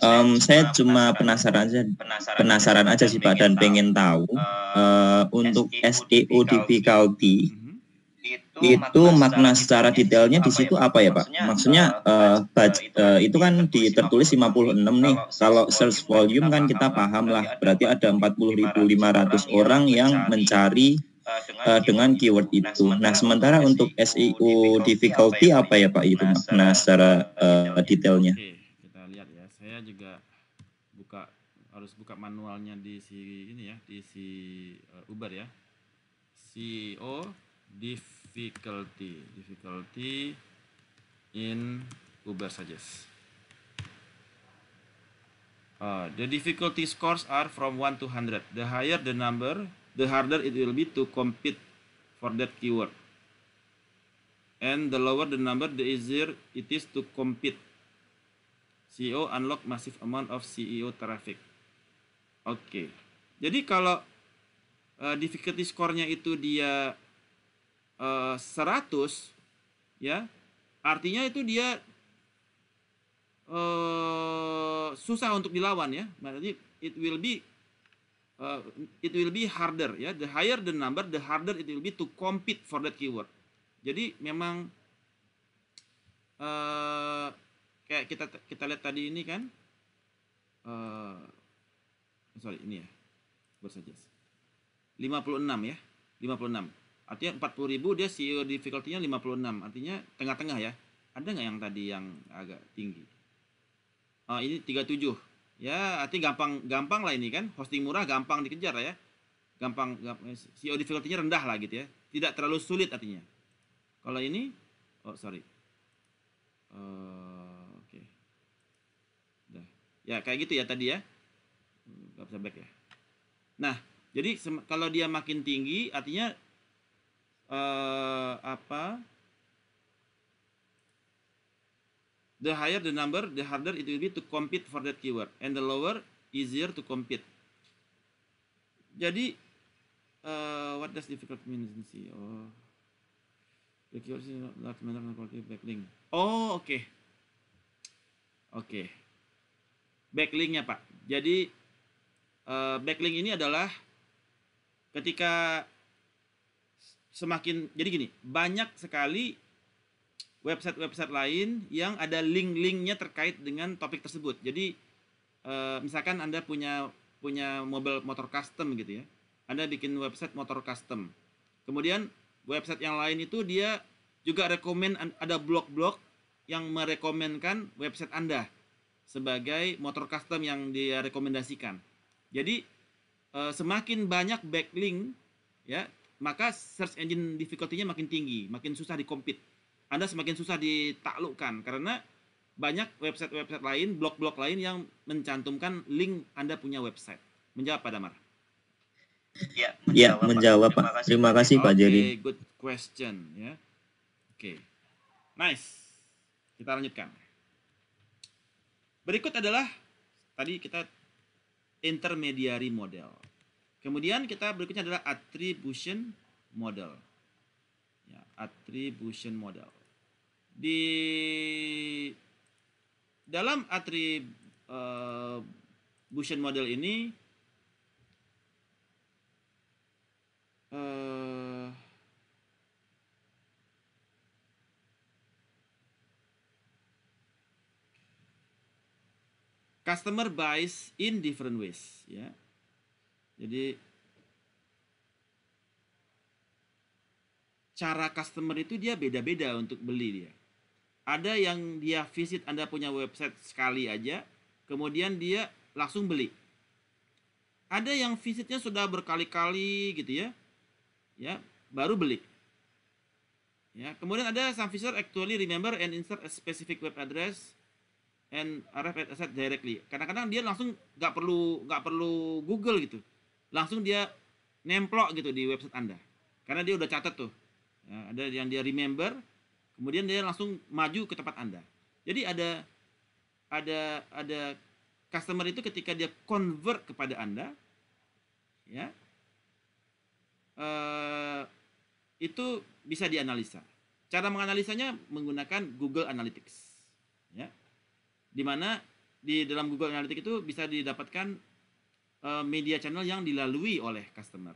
um, saya, saya cuma penasaran, penasaran aja, penasaran, penasaran aja sih Pak dan pengen tahu uh, untuk SEO -hmm itu, makna secara detailnya di situ ya? apa ya Pak? Maksudnya uh, baj, uh, itu kan ditertulis 56 nih. Kalau search volume kan kita paham lah. Berarti ada 40.500 orang yang mencari uh, dengan keyword itu. Nah, nah sementara untuk SEO e difficulty ya, apa ya Pak itu makna nah, secara uh, detailnya? kita lihat ya. Saya juga buka harus buka manualnya di si ini ya di si Uber ya. CEO difficulty difficulty in Uber suggest uh, the difficulty scores are from 1 to 100 the higher the number the harder it will be to compete for that keyword and the lower the number the easier it is to compete CEO unlock massive amount of CEO traffic oke okay. jadi kalau uh, difficulty score-nya itu dia Eh, seratus, 100 ya artinya itu dia uh, susah untuk dilawan ya berarti it will be uh, it will be harder ya the higher the number the harder it will be to compete for that keyword jadi memang uh, kayak kita kita lihat tadi ini kan uh, sorry ini ya lima puluh 56 ya 56 Artinya 40 ribu dia CEO difficulty-nya 56. Artinya tengah-tengah ya. Ada nggak yang tadi yang agak tinggi? Uh, ini 37. Ya, artinya gampang gampang lah ini kan. Hosting murah gampang dikejar ya. Gampang, gampang eh, CEO difficulty-nya rendah lah gitu ya. Tidak terlalu sulit artinya. Kalau ini oh sorry. Uh, oke. Okay. Ya, kayak gitu ya tadi ya. Enggak bisa back ya. Nah, jadi kalau dia makin tinggi artinya The higher the number, the harder it will be to compete for that keyword. And the lower, easier to compete. Jadi, uh, what does difficult mean? Oh, the keyword is not matter of quality backlink. Oh, oke. Okay. Oke. Okay. Backlinknya, Pak. Jadi, uh, backlink ini adalah ketika semakin jadi gini banyak sekali website-website lain yang ada link-linknya terkait dengan topik tersebut. Jadi uh, misalkan Anda punya punya mobil motor custom gitu ya. Anda bikin website motor custom. Kemudian website yang lain itu dia juga rekomend ada blog-blog yang merekomendkan website Anda sebagai motor custom yang dia rekomendasikan. Jadi eh, semakin banyak backlink ya, maka search engine difficulty-nya makin tinggi, makin susah dikompet. Anda semakin susah ditaklukkan karena banyak website-website lain, blog-blog lain yang mencantumkan link Anda punya website. Menjawab Pak Damar. Ya, ya menjawab, ya, menjawab Pak. Terima kasih, Pak, Jerry. Okay, good question ya. Oke. Okay. Nice. Kita lanjutkan. Berikut adalah tadi kita intermediary model. Kemudian kita berikutnya adalah attribution model. Ya, attribution model di dalam attribution eh, model ini eh, customer buys in different ways ya jadi cara customer itu dia beda-beda untuk beli dia ada yang dia visit Anda punya website sekali aja, kemudian dia langsung beli. Ada yang visitnya sudah berkali-kali gitu ya. Ya, baru beli. Ya, kemudian ada some visitor actually remember and insert a specific web address and arrive at asset directly. Kadang-kadang dia langsung nggak perlu nggak perlu Google gitu. Langsung dia nemplok gitu di website Anda. Karena dia udah catat tuh. Ya, ada yang dia remember, kemudian dia langsung maju ke tempat anda jadi ada ada ada customer itu ketika dia convert kepada anda ya uh, itu bisa dianalisa cara menganalisanya menggunakan Google Analytics ya di mana di dalam Google Analytics itu bisa didapatkan uh, media channel yang dilalui oleh customer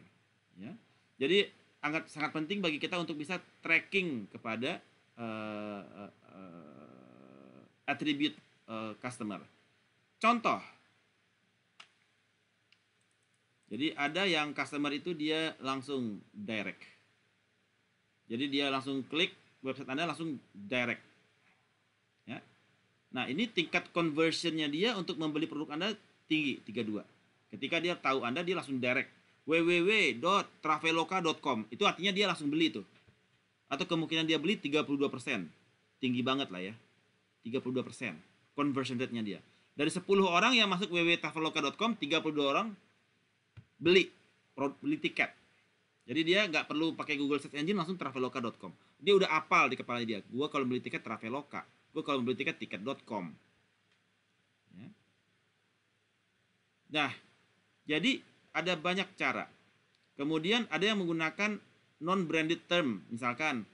ya jadi sangat sangat penting bagi kita untuk bisa tracking kepada uh, attribute uh, customer. Contoh. Jadi ada yang customer itu dia langsung direct. Jadi dia langsung klik website Anda langsung direct. Ya. Nah, ini tingkat conversionnya dia untuk membeli produk Anda tinggi 32. Ketika dia tahu Anda dia langsung direct www.traveloka.com. Itu artinya dia langsung beli tuh atau kemungkinan dia beli 32%. Tinggi banget lah ya. 32% conversion rate-nya dia. Dari 10 orang yang masuk www.traveloka.com, 32 orang beli beli tiket. Jadi dia nggak perlu pakai Google Search Engine langsung traveloka.com. Dia udah apal di kepala dia. Gua kalau beli tiket traveloka, gua kalau beli tiket tiket.com. Ya. Nah, jadi ada banyak cara. Kemudian ada yang menggunakan non branded term misalkan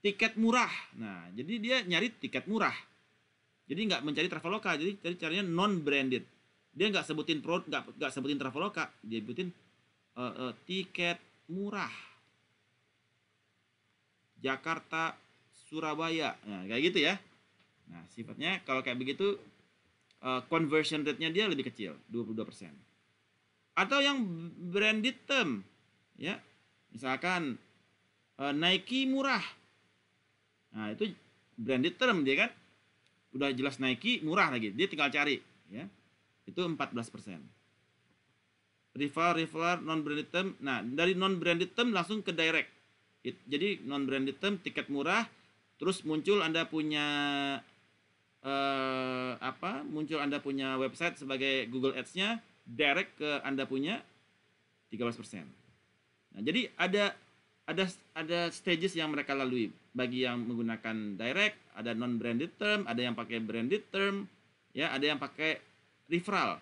tiket murah. Nah, jadi dia nyari tiket murah. Jadi nggak mencari traveloka, jadi cari caranya non branded. Dia nggak sebutin pro, nggak nggak sebutin traveloka, dia sebutin uh, uh, tiket murah. Jakarta, Surabaya, nah kayak gitu ya. Nah sifatnya kalau kayak begitu uh, conversion rate-nya dia lebih kecil, 22%. Atau yang branded term, ya Misalkan uh, Nike murah. Nah, itu branded term dia ya kan. Udah jelas Nike murah lagi. Dia tinggal cari ya. Itu 14%. Rival, rival, non-branded term. Nah, dari non-branded term langsung ke direct. It, jadi non-branded term tiket murah terus muncul Anda punya e, apa? Muncul Anda punya website sebagai Google Ads-nya direct ke Anda punya 13%. persen. Nah, jadi ada ada ada stages yang mereka lalui bagi yang menggunakan direct, ada non branded term, ada yang pakai branded term, ya, ada yang pakai referral.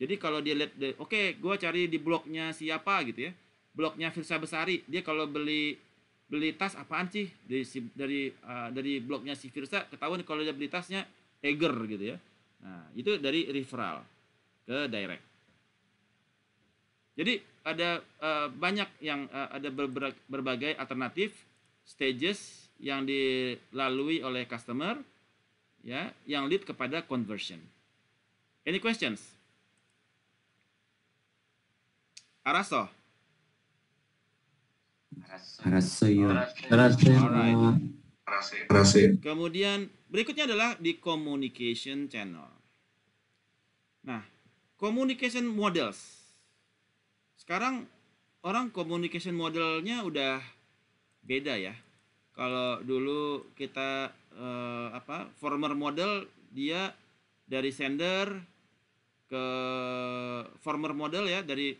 Jadi kalau dia lihat oke, okay, gua cari di blognya siapa gitu ya. Blognya Firsa Besari, dia kalau beli beli tas apaan sih dari si, dari uh, dari blognya si Firsa ketahuan kalau dia beli tasnya Eger gitu ya. Nah, itu dari referral ke direct. Jadi ada uh, banyak yang uh, ada berber berbagai alternatif stages yang dilalui oleh customer ya yang lead kepada conversion. Any questions? Araso. Araso. Araso. Araso. Kemudian berikutnya adalah di communication channel. Nah, communication models sekarang orang communication modelnya udah beda ya kalau dulu kita uh, apa former model dia dari sender ke former model ya dari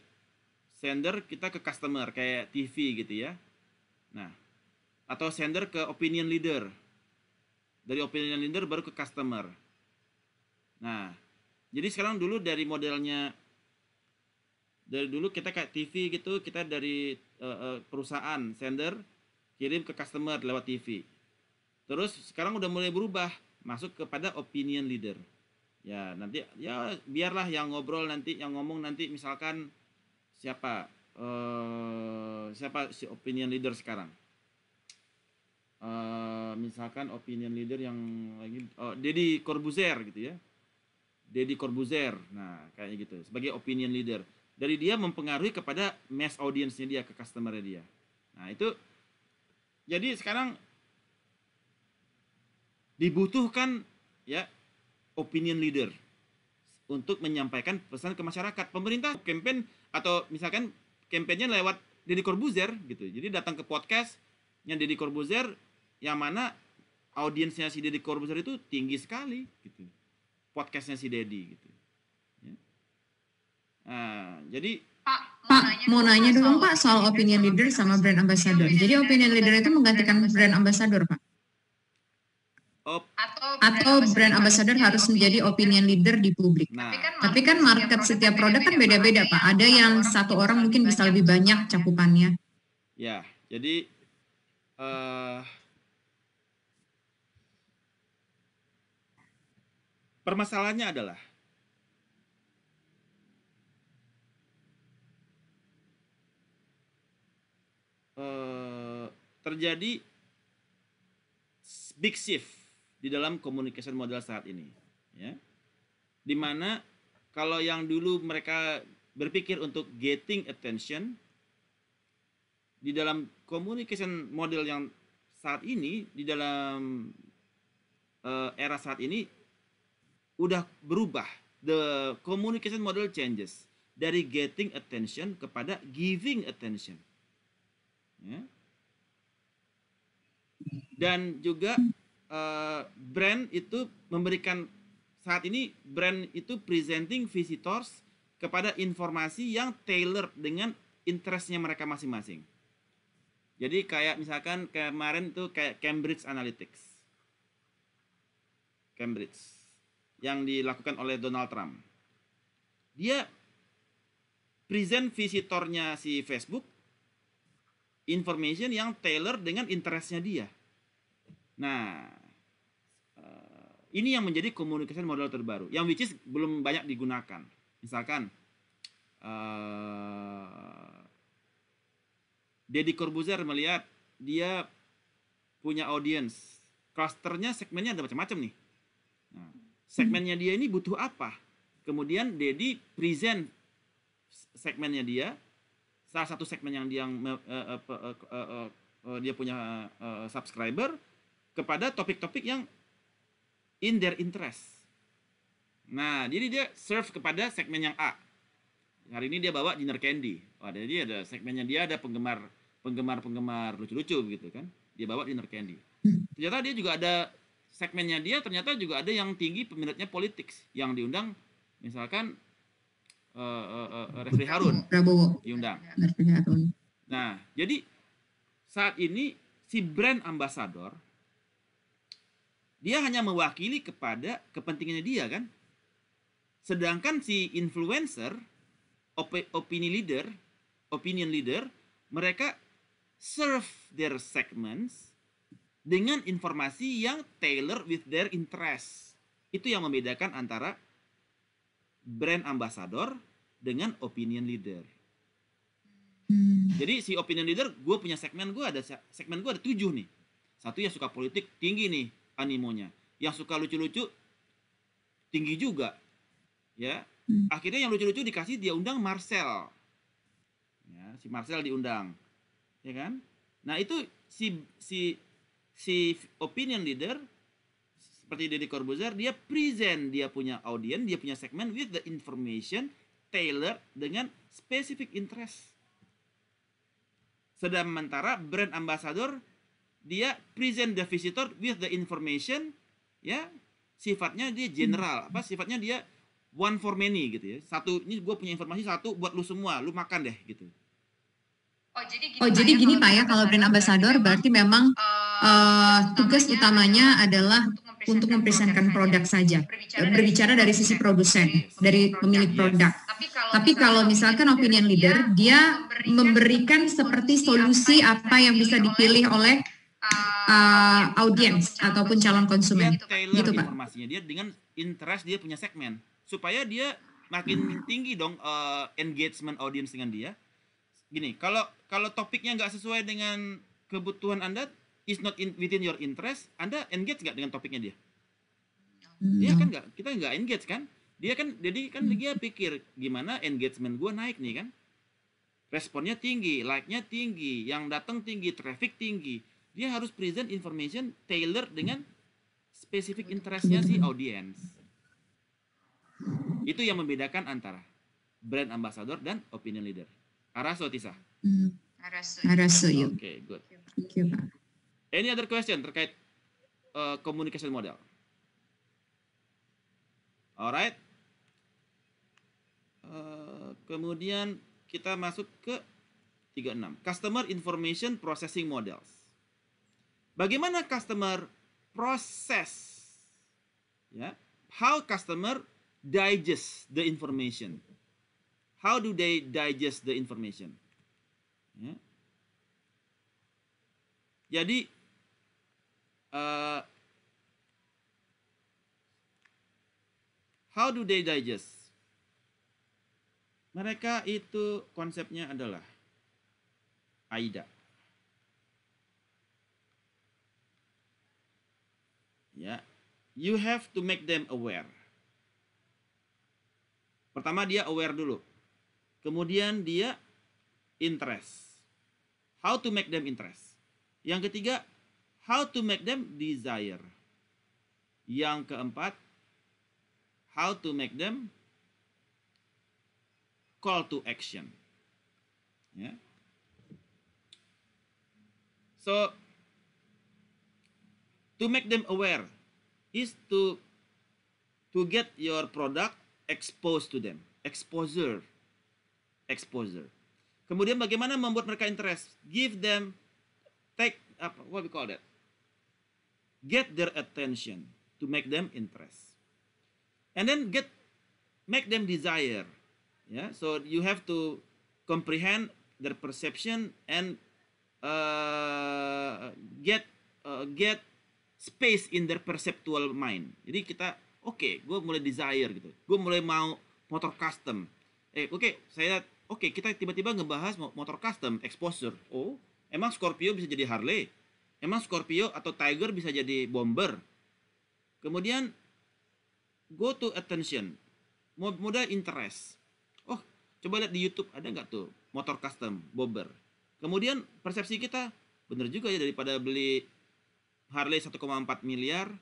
sender kita ke customer kayak TV gitu ya nah atau sender ke opinion leader dari opinion leader baru ke customer nah jadi sekarang dulu dari modelnya dari dulu kita kayak TV gitu kita dari uh, perusahaan sender kirim ke customer lewat TV terus sekarang udah mulai berubah masuk kepada opinion leader ya nanti ya biarlah yang ngobrol nanti yang ngomong nanti misalkan siapa uh, siapa si opinion leader sekarang uh, misalkan opinion leader yang lagi Oh Deddy Corbuzier gitu ya Deddy Corbuzier nah kayak gitu sebagai opinion leader dari dia mempengaruhi kepada mass audience-nya dia ke customer dia. Nah, itu jadi sekarang dibutuhkan ya opinion leader untuk menyampaikan pesan ke masyarakat. Pemerintah campaign atau misalkan kampanyenya lewat Deddy Corbuzier gitu. Jadi datang ke podcast yang Deddy Corbuzier yang mana audiensnya si Deddy Corbuzier itu tinggi sekali gitu. Podcastnya si Deddy gitu. Hmm, jadi Pak, Pak mau nanya dulu Pak soal opinion leader sama brand ambassador. Jadi opinion leader itu menggantikan brand ambassador Pak? Op. Atau, atau brand ambassador harus menjadi opinion leader di publik. Nah. Tapi kan, kan market setiap produk kan beda-beda Pak. Ada yang satu orang mungkin bisa lebih banyak cakupannya. Ya, jadi uh, permasalahannya adalah Eh, terjadi big shift di dalam communication model saat ini ya dimana kalau yang dulu mereka berpikir untuk getting attention di dalam communication model yang saat ini di dalam uh, era saat ini udah berubah the communication model changes dari getting attention kepada giving attention Hmm? Dan juga uh, brand itu memberikan saat ini brand itu presenting visitors kepada informasi yang tailored dengan interestnya mereka masing-masing. Jadi kayak misalkan kemarin itu kayak Cambridge Analytics. Cambridge yang dilakukan oleh Donald Trump. Dia present visitornya si Facebook information yang tailor dengan interestnya dia. Nah, eh, ini yang menjadi communication model terbaru, yang which is belum banyak digunakan. Misalkan, uh, Deddy Corbuzier melihat dia punya audience, clusternya segmennya ada macam-macam nih. Nah, segmennya dia ini butuh apa? Kemudian Deddy present segmennya dia, salah satu segmen yang dia uh, uh, uh, uh, uh, uh, dia punya uh, subscriber kepada topik-topik yang in their interest. Nah, jadi dia serve kepada segmen yang A. Hari ini dia bawa dinner candy. Oh, ada dia ada segmennya dia ada penggemar penggemar penggemar lucu-lucu gitu kan. Dia bawa dinner candy. Ternyata dia juga ada segmennya dia ternyata juga ada yang tinggi peminatnya politik yang diundang misalkan Eh, eh, eh, Refri Harun iya, Prabowo diundang. Refri iya, Harun. Nah, jadi saat ini si brand ambasador dia hanya mewakili kepada kepentingannya dia kan. Sedangkan si influencer, op opini leader, opinion leader, mereka serve their segments dengan informasi yang tailor with their interest. Itu yang membedakan antara brand ambassador dengan opinion leader. Hmm. Jadi si opinion leader, gue punya segmen gue ada segmen gue ada tujuh nih. Satu yang suka politik tinggi nih animonya, yang suka lucu-lucu tinggi juga, ya. Hmm. Akhirnya yang lucu-lucu dikasih dia undang Marcel, ya, si Marcel diundang, ya kan? Nah itu si si si opinion leader seperti Deddy Corbuzier dia present dia punya audience dia punya segmen with the information tailored dengan specific interest sementara brand ambassador dia present the visitor with the information ya sifatnya dia general hmm. apa sifatnya dia one for many gitu ya satu ini gue punya informasi satu buat lu semua lu makan deh gitu Oh jadi gini, oh, Pak ya, ya kalau brand ambassador berarti memang uh, tugas utamanya adalah untuk mempresentkan produk saja, eh, berbicara dari sisi produsen, dari iya. pemilik produk. Tapi kalau misalkan opinion leader, dia memberikan seperti solusi apa yang bisa dipilih oleh eh, eh, uh, audiens ataupun calon konsumen. Gitu, gitu Pak. Informasinya dia dengan interest dia punya segmen supaya dia makin tinggi dong uh, engagement audience dengan dia. Gini, kalau kalau topiknya nggak sesuai dengan kebutuhan Anda, is not in, within your interest, Anda engage nggak dengan topiknya dia? No. Hmm. Dia kan nggak, kita nggak engage kan? Dia kan, jadi kan mm. dia pikir gimana engagement gue naik nih kan? Responnya tinggi, like-nya tinggi, yang datang tinggi, traffic tinggi. Dia harus present information tailored dengan specific interestnya si hmm. audience. Itu yang membedakan antara brand ambassador dan opinion leader. Araso Tisa. Mm. Araso. Oke, okay, good. Thank you, Pak. Any other question terkait uh, communication model? Alright. Uh, kemudian kita masuk ke 36. Customer Information Processing Models. Bagaimana customer process? ya? How customer digest the information? How do they digest the information? Ya. Jadi uh, how do they digest? Mereka itu konsepnya adalah AIDA. Ya, you have to make them aware. Pertama dia aware dulu. Kemudian dia interest. How to make them interest. Yang ketiga how to make them desire. Yang keempat, how to make them call to action. Ya. So to make them aware is to to get your product exposed to them, exposure, exposure. Kemudian bagaimana membuat mereka interest? Give them take apa what we call that? get their attention to make them interest and then get make them desire yeah so you have to comprehend their perception and uh, get uh, get space in their perceptual mind jadi kita oke okay, gue mulai desire gitu gue mulai mau motor custom eh oke okay, saya oke okay, kita tiba-tiba ngebahas motor custom exposure oh emang Scorpio bisa jadi Harley Emang Scorpio atau Tiger bisa jadi bomber? Kemudian go to attention, modal interest. Oh, coba lihat di YouTube ada nggak tuh motor custom bomber. Kemudian persepsi kita bener juga ya daripada beli Harley 1,4 miliar,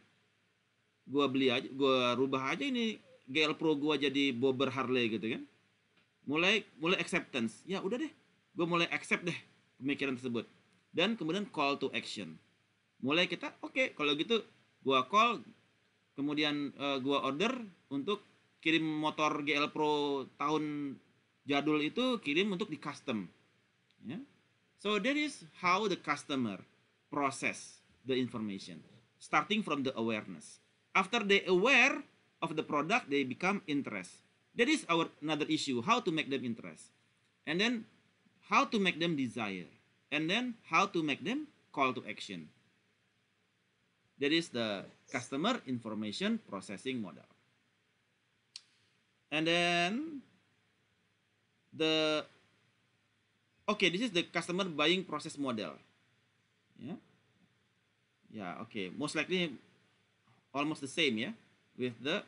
gua beli aja, gua rubah aja ini GL Pro gua jadi bomber Harley gitu kan. Mulai mulai acceptance. Ya udah deh, gua mulai accept deh pemikiran tersebut dan kemudian call to action. Mulai kita oke okay, kalau gitu gua call kemudian uh, gua order untuk kirim motor GL Pro tahun jadul itu kirim untuk di custom. Ya. So that is how the customer process the information starting from the awareness. After they aware of the product, they become interest. That is our another issue, how to make them interest. And then how to make them desire and then how to make them call to action. That is the customer information processing model. And then the okay, this is the customer buying process model. Yeah. Yeah, okay. Most likely almost the same, yeah, with the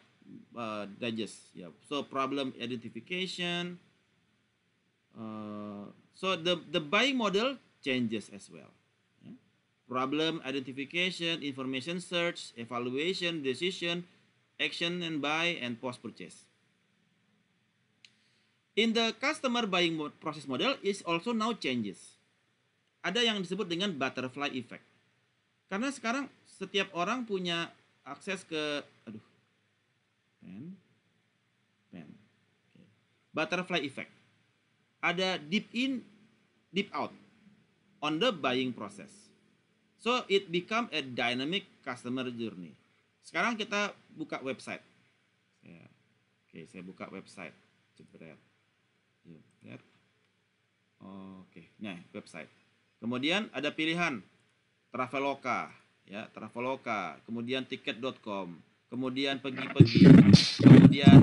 uh, digest. Yeah. So problem identification. Uh, so the the buying model changes as well. Ya. Problem identification, information search, evaluation, decision, action and buy, and post purchase. In the customer buying process model is also now changes. Ada yang disebut dengan butterfly effect. Karena sekarang setiap orang punya akses ke aduh. Pen. Pen. Okay. Butterfly effect. Ada deep in, deep out on the buying process. So it become a dynamic customer journey. Sekarang kita buka website. Ya. Oke, saya buka website. Jebret. Jebret. Oke, nah website. Kemudian ada pilihan Traveloka, ya, Traveloka, kemudian tiket.com, kemudian pergi-pergi, kemudian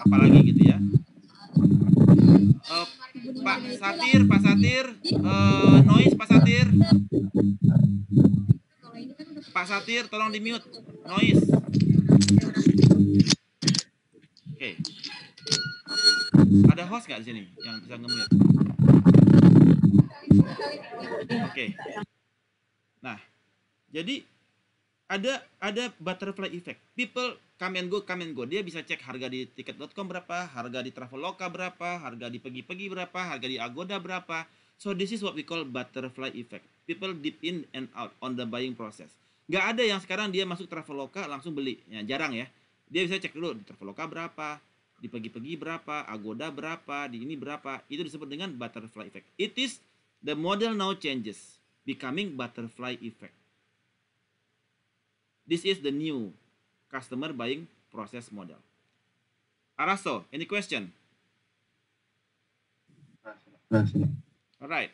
apalagi gitu ya. Eh, Pak Satir, Pak Satir, uh, noise Pak Satir. Pak Satir, tolong di mute, noise. Oke. Okay. Ada host nggak di sini yang bisa nge Oke. Okay. Nah, jadi ada ada butterfly effect. People come and go, come and go. Dia bisa cek harga di tiket.com berapa, harga di Traveloka berapa, harga di pergi-pergi berapa, harga di Agoda berapa. So this is what we call butterfly effect. People dip in and out on the buying process. Gak ada yang sekarang dia masuk Traveloka langsung beli. Ya, jarang ya. Dia bisa cek dulu di Traveloka berapa, di pergi-pergi berapa, Agoda berapa, di ini berapa. Itu disebut dengan butterfly effect. It is the model now changes, becoming butterfly effect. This is the new customer buying process model. Araso, any question? Alright.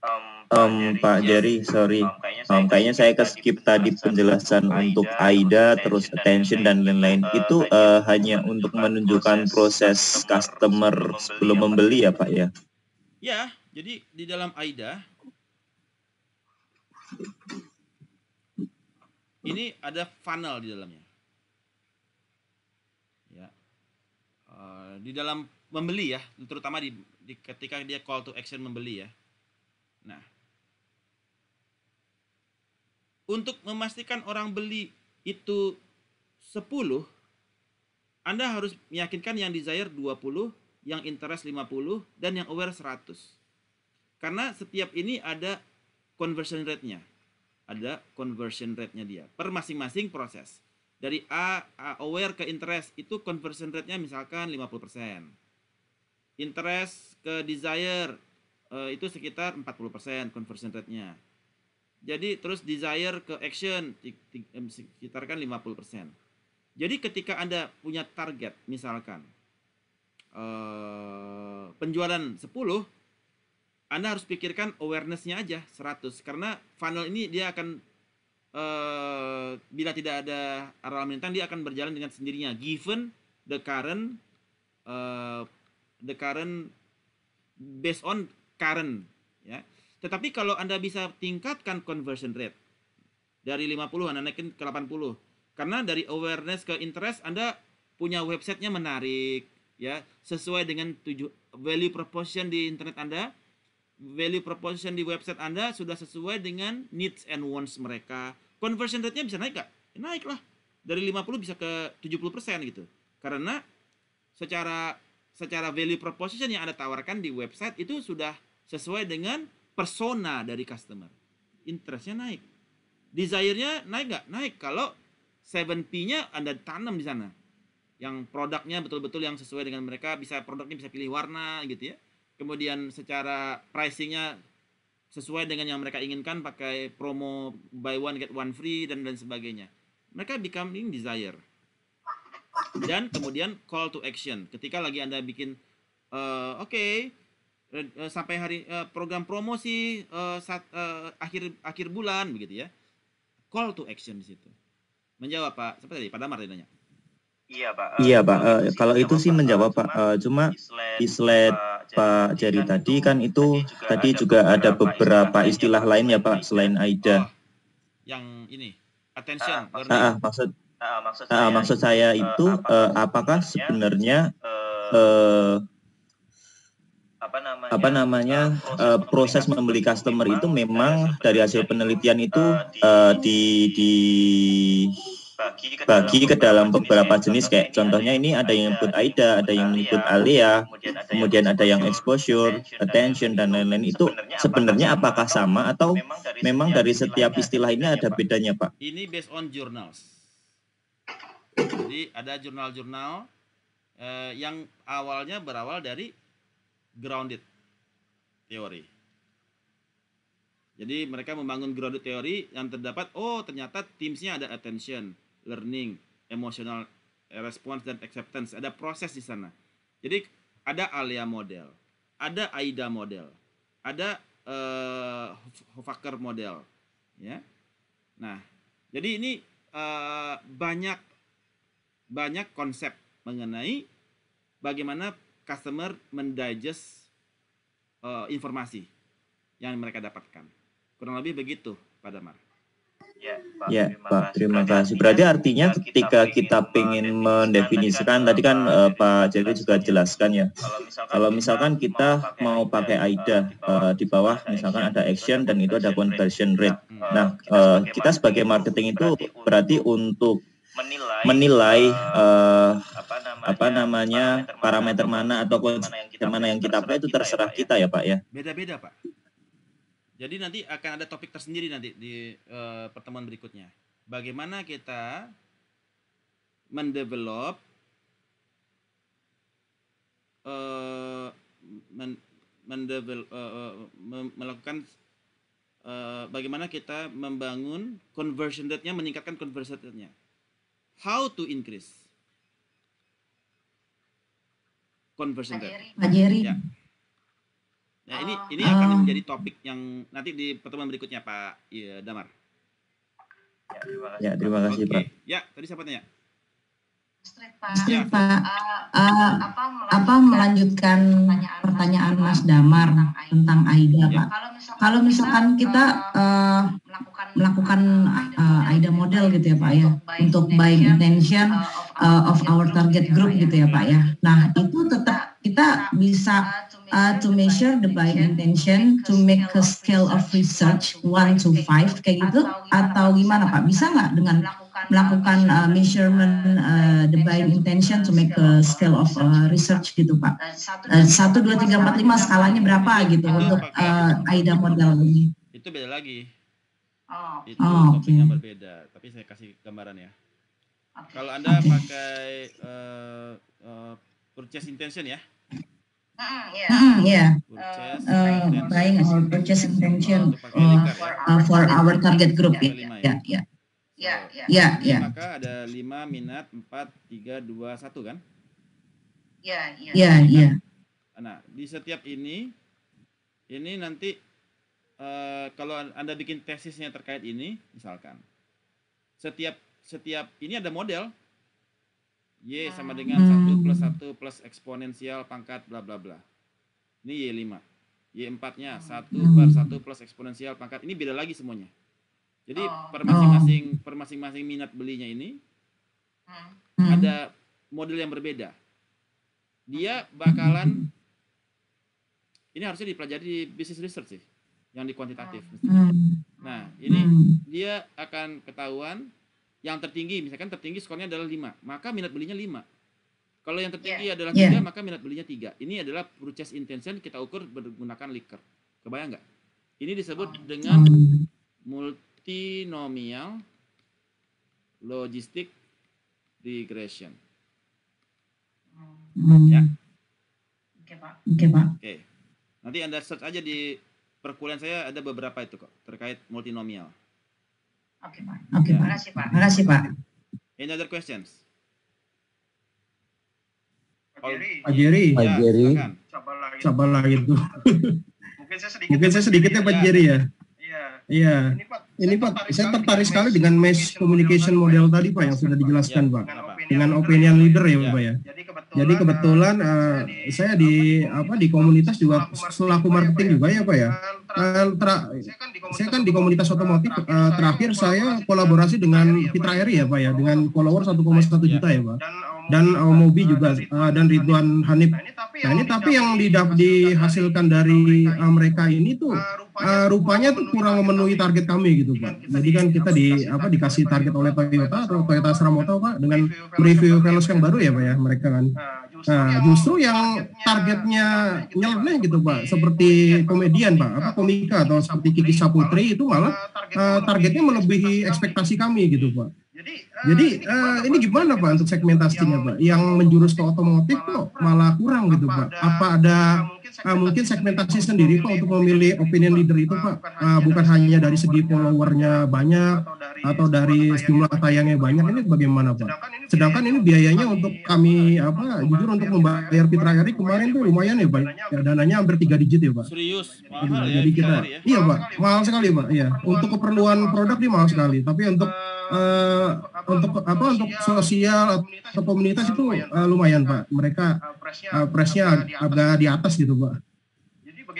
Um, um, Pak Jerry, sorry. Um, kayaknya saya, um, kayaknya saya ke skip tadi penjelasan Aida, untuk AIDA, terus attention dan lain-lain. Uh, Itu uh, hanya untuk menunjukkan proses customer sebelum membeli ya, Pak ya? Ya, jadi di dalam AIDA ini ada funnel di dalamnya. Ya. Uh, di dalam membeli ya, terutama di, di ketika dia call to action membeli ya. Nah, untuk memastikan orang beli itu 10, Anda harus meyakinkan yang desire 20, yang interest 50, dan yang aware 100. Karena setiap ini ada conversion rate-nya ada conversion rate-nya dia per masing-masing proses. Dari A, A aware ke interest itu conversion rate-nya misalkan 50%. Interest ke desire e, itu sekitar 40% conversion rate-nya. Jadi terus desire ke action sekitar kan 50%. Jadi ketika Anda punya target misalkan e, penjualan 10 anda harus pikirkan awarenessnya aja 100 karena funnel ini dia akan uh, bila tidak ada arah melintang dia akan berjalan dengan sendirinya given the current uh, the current based on current ya. Tetapi kalau Anda bisa tingkatkan conversion rate dari 50 Anda naikin ke 80 karena dari awareness ke interest Anda punya websitenya menarik ya sesuai dengan tujuh value proposition di internet Anda value proposition di website Anda sudah sesuai dengan needs and wants mereka. Conversion rate-nya bisa naik nggak? Ya, naik lah. Dari 50 bisa ke 70% persen gitu. Karena secara secara value proposition yang Anda tawarkan di website itu sudah sesuai dengan persona dari customer. Interestnya naik. Desire-nya naik nggak? Naik. Kalau 7P-nya Anda tanam di sana. Yang produknya betul-betul yang sesuai dengan mereka. Bisa produknya bisa pilih warna gitu ya kemudian secara pricingnya sesuai dengan yang mereka inginkan pakai promo buy one get one free dan dan sebagainya mereka becoming desire dan kemudian call to action ketika lagi anda bikin uh, oke okay, eh, eh, sampai hari program promosi saat, akhir akhir bulan begitu ya call to action di situ menjawab pak siapa tadi pak Damar tadi nanya Iya pak. Eh, iya pak. Uh, kalau itu sih eh, menjawab pak. Uh, cuma islet Pak kan Jerry tadi kan itu tadi juga ada beberapa istilah lain ya pak iya. selain AIDA. Oh, yang ini attention. Ah, maksud. Uh, maksud, ah, saya, uh, maksud saya itu uh, apakah sebenarnya uh, apa namanya, apa namanya uh, proses membeli customer itu memang dari hasil penelitian itu uh, di di bagi ke dalam beberapa jenis kayak contohnya ini ada yang menyebut AIDA, ada yang menyebut Alia, kemudian ada yang exposure, attention dan lain-lain itu sebenarnya apakah sama atau memang dari setiap istilah ini ada bedanya, Pak? Ini based on journals. Jadi ada jurnal-jurnal eh, yang awalnya berawal dari grounded teori. Jadi mereka membangun grounded teori yang terdapat, oh ternyata teamsnya ada attention, learning, emotional response dan acceptance. Ada proses di sana. Jadi ada Alia model, ada Aida model, ada uh, Hofaker model, ya. Nah, jadi ini uh, banyak banyak konsep mengenai bagaimana customer mendigest uh, informasi yang mereka dapatkan. Kurang lebih begitu, pada Damar. Ya, Pak, ya, terima, kasih. Berarti artinya ketika kita ingin mendefinisikan, tadi kan uh, Pak Jerry juga jelaskan ya, kalau misalkan kita mau pakai AIDA uh, di bawah, misalkan ada action dan itu ada conversion rate. Nah, uh, kita sebagai eh, marketing itu berarti untuk menilai, uh, apa namanya, parameter, mana atau konsep mana yang kita pakai itu ya, terserah ya. kita ya Pak ya. Beda-beda Pak. Jadi nanti akan ada topik tersendiri nanti di e, pertemuan berikutnya. Bagaimana kita mendevelop e, men, e, melakukan e, bagaimana kita membangun conversion rate-nya meningkatkan conversion rate-nya. How to increase conversion rate. Pak Jerry. Ya. Nah, ini uh, ini akan ah. menjadi topik yang nanti di pertemuan berikutnya Pak ya, Damar. Ya, terima kasih. Ya, terima kasih, Pak. Ya, tadi siapa tanya? Street, Pak. Ya. Pak. Uh, apa, eh, melanjutkan apa melanjutkan pertanyaan, Mas Damar tentang Aida, ya. Pak. Kalau misalkan, misalkan kita uh, melakukan, melakukan uh, Aida model gitu ya, Pak ya, untuk by intention uh, of our target group ya. gitu ya, Pak ya. Nah, itu tetap kita bisa uh, to measure the by intention to make a scale of research one to five kayak gitu atau gimana Pak bisa nggak dengan melakukan uh, measurement uh, the buying intention to make a scale of uh, research gitu Pak. Uh, satu dua tiga empat lima skalanya berapa gitu untuk uh, AIDA model ini? Itu beda lagi. Oh, itu oh, topiknya berbeda. Tapi saya kasih gambaran ya. Okay. Kalau anda okay. pakai uh, uh, purchase intention ya, Ah, iya. Ah, iya. Eh, buying or purchase intention uh, uh, for our target group ya. Ya? ya. ya, ya. Ya, ya. Ya, Maka ada 5 minat 4 3 2 1 kan? Ya, ya. Ya, ya. Nah, di setiap ini ini nanti uh, kalau Anda bikin tesisnya terkait ini misalkan setiap setiap ini ada model Y ah. sama dengan 1 hmm. plus 1 plus eksponensial pangkat bla bla bla. Ini Y5. Y4-nya 1 per 1 plus eksponensial pangkat. Ini beda lagi semuanya. Jadi oh. per masing-masing oh. per masing-masing minat belinya ini hmm. Hmm. ada model yang berbeda. Dia bakalan ini harusnya dipelajari di business research sih, yang di kuantitatif. Oh. Nah, ini dia akan ketahuan yang tertinggi misalkan tertinggi skornya adalah 5 maka minat belinya 5 kalau yang tertinggi yeah. adalah 3 yeah. maka minat belinya 3 ini adalah purchase intention kita ukur menggunakan liker kebayang nggak ini disebut oh. dengan multinomial logistic regression hmm. ya oke okay, pak oke okay, pak oke okay. nanti anda search aja di perkuliahan saya ada beberapa itu kok terkait multinomial Oke Pak. Oke okay, Pak. Makasih Pak. Makasih Pak. Any other questions? Pak Jerry. Pak Jerry. Ya, Jerry. Coba lagi. Coba lagi tuh. Mungkin saya sedikit. Mungkin saya ya, sedikit ya Pak Jerry ya. Iya. Iya. Ini Pak, ini Pak, saya tertarik sekali dengan mesh communication model tadi Pak yang sudah iya, dijelaskan Pak. Dengan opinion leader ya, ya Pak ya. Jadi jadi kebetulan uh, saya di apa di komunitas juga selaku marketing ya, ya? juga ya pak ya. Kan eh, kan saya kan di komunitas otomotif terakhir saya kolaborasi dengan Fitra Eri ya, ya pak ya dengan follower 1,1 iya. juta ya pak dan uh, nah, Mobi nah, juga nah, uh, dan Ridwan Hanif. Nah ini tapi yang didap dihasilkan dari uh, mereka ini uh, tuh uh, rupanya tuh kurang memenuhi target kami gitu pak. Jadi kan kita di apa dikasih target oleh Toyota atau Toyota Seramoto pak dengan review Veloz yang baru ya pak ya mereka kan. Nah, justru yang targetnya nyeleneh gitu, gitu pak, seperti komedian pak, apa komika atau seperti Kiki Saputri itu malah uh, targetnya melebihi ekspektasi kami gitu pak. Jadi, eh, Jadi uh, ini gimana, eh, ini gimana Pak untuk segmentasinya Pak? Yang menjurus ke otomotif kok malah kurang gitu Pak? Apa ada uh, mungkin eh, segmentasi sendiri Pak untuk memilih opinion leader itu Pak? Uh, bukan hanya dari segi followernya banyak atau dari jumlah tayangnya banyak ini bagaimana Pak? Sedangkan ini biayanya untuk kami apa? Jujur untuk membayar Fitra Eri kemarin tuh lumayan ya Pak. Ya, dananya hampir tiga digit ya Pak. Serius? Jadi iya, ya, kita, ya. Iya Pak, mahal sekali Pak. Iya. Untuk keperluan produk ini mahal sekali. Tapi untuk uh, untuk apa untuk sosial atau komunitas itu uh, lumayan pak mereka uh, eh, presnya agak di atas gitu pak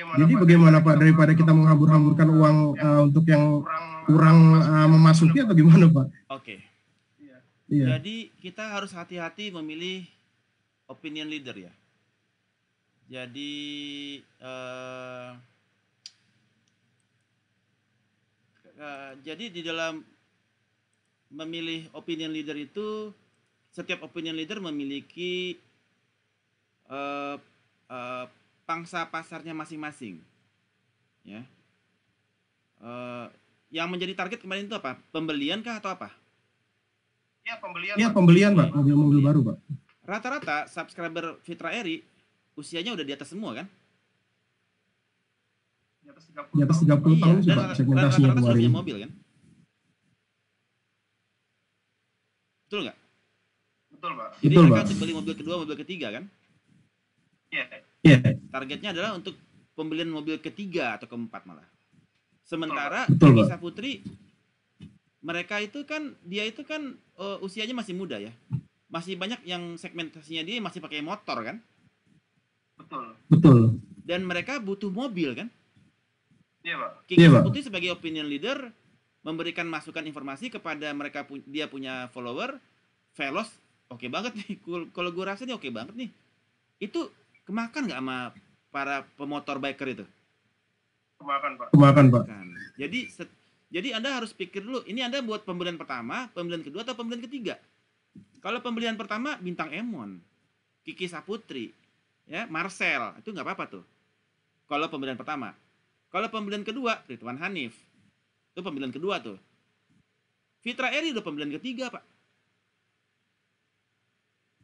jadi bagaimana pak daripada kita menghambur-hamburkan uang uh, untuk yang kurang uh, memasuki atau gimana pak oke okay. Iya. iya. jadi kita harus hati-hati memilih opinion leader ya jadi uh, uh, jadi di dalam memilih opinion leader itu setiap opinion leader memiliki uh, uh, pangsa pasarnya masing-masing ya uh, yang menjadi target kemarin itu apa pembelian kah atau apa ya pembelian ya pak. pembelian pak mobil-mobil iya. baru pak rata-rata subscriber Fitra Eri usianya udah di atas semua kan di atas 30 di atas 30 tahun, iya. tahun iya. sih pak segmentasinya kemarin mobil kan Betul nggak? Betul, Pak. Jadi Betul, mereka Pak. untuk beli mobil kedua, mobil ketiga kan? Iya. Yeah. Yeah. Targetnya adalah untuk pembelian mobil ketiga atau keempat malah. Sementara Betul, Pak. Putri mereka itu kan dia itu kan uh, usianya masih muda ya. Masih banyak yang segmentasinya dia masih pakai motor kan? Betul. Betul. Dan mereka butuh mobil kan? Iya, Pak. Kiki iya, Pak. Putri sebagai opinion leader memberikan masukan informasi kepada mereka pu dia punya follower velos oke okay banget nih kalau gue rasa nih oke okay banget nih itu kemakan nggak sama para pemotor biker itu kemakan pak kemakan pak jadi jadi anda harus pikir dulu ini anda buat pembelian pertama pembelian kedua atau pembelian ketiga kalau pembelian pertama bintang Emon Kiki Saputri ya Marcel itu nggak apa-apa tuh kalau pembelian pertama kalau pembelian kedua Ridwan Hanif itu pemilihan kedua tuh. Fitra Eri udah pembelian ketiga, Pak.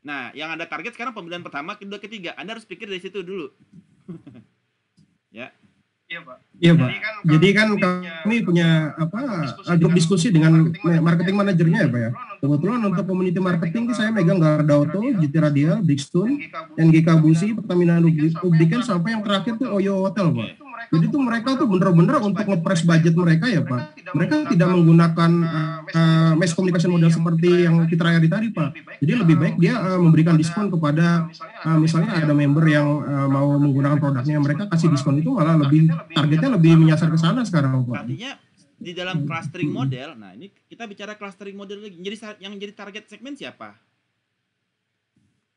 Nah, yang ada target sekarang pembelian pertama, kedua, ketiga. Anda harus pikir dari situ dulu. ya. Iya, Pak. Iya, Pak. Jadi kan, Jadi kan kami, punya, apa grup diskusi dengan marketing, marketing manajernya ya, Pak ya. Kebetulan untuk community marketing saya megang Garda Auto, GT Radial, Brixton, NGK Busi, Pertamina Lubrikan sampai yang terakhir tuh Oyo Hotel, Pak jadi tuh mereka tuh bener-bener untuk ngepres budget mereka ya pak mereka tidak menggunakan uh, eh, eh, mass communication model seperti yang kita di tadi pak jadi lebih baik dia uh, memberikan diskon kepada uh, misalnya ada member yang uh, mau menggunakan produknya mereka kasih diskon itu gitu. malah lebih targetnya lebih menyasar ke gitu. sana sekarang pak artinya di dalam clustering model nah ini kita bicara clustering model lagi jadi yang jadi target segmen siapa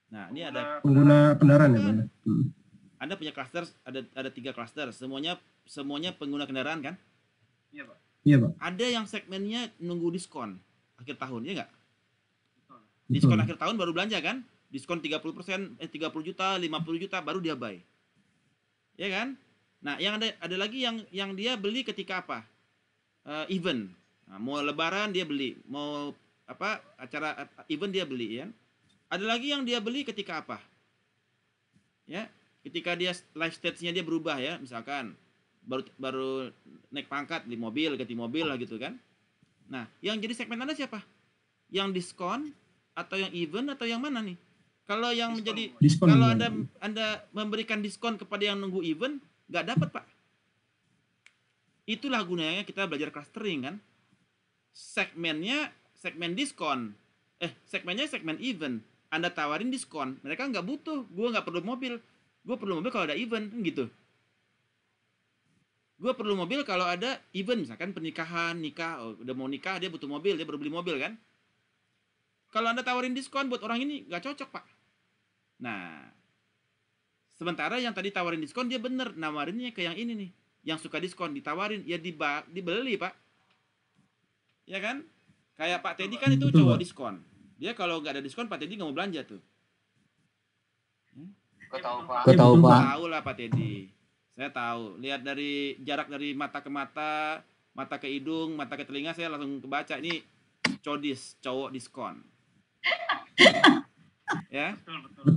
nah ini ada pengguna kendaraan ya pak hmm. Anda punya cluster ada ada tiga cluster, semuanya semuanya pengguna kendaraan kan? Iya pak. Iya pak. Ada yang segmennya nunggu diskon akhir tahun, ya nggak? Diskon Betul. akhir tahun baru belanja kan? Diskon 30 persen, eh 30 juta, 50 juta baru dia buy, ya kan? Nah yang ada ada lagi yang yang dia beli ketika apa? Uh, event, nah, mau Lebaran dia beli, mau apa acara event dia beli ya. Ada lagi yang dia beli ketika apa? Ya, ketika dia life stage-nya dia berubah ya misalkan baru baru naik pangkat di mobil ganti mobil lah gitu kan nah yang jadi segmen anda siapa yang diskon atau yang even atau yang mana nih kalau yang diskon. menjadi diskon kalau anda anda memberikan diskon kepada yang nunggu even nggak dapat pak itulah gunanya kita belajar clustering kan segmennya segmen diskon eh segmennya segmen even anda tawarin diskon mereka nggak butuh gue nggak perlu mobil gue perlu mobil kalau ada event kan gitu gue perlu mobil kalau ada event misalkan pernikahan nikah oh, udah mau nikah dia butuh mobil dia baru beli mobil kan kalau anda tawarin diskon buat orang ini nggak cocok pak nah sementara yang tadi tawarin diskon dia bener nawarinnya ke yang ini nih yang suka diskon ditawarin ya diba dibeli pak ya kan kayak Pak Teddy kan itu cowok diskon dia kalau nggak ada diskon Pak Teddy nggak mau belanja tuh Kau tahu Pak. Gue tahu Pak. lah Pak Teddy. Saya tahu. Lihat dari jarak dari mata ke mata, mata ke hidung, mata ke telinga saya langsung kebaca ini codis, cowok diskon. ya.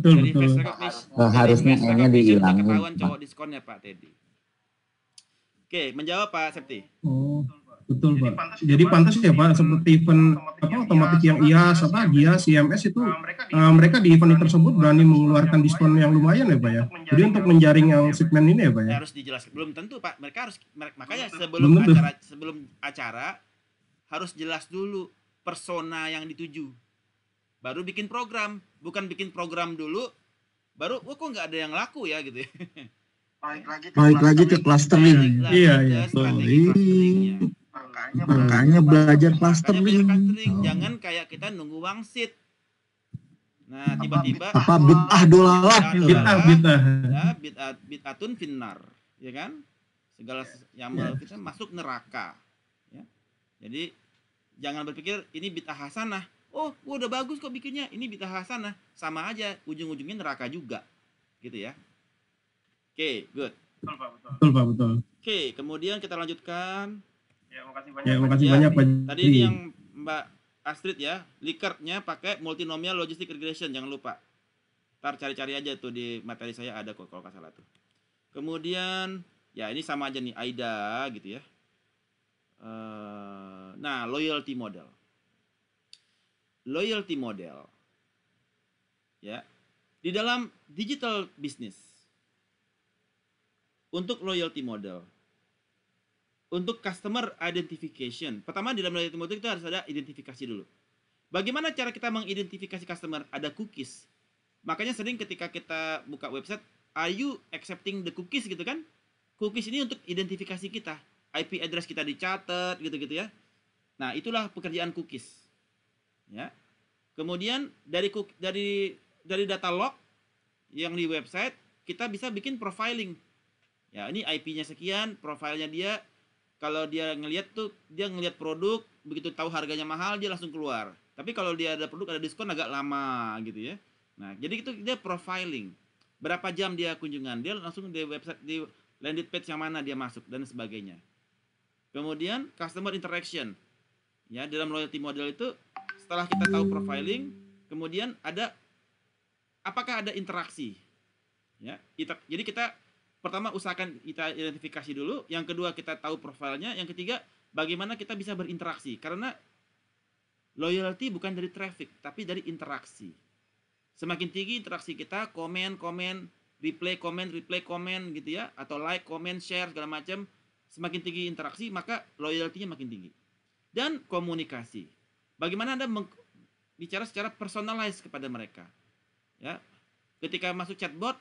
Jadi betul. harusnya kayaknya dihilangin. Ketahuan cowok diskonnya Pak Teddy. Oke, menjawab Pak Septi. Oh. Betul, Pak. Jadi pantas ya, Pak, seperti event apa otomatis yang IAS apa dia CMS itu nah, eh, mereka, di, event tersebut berani mengeluarkan diskon yang lumayan ya, Pak ya. Jadi untuk menjaring yang ya, segmen ini ya, Pak ya. Harus dijelaskan. Belum tentu, Pak. Mereka harus makanya sebelum acara sebelum acara harus jelas dulu persona yang dituju. Baru bikin program, bukan bikin program dulu baru wah kok nggak ada yang laku ya gitu ya. Baik lagi ke Baik clustering. Iya, iya. Makanya, makanya belajar plastering. Oh. Jangan kayak kita nunggu wangsit. Nah, tiba-tiba apa bid'ah dolalah, bid'ah bid'ah. Ah. Ya, bid'ah bid'atun finnar, ya kan? Segala yang yeah. Ya. kita masuk neraka, ya. Jadi jangan berpikir ini bid'ah hasanah. Oh, gua udah bagus kok bikinnya. Ini bid'ah hasanah. Sama aja ujung-ujungnya neraka juga. Gitu ya. Oke, okay, good. Betul, Pak, betul. Betul, Pak, betul. Oke, okay, kemudian kita lanjutkan Ya, makasih banyak. Ya, makasih banyak, Tadi ini iya. yang Mbak Astrid ya, Likert-nya pakai multinomial logistic regression, jangan lupa. Ntar cari-cari aja tuh di materi saya ada kok kalau salah tuh. Kemudian, ya ini sama aja nih, AIDA gitu ya. Eh, nah, loyalty model. Loyalty model. Ya. Di dalam digital business. Untuk loyalty model, untuk customer identification. Pertama di dalam data itu itu harus ada identifikasi dulu. Bagaimana cara kita mengidentifikasi customer? Ada cookies. Makanya sering ketika kita buka website, are you accepting the cookies gitu kan? Cookies ini untuk identifikasi kita. IP address kita dicatat gitu-gitu ya. Nah, itulah pekerjaan cookies. Ya. Kemudian dari dari dari data log yang di website kita bisa bikin profiling. Ya, ini IP-nya sekian, profilnya dia, kalau dia ngelihat tuh dia ngelihat produk begitu tahu harganya mahal dia langsung keluar tapi kalau dia ada produk ada diskon agak lama gitu ya nah jadi itu dia profiling berapa jam dia kunjungan dia langsung di website di landing page yang mana dia masuk dan sebagainya kemudian customer interaction ya dalam loyalty model itu setelah kita tahu profiling kemudian ada apakah ada interaksi ya jadi kita pertama usahakan kita identifikasi dulu, yang kedua kita tahu profilnya, yang ketiga bagaimana kita bisa berinteraksi karena loyalty bukan dari traffic tapi dari interaksi. Semakin tinggi interaksi kita, komen, komen, replay, komen, replay, komen gitu ya atau like, komen, share segala macam, semakin tinggi interaksi maka loyalty-nya makin tinggi. Dan komunikasi. Bagaimana Anda bicara secara personalized kepada mereka. Ya. Ketika masuk chatbot,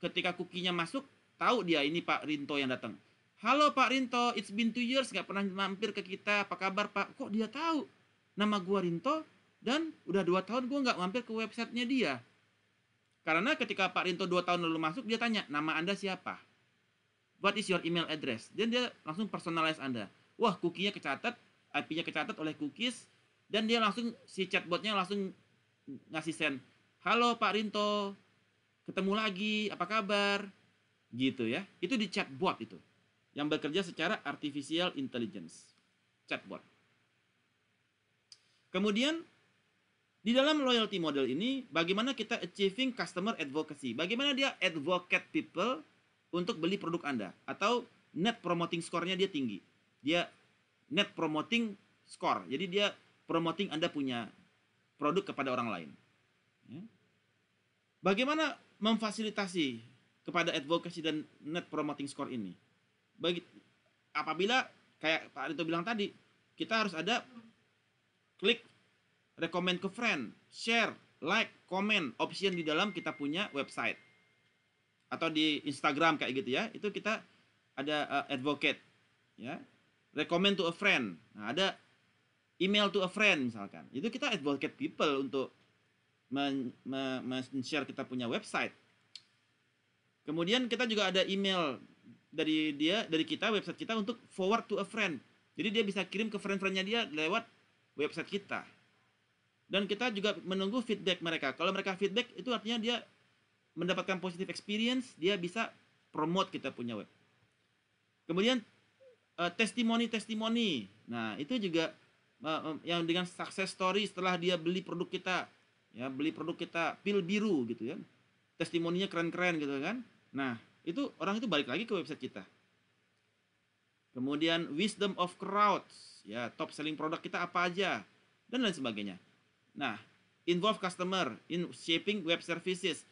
ketika kukinya masuk, Tahu dia ini Pak Rinto yang datang. Halo Pak Rinto, it's been two years nggak pernah mampir ke kita. Apa kabar Pak? Kok dia tahu nama gua Rinto dan udah dua tahun gua nggak mampir ke websitenya dia. Karena ketika Pak Rinto dua tahun lalu masuk dia tanya nama anda siapa? What is your email address? Dan dia langsung personalize anda. Wah kukinya kecatat, IP-nya kecatat oleh cookies dan dia langsung si chatbotnya langsung ngasih send. Halo Pak Rinto, ketemu lagi, apa kabar? Gitu ya. Itu di chatbot itu. Yang bekerja secara artificial intelligence. Chatbot. Kemudian di dalam loyalty model ini bagaimana kita achieving customer advocacy? Bagaimana dia advocate people untuk beli produk Anda atau net promoting score-nya dia tinggi. Dia net promoting score. Jadi dia promoting Anda punya produk kepada orang lain. Ya. Bagaimana memfasilitasi kepada advocacy dan net promoting score ini. Bagi apabila kayak Pak Arito bilang tadi, kita harus ada klik recommend ke friend, share, like, comment, option di dalam kita punya website atau di Instagram kayak gitu ya. Itu kita ada uh, advocate ya. Recommend to a friend. Nah, ada email to a friend misalkan. Itu kita advocate people untuk men-share men kita punya website Kemudian kita juga ada email dari dia dari kita website kita untuk forward to a friend. Jadi dia bisa kirim ke friend-friendnya dia lewat website kita. Dan kita juga menunggu feedback mereka. Kalau mereka feedback itu artinya dia mendapatkan positive experience, dia bisa promote kita punya web. Kemudian uh, eh, testimoni testimoni. Nah, itu juga uh, yang dengan success story setelah dia beli produk kita. Ya, beli produk kita pil biru gitu ya. Testimoninya keren-keren gitu kan Nah, itu orang itu balik lagi ke website kita. Kemudian wisdom of crowds, ya top selling produk kita apa aja dan lain sebagainya. Nah, involve customer in shaping web services.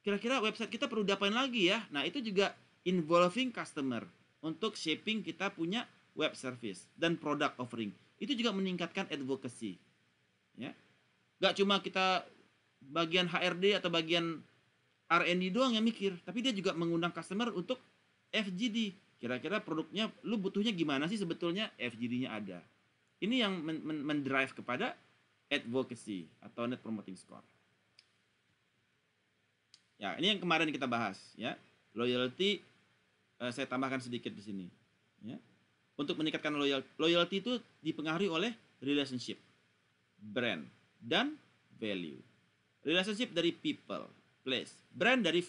Kira-kira website kita perlu diapain lagi ya? Nah, itu juga involving customer untuk shaping kita punya web service dan product offering. Itu juga meningkatkan advocacy. Ya. Gak cuma kita bagian HRD atau bagian R&D doang yang mikir, tapi dia juga mengundang customer untuk FGD. Kira-kira produknya lu butuhnya gimana sih sebetulnya FGD-nya ada. Ini yang mendrive kepada advocacy atau net promoting score. Ya, ini yang kemarin kita bahas ya. Loyalty eh, saya tambahkan sedikit di sini ya. Untuk meningkatkan loyal, loyalty itu dipengaruhi oleh relationship, brand, dan value. Relationship dari people, place. Brand dari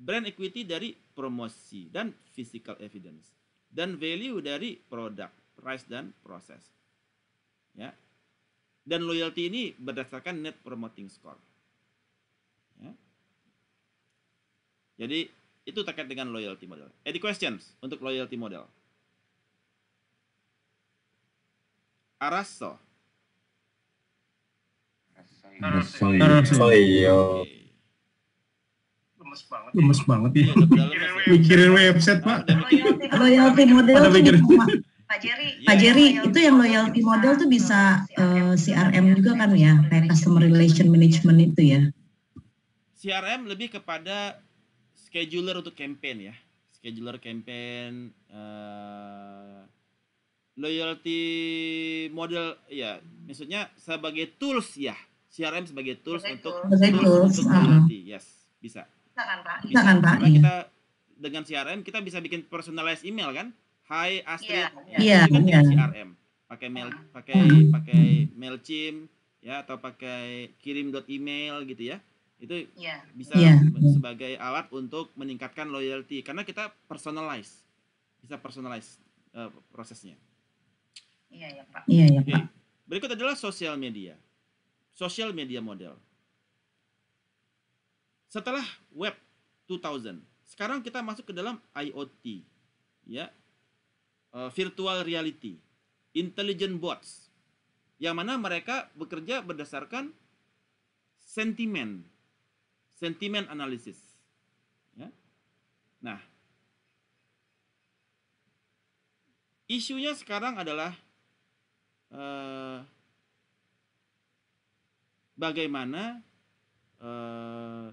brand equity dari promosi dan physical evidence dan value dari produk, price dan proses. Ya. Dan loyalty ini berdasarkan net promoting score. Ya. Jadi itu terkait dengan loyalty model. Any questions untuk loyalty model? Araso. Araso. Arasso. Arasso. Arasso. Iya gemes banget. Gemes ya. banget iya. ya. Mikirin website, Pak. Loyalty model Pak Jerry, iya, Pak Jerry itu yang loyalty model tuh bisa CRM eh, juga kan ya, kayak customer relation management itu ya. CRM lebih kepada scheduler untuk campaign ya, scheduler campaign eh, loyalty model ya, maksudnya sebagai tools ya, CRM sebagai tools untuk tools, ah. yes bisa. Bisa kan Pak? Bisa, kan Pak? Iya. Kita dengan CRM kita bisa bikin personalized email kan? Hai Astrid. Iya. Yeah, yeah, yeah. CRM. Pakai mail iya. pakai hmm. pakai Mailchimp ya atau pakai kirim dot email gitu ya. Itu yeah. bisa yeah. sebagai alat untuk meningkatkan loyalty karena kita personalize. Bisa personalize uh, eh, prosesnya. Iya ya Pak. Iya ya yeah, Okay. Berikut adalah sosial media. Sosial media model setelah web 2000, sekarang kita masuk ke dalam IoT. Ya. Uh, virtual reality, intelligent bots. Yang mana mereka bekerja berdasarkan sentimen. Sentimen analisis. Ya. Nah, isunya sekarang adalah uh, bagaimana eh,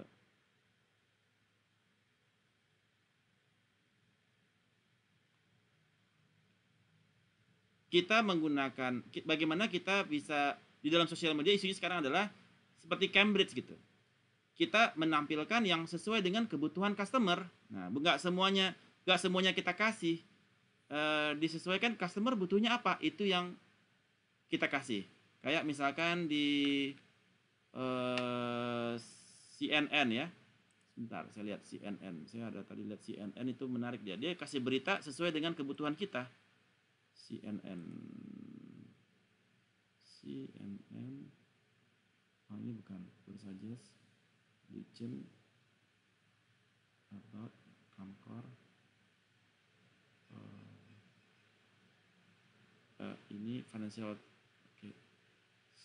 kita menggunakan bagaimana kita bisa di dalam sosial media isunya sekarang adalah seperti Cambridge gitu. Kita menampilkan yang sesuai dengan kebutuhan customer. Nah, nggak semuanya nggak semuanya kita kasih e, disesuaikan customer butuhnya apa itu yang kita kasih. Kayak misalkan di e, eh, CNN ya. Sebentar, saya lihat CNN. Saya ada tadi lihat CNN itu menarik dia. Dia kasih berita sesuai dengan kebutuhan kita. CNN CNN oh ini bukan bersuggest licin atau kamkor uh, uh, ini financial okay.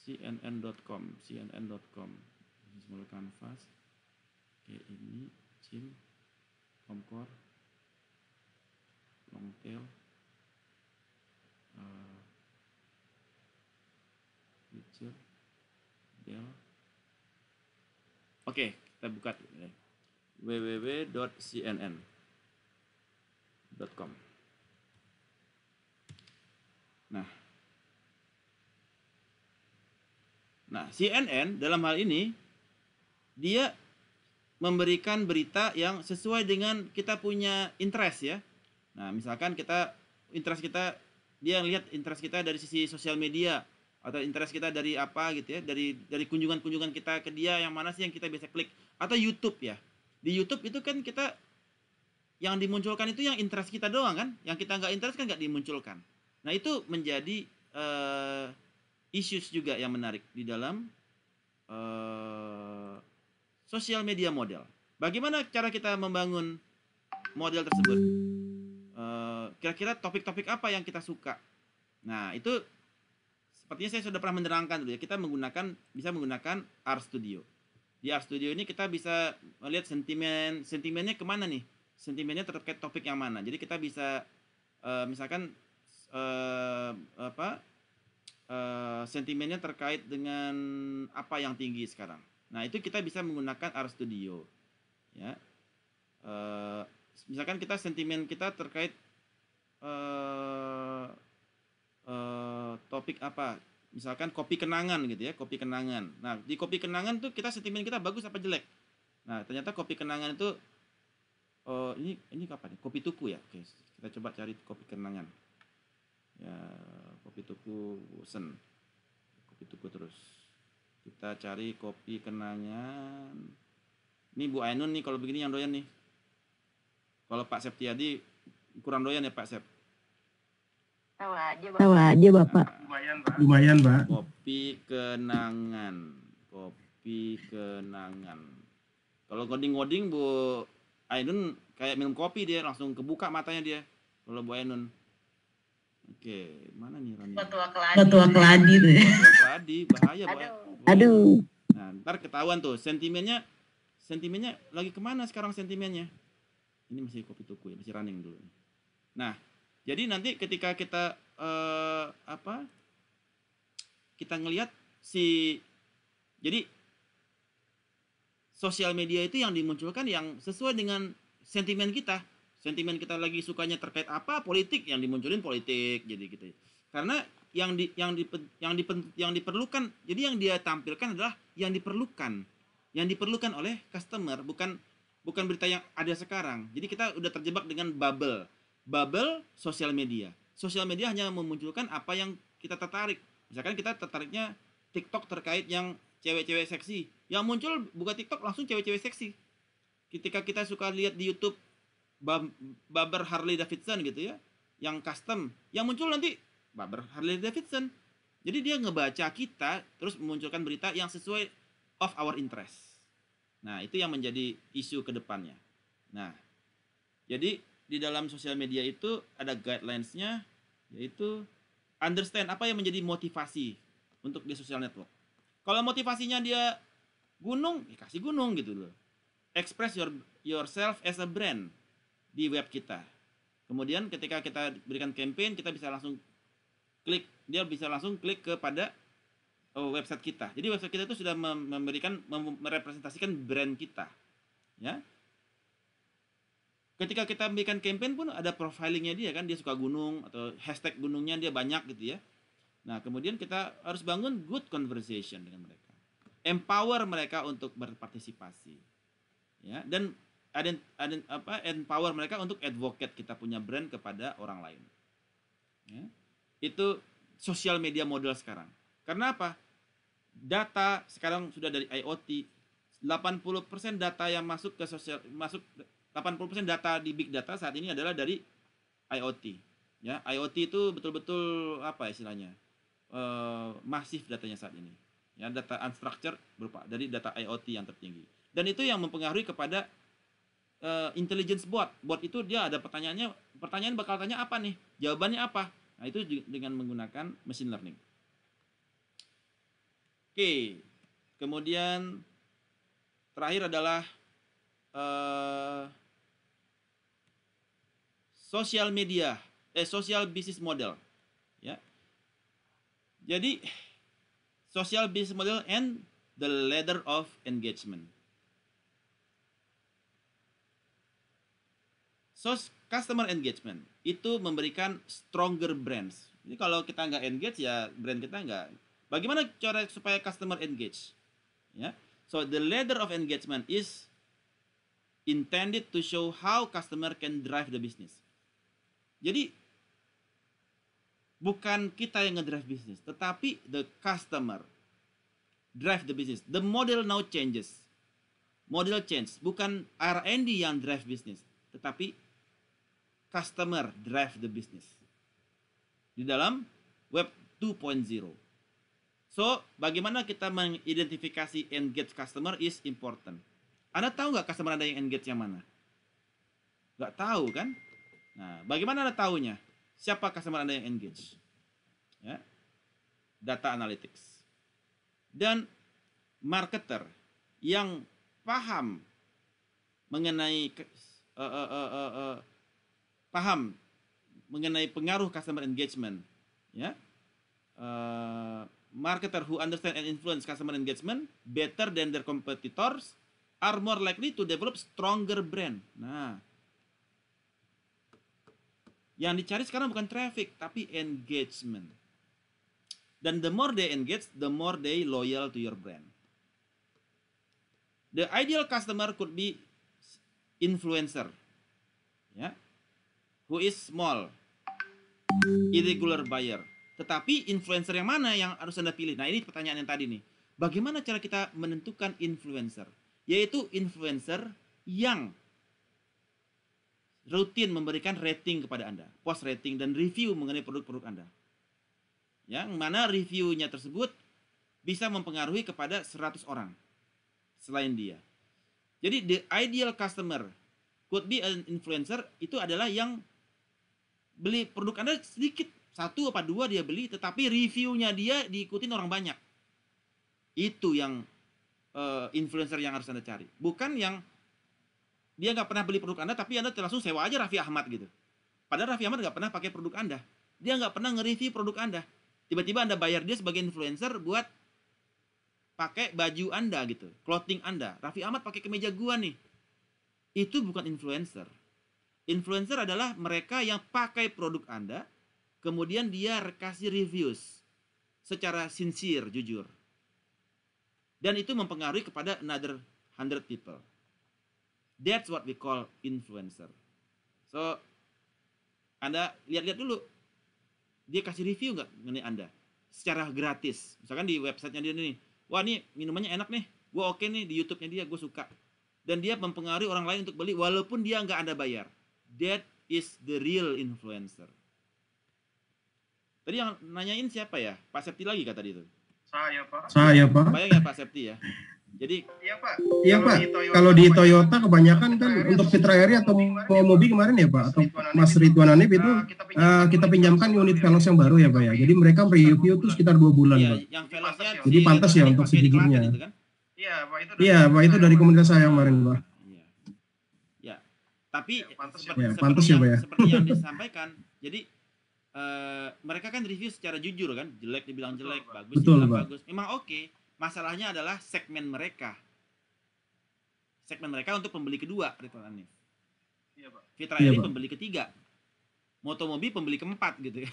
cnn.com cnn.com model canvas oke okay, ini Jim, Komkor, long tail feature hmm. oke kita buka www.cnn.com nah nah CNN dalam hal ini dia memberikan berita yang sesuai dengan kita punya interest ya. Nah, misalkan kita interest kita dia yang lihat interest kita dari sisi sosial media atau interest kita dari apa gitu ya dari dari kunjungan-kunjungan kita ke dia yang mana sih yang kita bisa klik atau YouTube ya di YouTube itu kan kita yang dimunculkan itu yang interest kita doang kan yang kita nggak interest kan nggak dimunculkan nah itu menjadi uh, issues juga yang menarik di dalam uh, sosial media model bagaimana cara kita membangun model tersebut kira-kira topik-topik apa yang kita suka. Nah, itu sepertinya saya sudah pernah menerangkan dulu ya. Kita menggunakan bisa menggunakan R Studio. Di R Studio ini kita bisa melihat sentimen sentimennya kemana nih? Sentimennya terkait topik yang mana. Jadi kita bisa uh, misalkan uh, apa? Uh, sentimennya terkait dengan apa yang tinggi sekarang. Nah, itu kita bisa menggunakan R Studio. Ya. Uh, misalkan kita sentimen kita terkait uh, topik apa misalkan kopi kenangan gitu ya kopi kenangan nah di kopi kenangan tuh kita sentimen kita bagus apa jelek nah ternyata kopi kenangan itu oh, ini ini kapan nih ya? kopi tuku ya oke kita coba cari kopi kenangan ya kopi tuku sen kopi tuku terus kita cari kopi kenangan ini Bu Ainun nih kalau begini yang doyan nih kalau Pak Septiadi kurang doyan ya Pak Sep tawa aja Bapak. Bapak. Lumayan Pak. Lumayan Pak. Kopi kenangan. Kopi kenangan. Kalau goding-goding Bu Ainun kayak minum kopi dia langsung kebuka matanya dia. Kalau Bu Ainun. Oke, mana nih Rani? Ketua keladi. Ketua keladi ya. Ketua keladi bahaya Bu. Ya. Aduh. Aduh. Nah, ntar ketahuan tuh sentimennya sentimennya lagi kemana sekarang sentimennya? Ini masih kopi tuku ya, masih running dulu. Nah, jadi nanti ketika kita eh, apa kita ngelihat si jadi sosial media itu yang dimunculkan yang sesuai dengan sentimen kita. Sentimen kita lagi sukanya terkait apa politik yang dimunculin politik jadi gitu. Ya. Karena yang di yang di yang di yang diperlukan jadi yang dia tampilkan adalah yang diperlukan yang diperlukan oleh customer bukan bukan berita yang ada sekarang. Jadi kita udah terjebak dengan bubble bubble sosial media. Sosial media hanya memunculkan apa yang kita tertarik. Misalkan kita tertariknya TikTok terkait yang cewek-cewek seksi. Yang muncul buka TikTok langsung cewek-cewek seksi. Ketika kita suka lihat di YouTube Barber Harley Davidson gitu ya, yang custom, yang muncul nanti Barber Harley Davidson. Jadi dia ngebaca kita terus memunculkan berita yang sesuai of our interest. Nah, itu yang menjadi isu ke depannya. Nah, jadi di dalam sosial media itu ada guidelinesnya yaitu understand apa yang menjadi motivasi untuk di sosial network. Kalau motivasinya dia gunung, ya kasih gunung gitu loh. Express your, yourself as a brand di web kita. Kemudian ketika kita berikan campaign, kita bisa langsung klik, dia bisa langsung klik kepada oh, website kita. Jadi website kita itu sudah memberikan merepresentasikan brand kita. Ya ketika kita bikin campaign pun ada profilingnya dia kan dia suka gunung atau hashtag gunungnya dia banyak gitu ya nah kemudian kita harus bangun good conversation dengan mereka empower mereka untuk berpartisipasi ya dan ada apa empower mereka untuk advocate kita punya brand kepada orang lain ya. itu sosial media model sekarang karena apa data sekarang sudah dari IoT 80% data yang masuk ke sosial masuk 80% data di big data saat ini adalah dari IoT. Ya, IoT itu betul-betul apa istilahnya? E, masif datanya saat ini. Ya, data unstructured berupa dari data IoT yang tertinggi. Dan itu yang mempengaruhi kepada e, intelligence bot. Bot itu dia ada pertanyaannya, pertanyaan bakal tanya apa nih? Jawabannya apa? Nah, itu dengan menggunakan machine learning. Oke. Kemudian terakhir adalah uh, social media, eh social business model. Ya. Jadi social business model and the ladder of engagement. So customer engagement itu memberikan stronger brands. Ini kalau kita nggak engage ya brand kita nggak. Bagaimana cara supaya customer engage? Ya. So the ladder of engagement is intended to show how customer can drive the business. Jadi bukan kita yang ngedrive bisnis, tetapi the customer drive the business. The model now changes. Model change, bukan R&D yang drive bisnis, tetapi customer drive the business. Di dalam web 2.0. So, bagaimana kita mengidentifikasi engage customer is important. Anda tahu nggak customer Anda yang engage yang mana? Nggak tahu kan? Nah, bagaimana Anda tahunya? Siapa customer Anda yang engage? Ya. Data analytics. Dan marketer yang paham mengenai uh, uh, uh, uh, paham mengenai pengaruh customer engagement, ya. Uh, marketer who understand and influence customer engagement better than their competitors are more likely to develop stronger brand. Nah, yang dicari sekarang bukan traffic, tapi engagement. Dan the more they engage, the more they loyal to your brand. The ideal customer could be influencer, ya, who is small, irregular buyer. Tetapi influencer yang mana yang harus Anda pilih? Nah, ini pertanyaan yang tadi nih. Bagaimana cara kita menentukan influencer? Yaitu influencer yang rutin memberikan rating kepada Anda, post rating dan review mengenai produk-produk Anda. Ya, yang mana reviewnya tersebut bisa mempengaruhi kepada 100 orang selain dia. Jadi the ideal customer could be an influencer itu adalah yang beli produk Anda sedikit, satu apa dua dia beli tetapi reviewnya dia diikutin orang banyak. Itu yang uh, influencer yang harus Anda cari. Bukan yang dia nggak pernah beli produk Anda, tapi Anda langsung sewa aja Raffi Ahmad gitu. Padahal Raffi Ahmad nggak pernah pakai produk Anda. Dia nggak pernah nge-review produk Anda. Tiba-tiba Anda bayar dia sebagai influencer buat pakai baju Anda gitu, clothing Anda. Raffi Ahmad pakai kemeja gua nih. Itu bukan influencer. Influencer adalah mereka yang pakai produk Anda, kemudian dia kasih reviews secara sincere, jujur. Dan itu mempengaruhi kepada another hundred people. That's what we call influencer. So, Anda lihat-lihat dulu. Dia kasih review nggak mengenai Anda? Secara gratis. Misalkan di websitenya dia nih. Wah, ini minumannya enak nih. Gue oke okay nih di YouTube-nya dia, gue suka. Dan dia mempengaruhi orang lain untuk beli walaupun dia nggak Anda bayar. That is the real influencer. Tadi yang nanyain siapa ya? Pak Septi lagi kata dia itu. Saya, Pak. Saya, Pak. Bayang ya Pak Septi ya. Jadi Iya Pak. Iya Pak. Kalau di Toyota kan kebanyakan kan untuk Fitra Airi atau Mobi kemarin ya Pak atau Mas Ridwan Anip itu uh, kita ah, pinjamkan unit Velos yang baru ya Pak ya. Iya. Jadi mereka review itu sekitar dua bulan iya, ya, Pak. Jadi iya, pantas ya untuk sedikitnya. Gitu kan? Iya Pak itu. dari komunitas saya kemarin Pak. Ya. Tapi ya, pantas ya Pak ya. Seperti yang disampaikan, jadi Uh, mereka kan review secara jujur kan jelek dibilang jelek bagus betul, dibilang bagus memang oke okay Masalahnya adalah segmen mereka. Segmen mereka untuk pembeli kedua, Ridwan ini, Iya, Pak. Fitra ini iya, pembeli ketiga. Motomobi pembeli keempat gitu ya.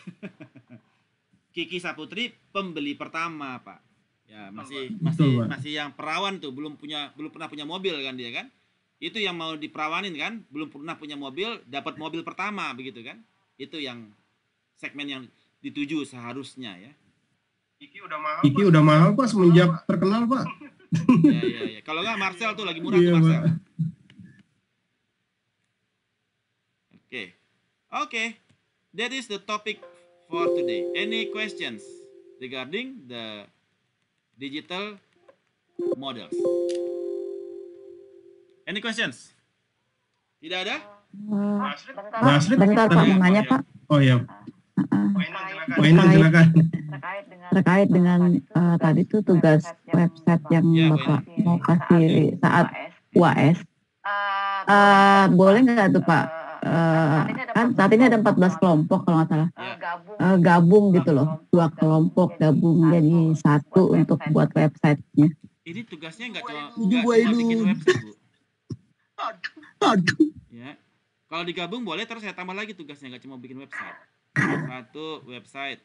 Kiki Saputri pembeli pertama, Pak. Ya, masih Betul, masih Pak. masih yang perawan tuh, belum punya belum pernah punya mobil kan dia kan? Itu yang mau diperawanin kan, belum pernah punya mobil, dapat mobil pertama begitu kan? Itu yang segmen yang dituju seharusnya ya. Iki udah mahal. Iki udah mahal pak semenjak terkenal pak. Iya iya iya. Kalau nggak Marcel tuh lagi murah iya, tuh Marcel. Oke Oke, okay. oke. Okay. That is the topic for today. Any questions regarding the digital models? Any questions? Tidak ada? Nah, Bentar Pak mau nanya Pak. Oh iya uh, terkait, Terkait dengan, terkait dengan uh, uh tadi itu tugas website yang ya, Bapak iya, mau kasih saat UAS. Uh, uh, boleh nggak tuh Pak? Uh, kan saat ini ada 14 kan kelompok kalau nggak salah uh, iya. gabung uh, gitu loh dua kelompok gabung jadi satu untuk buat websitenya ini tugasnya nggak cuma bikin website bu aduh aduh ya kalau digabung boleh terus saya tambah lagi tugasnya nggak cuma bikin website satu website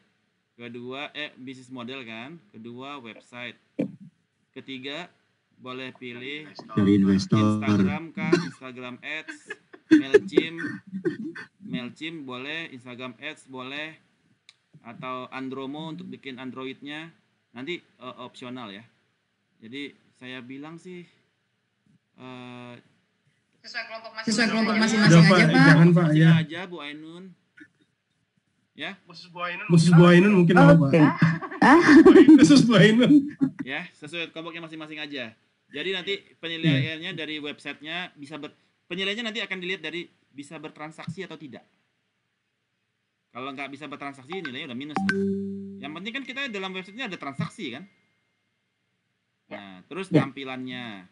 kedua eh bisnis model kan kedua website ketiga boleh pilih investor. Instagram kan Instagram ads Mailchimp Mailchimp boleh Instagram ads boleh atau Andromo untuk bikin Androidnya nanti uh, opsional ya jadi saya bilang sih uh, sesuai kelompok masing-masing aja, Pak. Jangan, Pak, ya. aja Bu Ainun. Ya. Khusus Buainun. Khusus Buainun mungkin oh, apa? Okay. Khusus Buainun. ya, sesuai kelompoknya masing-masing aja. Jadi nanti penilaiannya iya. dari websitenya bisa ber, penilaiannya nanti akan dilihat dari bisa bertransaksi atau tidak. Kalau nggak bisa bertransaksi nilainya udah minus. Tuh. Yang penting kan kita dalam websitenya ada transaksi kan. Ya. Nah, terus ya. tampilannya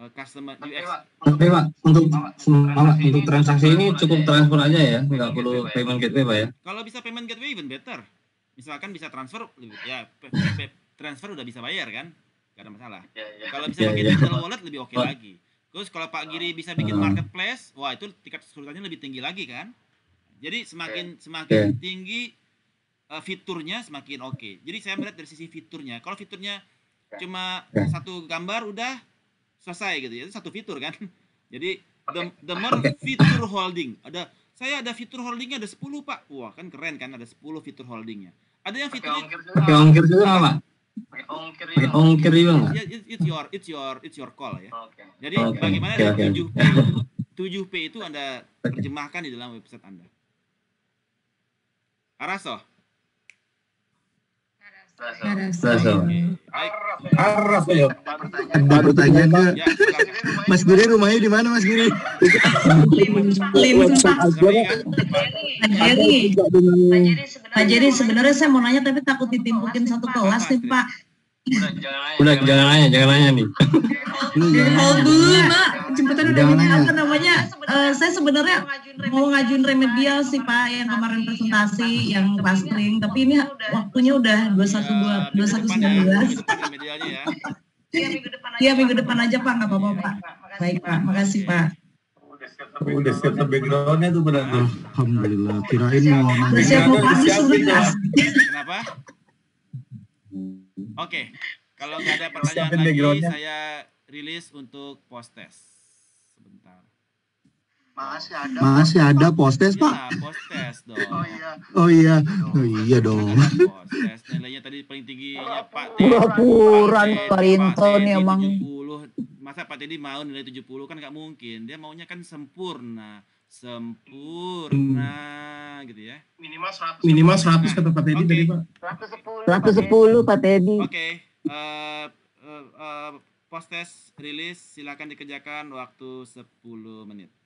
Eh, customer UX. Tapi Pak, untuk Pak, untuk transaksi ini cukup ya? transfer aja ya, nggak iya, perlu iya, payment gateway Pak ya. Kalau bisa payment gateway even better. Misalkan bisa transfer, ya transfer udah bisa bayar kan, gak ada masalah. Iya, kalau bisa pakai digital wallet lebih oke lagi. Terus kalau Pak Giri bisa bikin marketplace, wah itu tingkat kesulitannya lebih tinggi lagi kan. Jadi semakin semakin tinggi eh, fiturnya semakin oke. Okay. Jadi saya melihat dari sisi fiturnya. Kalau fiturnya cuma satu gambar udah selesai gitu ya. Itu satu fitur kan. Jadi the, the more fitur holding. Ada saya ada fitur holdingnya ada 10 pak. Wah kan keren kan ada 10 fitur holdingnya. Ada yang fitur pakai ongkir juga pak. Pakai ongkir juga. ongkir juga nggak? Ya, it's your it's your it's your call ya. Okay. Jadi okay. bagaimana okay, tujuh okay. 7P 7P itu Anda terjemahkan di dalam website Anda. Araso. Rasul. Araf Pertanyaannya Mas Giri rumahnya di mana Mas Giri? Lim Pak Jadi sebenarnya saya mau nanya tapi takut ditimpukin satu kelas nih Pak. Udah jangan nanya, jangan nanya nih. Hold dulu, Mak sebetulnya udah apa namanya? Uh, saya sebenarnya mau ngajuin remedial sih Pak yang kemarin presentasi yang plastering, tapi ini waktunya udah dua satu dua ya, ya, dua satu sembilan belas. Ya. Iya minggu depan aja, ya, minggu depan aja Pak, nggak apa-apa Pak. Baik Pak, makasih Pak. Udah siap ke backgroundnya tuh berarti. Alhamdulillah, kirain mau Udah siap mau publish sebenarnya. Kenapa? Oke, kalau nggak ada pertanyaan lagi, saya rilis untuk post test. Masih ada. Masih ada postes, Pak. Ya, postes dong. Oh iya. Oh iya. Oh iya dong. Postes nilainya tadi paling tinggi ya Pak Teddy. Pura-pura Parinton emang. 70. Masa Pak Teddy mau nilai 70 kan nggak mungkin. Dia maunya kan sempurna sempurna hmm. gitu ya. Minimal 100. Minimal 100 kata Pak Teddy okay. tadi, Pak. 110. 110 Pak Teddy. Oke. Okay. Uh, eh, uh, eh, uh, eh, post rilis silakan dikerjakan waktu 10 menit.